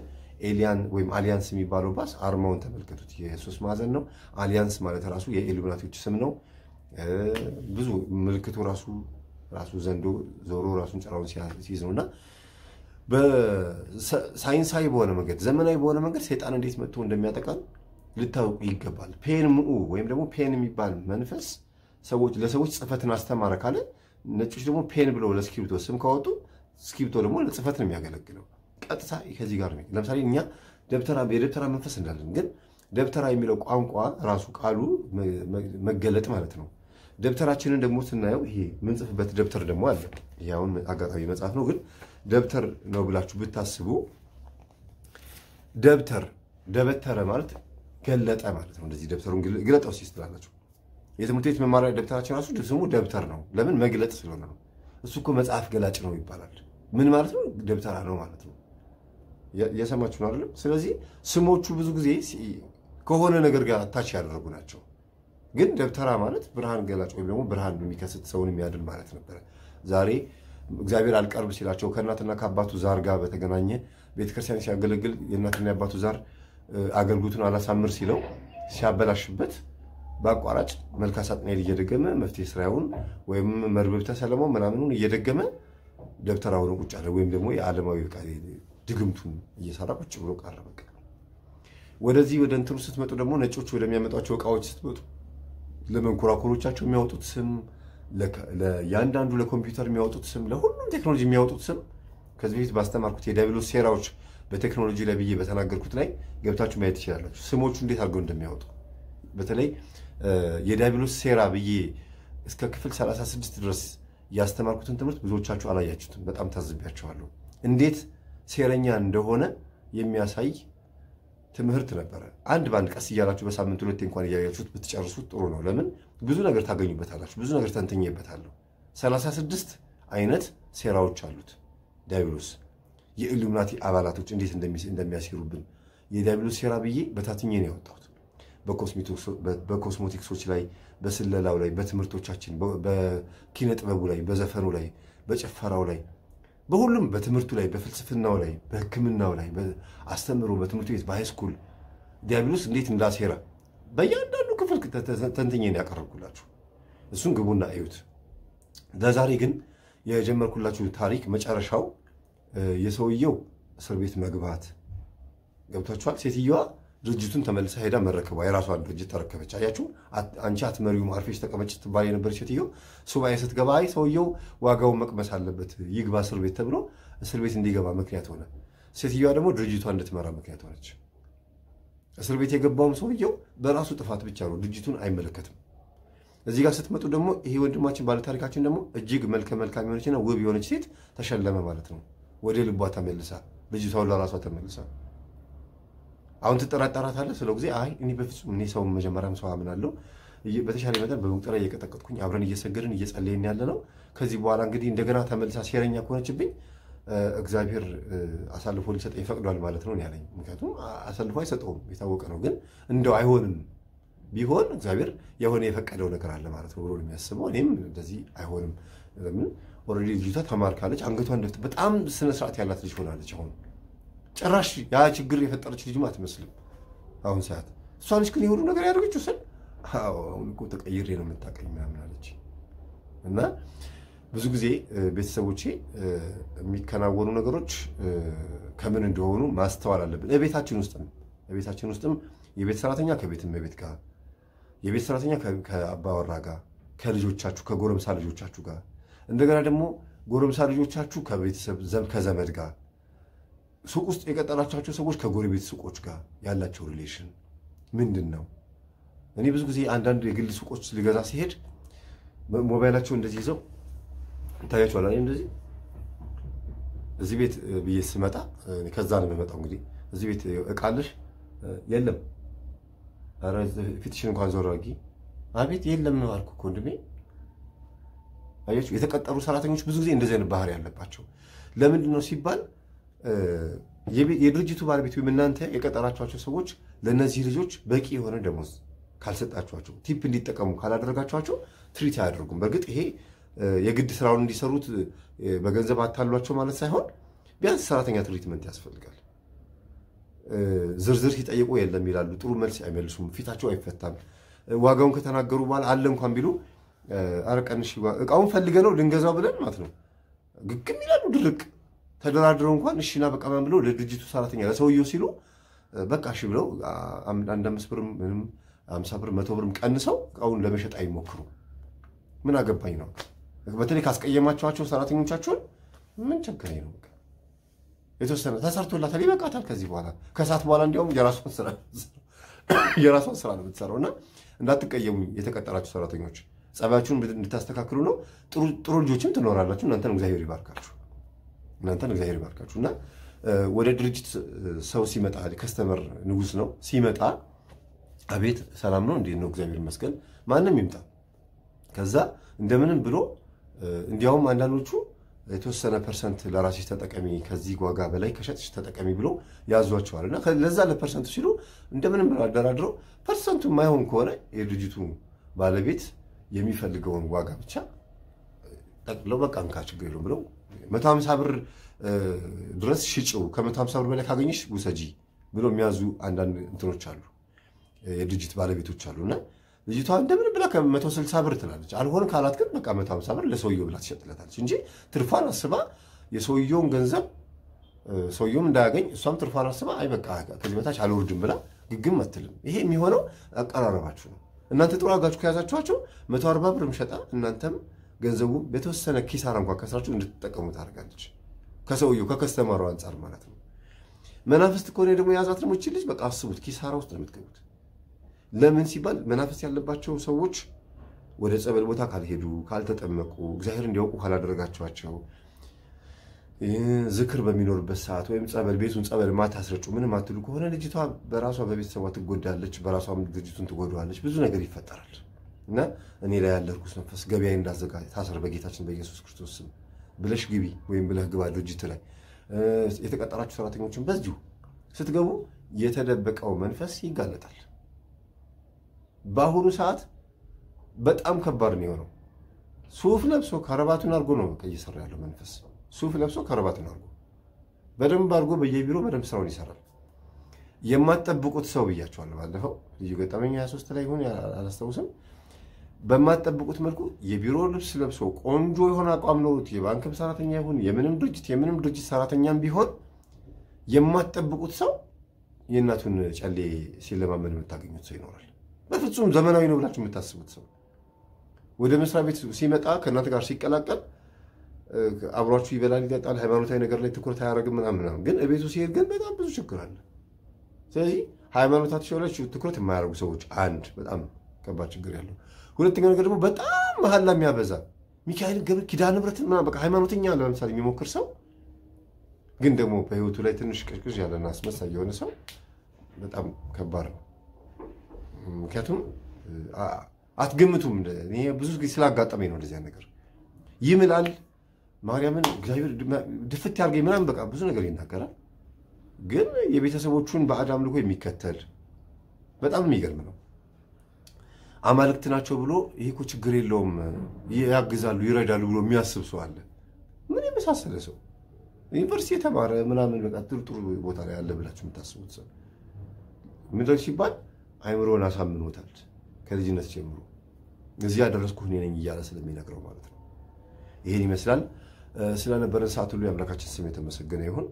ኤሊያን ወይም አሊያንስ የሚባለው ባስ አርማውን ተመልከቱት። የሶስት ማዕዘን ነው። አሊያንስ ማለት ራሱ የኢሉሚናቲዎች ስም ነው። ብዙ ምልክቱ ራሱ ራሱ ዘንዶ ዞሮ ራሱን ጨራውን ሲይዝ ነው እና በሳይንሳዊ በሆነ መንገድ ዘመናዊ በሆነ መንገድ ሰይጣን እንዴት መጥቶ እንደሚያጠቃን ልታውቁ ይገባል። ፔን ምኡ ወይም ደግሞ ፔን የሚባል መንፈስ ሰዎች ለሰዎች ጽህፈትን አስተማረ ካለ ነጮች ደግሞ ፔን ብለው ለእስክሪብቶ ስም ካወጡ ስክሪፕቶ ደግሞ ለጽፈት ነው የሚያገለግለው። ቀጥታ ከዚህ ጋር ነው። ለምሳሌ እኛ ደብተራ የደብተራ መንፈስ እንዳለን፣ ግን ደብተራ የሚለው ቋንቋ ራሱ ቃሉ መገለጥ ማለት ነው። ደብተራችንን ደግሞ ስናየው ይሄ የምንጽፍበት ደብተር ደግሞ አለ። ይሁን አጋጣሚ መጽሐፍ ነው፣ ግን ደብተር ነው ብላችሁ ብታስቡ ደብተር ደበተረ ማለት ገለጠ ማለት ነው። እንደዚህ ደብተሩን ግለጠው ሲስ ትላላችሁ። የትምህርት ቤት መማሪያ ደብተራችን ራሱ ስሙ ደብተር ነው። ለምን መግለጥ ስለሆነ ነው። እሱ እኮ መጽሐፍ ገላጭ ነው ይባላል። ምን ማለት ነው? ደብተራ ነው ማለት ነው። የሰማችሁ ነው አይደለም? ስለዚህ ስሞቹ ብዙ ጊዜ ከሆነ ነገር ጋር አታች ያደረጉ ናቸው። ግን ደብተራ ማለት ብርሃን ገላጭ ወይም ደግሞ ብርሃን የሚከስት ሰውን የሚያድን ማለት ነበረ። ዛሬ እግዚአብሔር አልቀርብ ሲላቸው ከእናትና ከአባቱ ዛር ጋር በተገናኘ ቤተክርስቲያን ሲያገለግል የእናትና የአባቱ ዛር አገልግሎቱን አላሳምር ሲለው ሲያበላሽበት በአቋራጭ መልካ ሳጥናኤል እየደገመ መፍትሄ ስራውን ወይም መርበብተ ሰለሞን ምናምኑን እየደገመ ደብተራውን ቁጭ አለ። ወይም ደግሞ የዓለማዊ ድግምቱን እየሰራ ቁጭ ብሎ ቀረ። በቃ ወደዚህ ወደ እንትኑ ስትመጡ ደግሞ ነጮች ወደሚያመጧቸው እቃዎች ስትመጡ ለመንኮራኮሮቻቸው የሚያወጡት ስም፣ ለእያንዳንዱ ለኮምፒውተር የሚያወጡት ስም፣ ለሁሉም ቴክኖሎጂ የሚያወጡት ስም ከዚህ በፊት ባስተማርኩት የዲያብሎስ ሴራዎች በቴክኖሎጂ ላይ ብዬ በተናገርኩት ላይ ገብታችሁ ማየት ትችላላችሁ። ስሞቹ እንዴት አድርገው እንደሚያወጡ በተለይ የዲያብሎስ ሴራ ብዬ እስከ ክፍል 36 ድረስ ያስተማርኩትን ትምህርት ብዙዎቻችሁ አላያችሁትም። በጣም ታዝቢያቸዋለሁ። እንዴት ሴረኛ እንደሆነ የሚያሳይ ትምህርት ነበረ። አንድ በአንድ ቀስ እያላችሁ በሳምንት ሁለቴ እንኳን እያያችሁት ብትጨርሱት ጥሩ ነው። ለምን ብዙ ነገር ታገኙበታላችሁ፣ ብዙ ነገር ተንትኝበታለሁ። 36 አይነት ሴራዎች አሉት ዲያብሎስ የኢሉሚናቲ አባላቶች እንዴት እንደሚያስሩብን የዲያብሎስ ሴራ ብዬ በታትኜ ነው ያወጣሁት። በኮስሞቲክሶች ላይ፣ በስለላው ላይ፣ በትምህርቶቻችን፣ በኪነ ጥበቡ ላይ፣ በዘፈኑ ላይ፣ በጭፈራው ላይ፣ በሁሉም በትምህርቱ ላይ፣ በፍልስፍናው ላይ፣ በሕክምናው ላይ፣ አስተምሮ በትምህርት ቤት፣ በሃይስኩል ዲያብሎስ እንዴት እንዳሴረ በእያንዳንዱ ክፍል ተንትኜ ነው ያቀረብኩላችሁ። እሱን ግቡና እዩት። ለዛሬ ግን የጀመርኩላችሁ ታሪክ መጨረሻው የሰውየው እስር ቤት መግባት ገብታችኋል። ሴትዮዋ ድርጅቱን ተመልሳ ሄዳ መረከቧ የራሷን ድርጅት ተረከበች። አያችሁ፣ አንቺ አትመሪውም አርፌሽ ተቀመጭ ትባል የነበረች ሴትዮ ሱባኤ ስትገባ አይ ሰውየው ዋጋውን መቅመስ አለበት ይግባ እስር ቤት ተብሎ እስር ቤት እንዲገባ ምክንያት ሆነ። ሴትዮዋ ደግሞ ድርጅቷ እንድትመራ ምክንያት ሆነች። እስር ቤት የገባውም ሰውየው በራሱ ጥፋት ብቻ ነው፣ ድርጅቱን አይመለከትም። እዚህ ጋር ስትመጡ ደግሞ ይሄ ወንድማችን ባለታሪካችን ደግሞ እጅግ መልከ መልካም የሆነችና ውብ የሆነች ሴት ተሸለመ ማለት ነው። ወደ ልቧ ተመልሳ ልጅቷን ለራሷ ተመልሳ አሁን ትጠራጠራታለህ ስለው ጊዜ አይ እኔ በፍጹም እኔ ሰው መጀመሪያም ሰው አምናለሁ። በተሻለ መጠን በመቁጠሪያ እየቀጠቀጥኩኝ አብረን እየሰገድን እየጸለይን ያለ ነው። ከዚህ በኋላ እንግዲህ እንደገና ተመልሳ ሴረኛ ከሆነችብኝ እግዚአብሔር አሳልፎ ሊሰጠኝ ፈቅዷል ማለት ነው ያለኝ። ምክንያቱም አሳልፎ አይሰጠውም የታወቀ ነው። ግን እንደው አይሆንም ቢሆን እግዚአብሔር የሆነ የፈቀደው ነገር አለ ማለት ነው ብሎ የሚያስበው እኔም እንደዚህ አይሆንም ለምን ኦልሬዲ ልጅቷ ተማርካለች። አንገቷን ደፍት በጣም ስነ ስርዓት ያላት ልጅ ሆናለች። አሁን ጭራሽ ያ ችግር የፈጠረች ልጅም አትመስልም። አሁን ሰዓት እሷ ነች ግን የሁሉ ነገር ያደረገችው ስል አሁን እኮ ተቀይሬ ነው የምታቀኝ ምናምን አለች እና ብዙ ጊዜ ቤተሰቦቼ የሚከናወኑ ነገሮች ከምን እንደሆኑ ማስተዋል አለብን። ቤታችን ውስጥም ቤታችን ውስጥም የቤት ሰራተኛ ከቤትም የቤት ጋር፣ የቤት ሰራተኛ ከአባወራ ጋር፣ ከልጆቻችሁ ከጎረምሳ ልጆቻችሁ ጋር እንደገና ደግሞ ጎረምሳ ልጆቻችሁ ከቤተሰብ ከዘመድ ጋር ሱቅ ውስጥ የቀጠራቻቸው ሰዎች ከጎረቤት ሱቆች ጋር ያላቸው ሪሌሽን ምንድን ነው? እኔ ብዙ ጊዜ አንዳንድ የግል ሱቆች ሊገዛ ሲሄድ ሞባይላቸው እንደዚህ ይዘው ይታያቸዋል። እንደዚህ እዚህ ቤት ብዬ ስመጣ ከዛ ነው የምመጣው። እንግዲህ እዚህ ቤት እቃለሽ የለም፣ ፊትሽን እንኳን ዞር አድርጊ። አቤት የለም ነው አልኩ ወንድሜ አያችሁ የተቀጠሩ ሰራተኞች ብዙ ጊዜ እንደዚህ አይነት ባህሪ ያለባቸው ለምንድን ነው ሲባል የድርጅቱ ባለቤት ወይም እናንተ የቀጠራችኋቸው ሰዎች ለእነዚህ ልጆች በቂ የሆነ ደሞዝ ካልሰጣችኋቸው፣ ቲፕ እንዲጠቀሙ ካላደረጋችኋቸው ትሪት አያደርጉም። በእርግጥ ይሄ የግድ ስራውን እንዲሰሩት በገንዘብ አታሏቸው ማለት ሳይሆን ቢያንስ ሰራተኛ ትሪትመንት ያስፈልጋል። ዝርዝር ሲጠይቁ የለም ይላሉ። ጥሩ መልስ አይመልሱም። ፊታቸው አይፈታም። ዋጋውን ከተናገሩ በኋላ አለ እንኳን ቢሉ ኧረ እቃውን ፈልገ ነው ልንገዛው ብለን ማለት ነው። ግግም ይላሉ ድርቅ ተደራድረው እንኳን እሺና በቃ ምን ብለው ለድርጅቱ ሰራተኛ ለሰውየው ሲሉ በቃ እሺ ብለው አንድ አምስት ብርም ምንም አምሳ ብር መቶ ብርም ቀንሰው እቃውን ለመሸጥ አይሞክሩ። ምን አገባኝ ነው። በተለይ ካስቀየማቸዋቸው ሰራተኞቻችሁን ምን ቸገረኝ ነው። የተወሰነ ተሰርቶላታል፣ ይበቃታል። ከዚህ በኋላ ከሰዓት በኋላ እንዲያውም የራሷን ስራ ነው የምትሰራው እና እንዳትቀየሙ የተቀጠራቸው ሰራተኞች ጸባያችሁን እንድታስተካክሉ ነው። ጥሩ ልጆችም ትኖራላችሁ። እናንተን እግዚአብሔር ይባርካችሁ። እናንተን እግዚአብሔር ይባርካችሁ እና ወደ ድርጅት ሰው ሲመጣ ከስተመር ንጉስ ነው ሲመጣ አቤት ሰላም ነው እንዴት ነው? እግዚአብሔር ይመስገን። ማንም ይምጣ። ከዛ እንደምንም ብሎ እንዲያውም አንዳንዶቹ የተወሰነ ፐርሰንት ለራስሽ ተጠቀሚ፣ ከዚህ ዋጋ በላይ ከሸጥሽ ተጠቀሚ ብሎ ያዟቸዋል። እና ለዛ ለፐርሰንቱ ሲሉ እንደምንም ብሎ አደራድረው ፐርሰንቱ የማይሆን ከሆነ የድርጅቱ ባለቤት የሚፈልገውን ዋጋ ብቻ ጠቅለው በቃ እንካ ችግር የለውም ብለው መቶ ሀምሳ ብር ድረስ ሽጭው ከመቶ ሀምሳ ብር በላይ ካገኘሽ ውሰጂ ብሎ የሚያዙ አንዳንድ እንትኖች አሉ፣ የድርጅት ባለቤቶች አሉ። እና ልጅቷ እንደምን ብላ ከመቶ ስልሳ ብር ትላለች። አልሆን ካላት ግን በቃ መቶ ሀምሳ ብር ለሰውየው ብላ ትሸጥለታለች እንጂ ትርፏን አስባ የሰውየውን ገንዘብ ሰውየውም እንዳያገኝ እሷም ትርፏን አስባ አይ በቃ ከዚህ በታች አልወርድም ብላ ግግም አትልም። ይሄ የሚሆነው አቀራረባችሁ ነው። እናንተ ጥሩ አጋችሁ ከያዛችኋቸው መቶ አርባ ብር ምሸጣ እናንተም ገንዘቡ በተወሰነ ኪሳራ እንኳን ከስራችሁ እንድትጠቀሙ ታደርጋለች። ከሰውየው ከከስተማሩ አንጻር ማለት ነው። መናፍስት ከሆነ ደግሞ የያዛት ደግሞ ይቺ በቃ አስቡት፣ ኪሳራ ውስጥ ነው የምትገቡት። ለምን ሲባል መናፍስት ያለባቸው ሰዎች ወደ ጸበል ቦታ ካልሄዱ፣ ካልተጠመቁ፣ እግዚአብሔር እንዲያውቁ ካላደረጋቸዋቸው ዝክር በሚኖርበት ሰዓት ወይም ጸበል ቤቱን ጸበል ማታስረጩ ምንም አትሉ ከሆነ ልጅቷ በራሷ በቤተሰቧ ትጎዳለች፣ በራሷ ድርጅቱን ትጎዳዋለች። ብዙ ነገር ይፈጠራል እና እኔ ላይ ያለ ርኩስ መንፈስ ገበያ እንዳዘጋጅ ታሰር በጌታችን በኢየሱስ ክርስቶስ ስም ብለሽ ግቢ ወይም ብለህ ግባ ድርጅት ላይ የተቀጠራችሁ ሰራተኞችን በዚሁ ስትገቡ የተደበቀው መንፈስ ይጋለጣል። በአሁኑ ሰዓት በጣም ከባድ ነው የሆነው። ሱፍ ለብሶ ከረባቱን አድርጎ ነው እየሰራ ያለው መንፈስ ሱፍ ለብሶ ከረባት አድርጎ በደንብ አድርጎ በየቢሮ በደንብ ስራውን ይሰራል። የማትጠብቁት ሰው ብያቸዋል። ባለፈው ልዩ ገጠመኝ 23 ላይ ሆን አላስታውስም። በማትጠብቁት መልኩ የቢሮ ልብስ ለብሶ ቆንጆ የሆነ አቋም ኖሩት የባንክም ሰራተኛ ይሁን የምንም ድርጅት የምንም ድርጅት ሰራተኛም ቢሆን የማትጠብቁት ሰው የእናቱን ጨሌ ሲለማመን የምታገኙት ሰው ይኖራል። በፍጹም ዘመናዊ ነው ብላችሁ የምታስቡት ሰው ወደ መስሪያ ቤት ሲመጣ ከእናንተ ጋር ሲቀላቀል አብሯችሁ ይበላል፣ ይጠጣል፣ ሃይማኖታዊ ነገር ላይ ትኩረት አያደርግም ምናምን። ግን እቤቱ ሲሄድ ግን በጣም ብዙ ችግር አለ። ስለዚህ ሃይማኖታቸው ላይ ትኩረት የማያደርጉ ሰዎች አንድ በጣም ከባድ ችግር ያለው። ሁለተኛ ነገር ደግሞ በጣም መሀላ የሚያበዛ ሚካኤል ገብር ኪዳ ንብረትን ምናምን በቃ ሃይማኖተኛ ለምሳሌ የሚሞክር ሰው ግን ደግሞ በህይወቱ ላይ ትንሽ ቅዥቅዥ ያለና አስመሳይ የሆነ ሰው በጣም ከባድ ነው። ምክንያቱም አትገምቱም። ብዙ ጊዜ ስላጋጠመኝ ነው እንደዚያ ነገር ይምላል ማርያምን እግዚአብሔር ድፍት ያርገኝ ምናምን በቃ ብዙ ነገር ይናገራል። ግን የቤተሰቦቹን በአዳም አምልኮ የሚከተል በጣም የሚገርም ነው። አማልክት ናቸው ብሎ ይህ እኮ ችግር የለውም ያግዛሉ፣ ይረዳሉ ብሎ የሚያስብ ሰው አለ። ምን የመሳሰለ ሰው ዩኒቨርሲቲ የተማረ ምናምን በቃ ጥሩ ጥሩ ቦታ ላይ ያለ ብላችሁ የምታስቡት ሰው ምድር ሲባል አይምሮን አሳምኖታል ከልጅነት ጀምሮ እዚህ ያደረስኩህ እኔ ነኝ እያለ ስለሚነግረው ማለት ነው። ይህን ይመስላል። ስለነበረን ሰዓት ሁሉ የአምላካችን ስም የተመሰገነ ይሁን።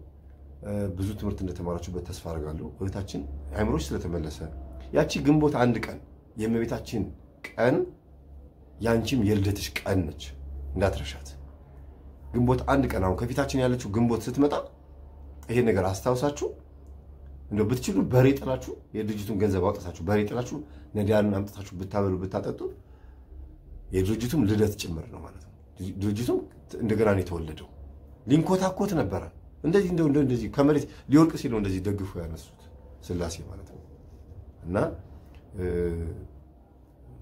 ብዙ ትምህርት እንደተማራችሁበት ተስፋ አድርጋለሁ። እህታችን አይምሮች ስለተመለሰ ያቺ ግንቦት አንድ ቀን የእመቤታችን ቀን ያንቺም የልደትሽ ቀን ነች፣ እንዳትረሻት። ግንቦት አንድ ቀን አሁን ከፊታችን ያለችው ግንቦት ስትመጣ ይሄ ነገር አስታውሳችሁ እንደው ብትችሉ በሬ ጥላችሁ የድርጅቱን ገንዘብ አውጥታችሁ በሬ ጥላችሁ ነዳያንን አምጥታችሁ ብታበሉ ብታጠጡ የድርጅቱም ልደት ጭምር ነው ማለት ነው። ድርጅቱ እንደገና ነው የተወለደው። ሊንኮታኮት ነበረ። እንደዚህ እንደው እንደዚህ ከመሬት ሊወርቅ ሲል ነው እንደዚህ ደግፎ ያነሱት ስላሴ ማለት ነው። እና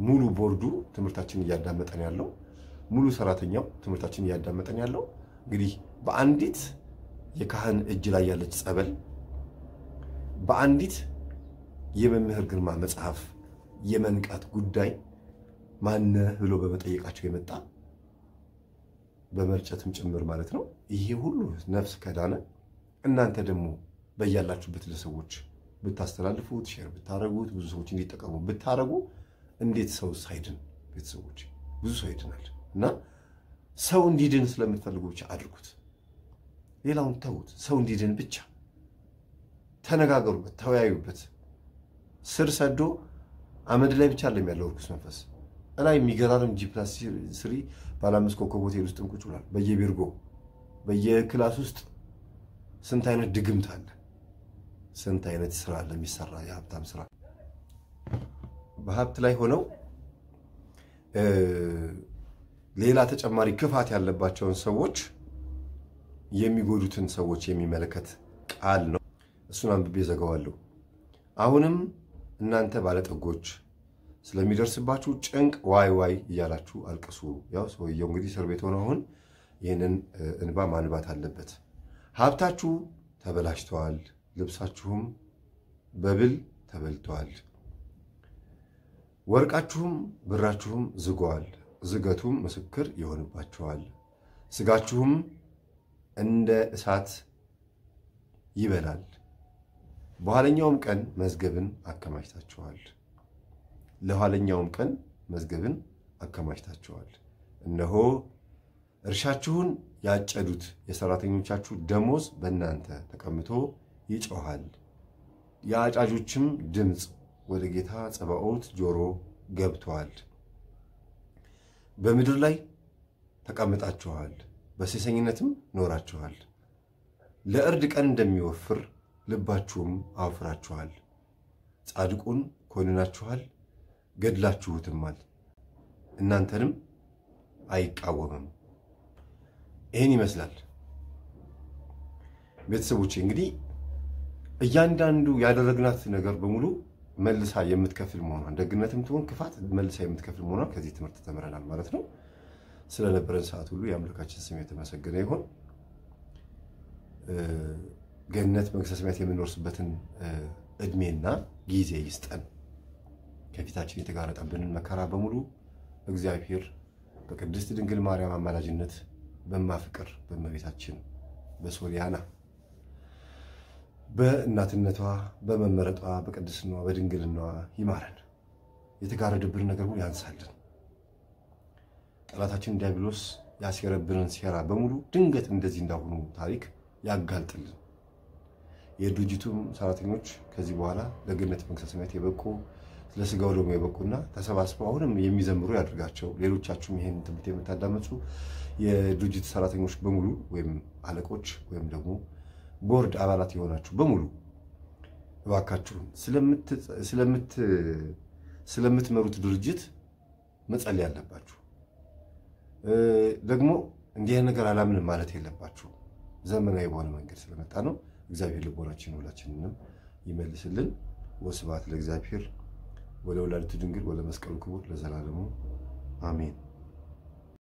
ሙሉ ቦርዱ ትምህርታችን እያዳመጠን ያለው ሙሉ ሰራተኛው ትምህርታችን እያዳመጠን ያለው እንግዲህ በአንዲት የካህን እጅ ላይ ያለች ጸበል፣ በአንዲት የመምህር ግርማ መጽሐፍ የመንቃት ጉዳይ ማነ ብሎ በመጠየቃቸው የመጣ በመርጨትም ጭምር ማለት ነው። ይሄ ሁሉ ነፍስ ከዳነ እናንተ ደግሞ በያላችሁበት ለሰዎች ብታስተላልፉት፣ ሼር ብታደረጉት፣ ብዙ ሰዎች እንዲጠቀሙ ብታደረጉ እንዴት ሰው ሳይድን ቤተሰቦች ብዙ ሰው ይድናል። እና ሰው እንዲድን ስለምትፈልጉ ብቻ አድርጉት። ሌላውን ተዉት። ሰው እንዲድን ብቻ ተነጋገሩበት፣ ተወያዩበት። ስር ሰዶ አመድ ላይ ብቻ አለም ያለው እርኩስ መንፈስ እላይ የሚገራርም ጂፕላስ ስሪ ባለ አምስት ኮከብ ሆቴል ውስጥ ቁጭ ብሏል። በየቢርጎ በየክላስ ውስጥ ስንት አይነት ድግምት አለ፣ ስንት አይነት ስራ አለ የሚሰራ የሀብታም ስራ። በሀብት ላይ ሆነው ሌላ ተጨማሪ ክፋት ያለባቸውን ሰዎች የሚጎዱትን ሰዎች የሚመለከት ቃል ነው። እሱን አንብቤ ዘጋዋለሁ። አሁንም እናንተ ባለጠጎች ስለሚደርስባችሁ ጭንቅ ዋይ ዋይ እያላችሁ አልቅሱ። ያው ሰውየው እንግዲህ እስር ቤት ሆነ አሁን ይህንን እንባ ማንባት አለበት። ሀብታችሁ ተበላሽተዋል፣ ልብሳችሁም በብል ተበልተዋል፣ ወርቃችሁም ብራችሁም ዝጓል፣ ዝገቱም ምስክር ይሆንባችኋል፣ ስጋችሁም እንደ እሳት ይበላል። በኋለኛውም ቀን መዝገብን አከማችታችኋል። ለኋለኛውም ቀን መዝገብን አከማችታችኋል። እነሆ እርሻችሁን ያጨዱት የሰራተኞቻችሁ ደሞዝ በእናንተ ተቀምቶ ይጮኋል። የአጫጆችም ድምፅ ወደ ጌታ ጸባኦት ጆሮ ገብተዋል። በምድር ላይ ተቀምጣችኋል፣ በሴሰኝነትም ኖራችኋል። ለእርድ ቀን እንደሚወፍር ልባችሁም አውፍራችኋል። ጻድቁን ኮንናችኋል፣ ገድላችሁትማል፣ እናንተንም አይቃወምም። ይህን ይመስላል ቤተሰቦቼ። እንግዲህ እያንዳንዱ ያደረግናት ነገር በሙሉ መልሳ የምትከፍል መሆኗን ደግነትም ትሆን ክፋት መልሳ የምትከፍል መሆኗን ከዚህ ትምህርት ተምረናል ማለት ነው። ስለነበረን ሰዓት ሁሉ የአምላካችን ስም የተመሰገነ ይሆን። ገነት መንግሥተ ሰማያት የምንወርስበትን እድሜና ጊዜ ይስጠን። ከፊታችን የተጋረጠብንን መከራ በሙሉ እግዚአብሔር በቅድስት ድንግል ማርያም አማላጅነት በማፍቅር በእመቤታችን በሶሊያና በእናትነቷ በመመረጧ በቅድስናዋ በድንግልናዋ ይማረን። የተጋረደብንን ነገር ሁሉ ያንሳልን። ጠላታችን ዲያብሎስ ያሴረብንን ሴራ በሙሉ ድንገት እንደዚህ እንዳሁኑ ታሪክ ያጋልጥልን። የድርጅቱም ሰራተኞች ከዚህ በኋላ ለገነት መንግሥተ ሰማያት የበቁ ለስጋው ደግሞ የበቁና ተሰባስበው አሁንም የሚዘምሩ ያድርጋቸው። ሌሎቻችሁም ይህን ትምህርት የምታዳመጹ የድርጅት ሰራተኞች በሙሉ ወይም አለቆች ወይም ደግሞ ቦርድ አባላት የሆናችሁ በሙሉ እባካችሁን ስለምትመሩት ድርጅት መጸል ያለባችሁ ደግሞ እንዲህ ነገር አላምንም ማለት የለባችሁ። ዘመናዊ በሆነ መንገድ ስለመጣ ነው። እግዚአብሔር ልቦናችን ሁላችንንም ይመልስልን። ወስብሐት ለእግዚአብሔር። ወለወላዲቱ ድንግል ወለመስቀሉ ክቡር ለዘላለሙ አሜን።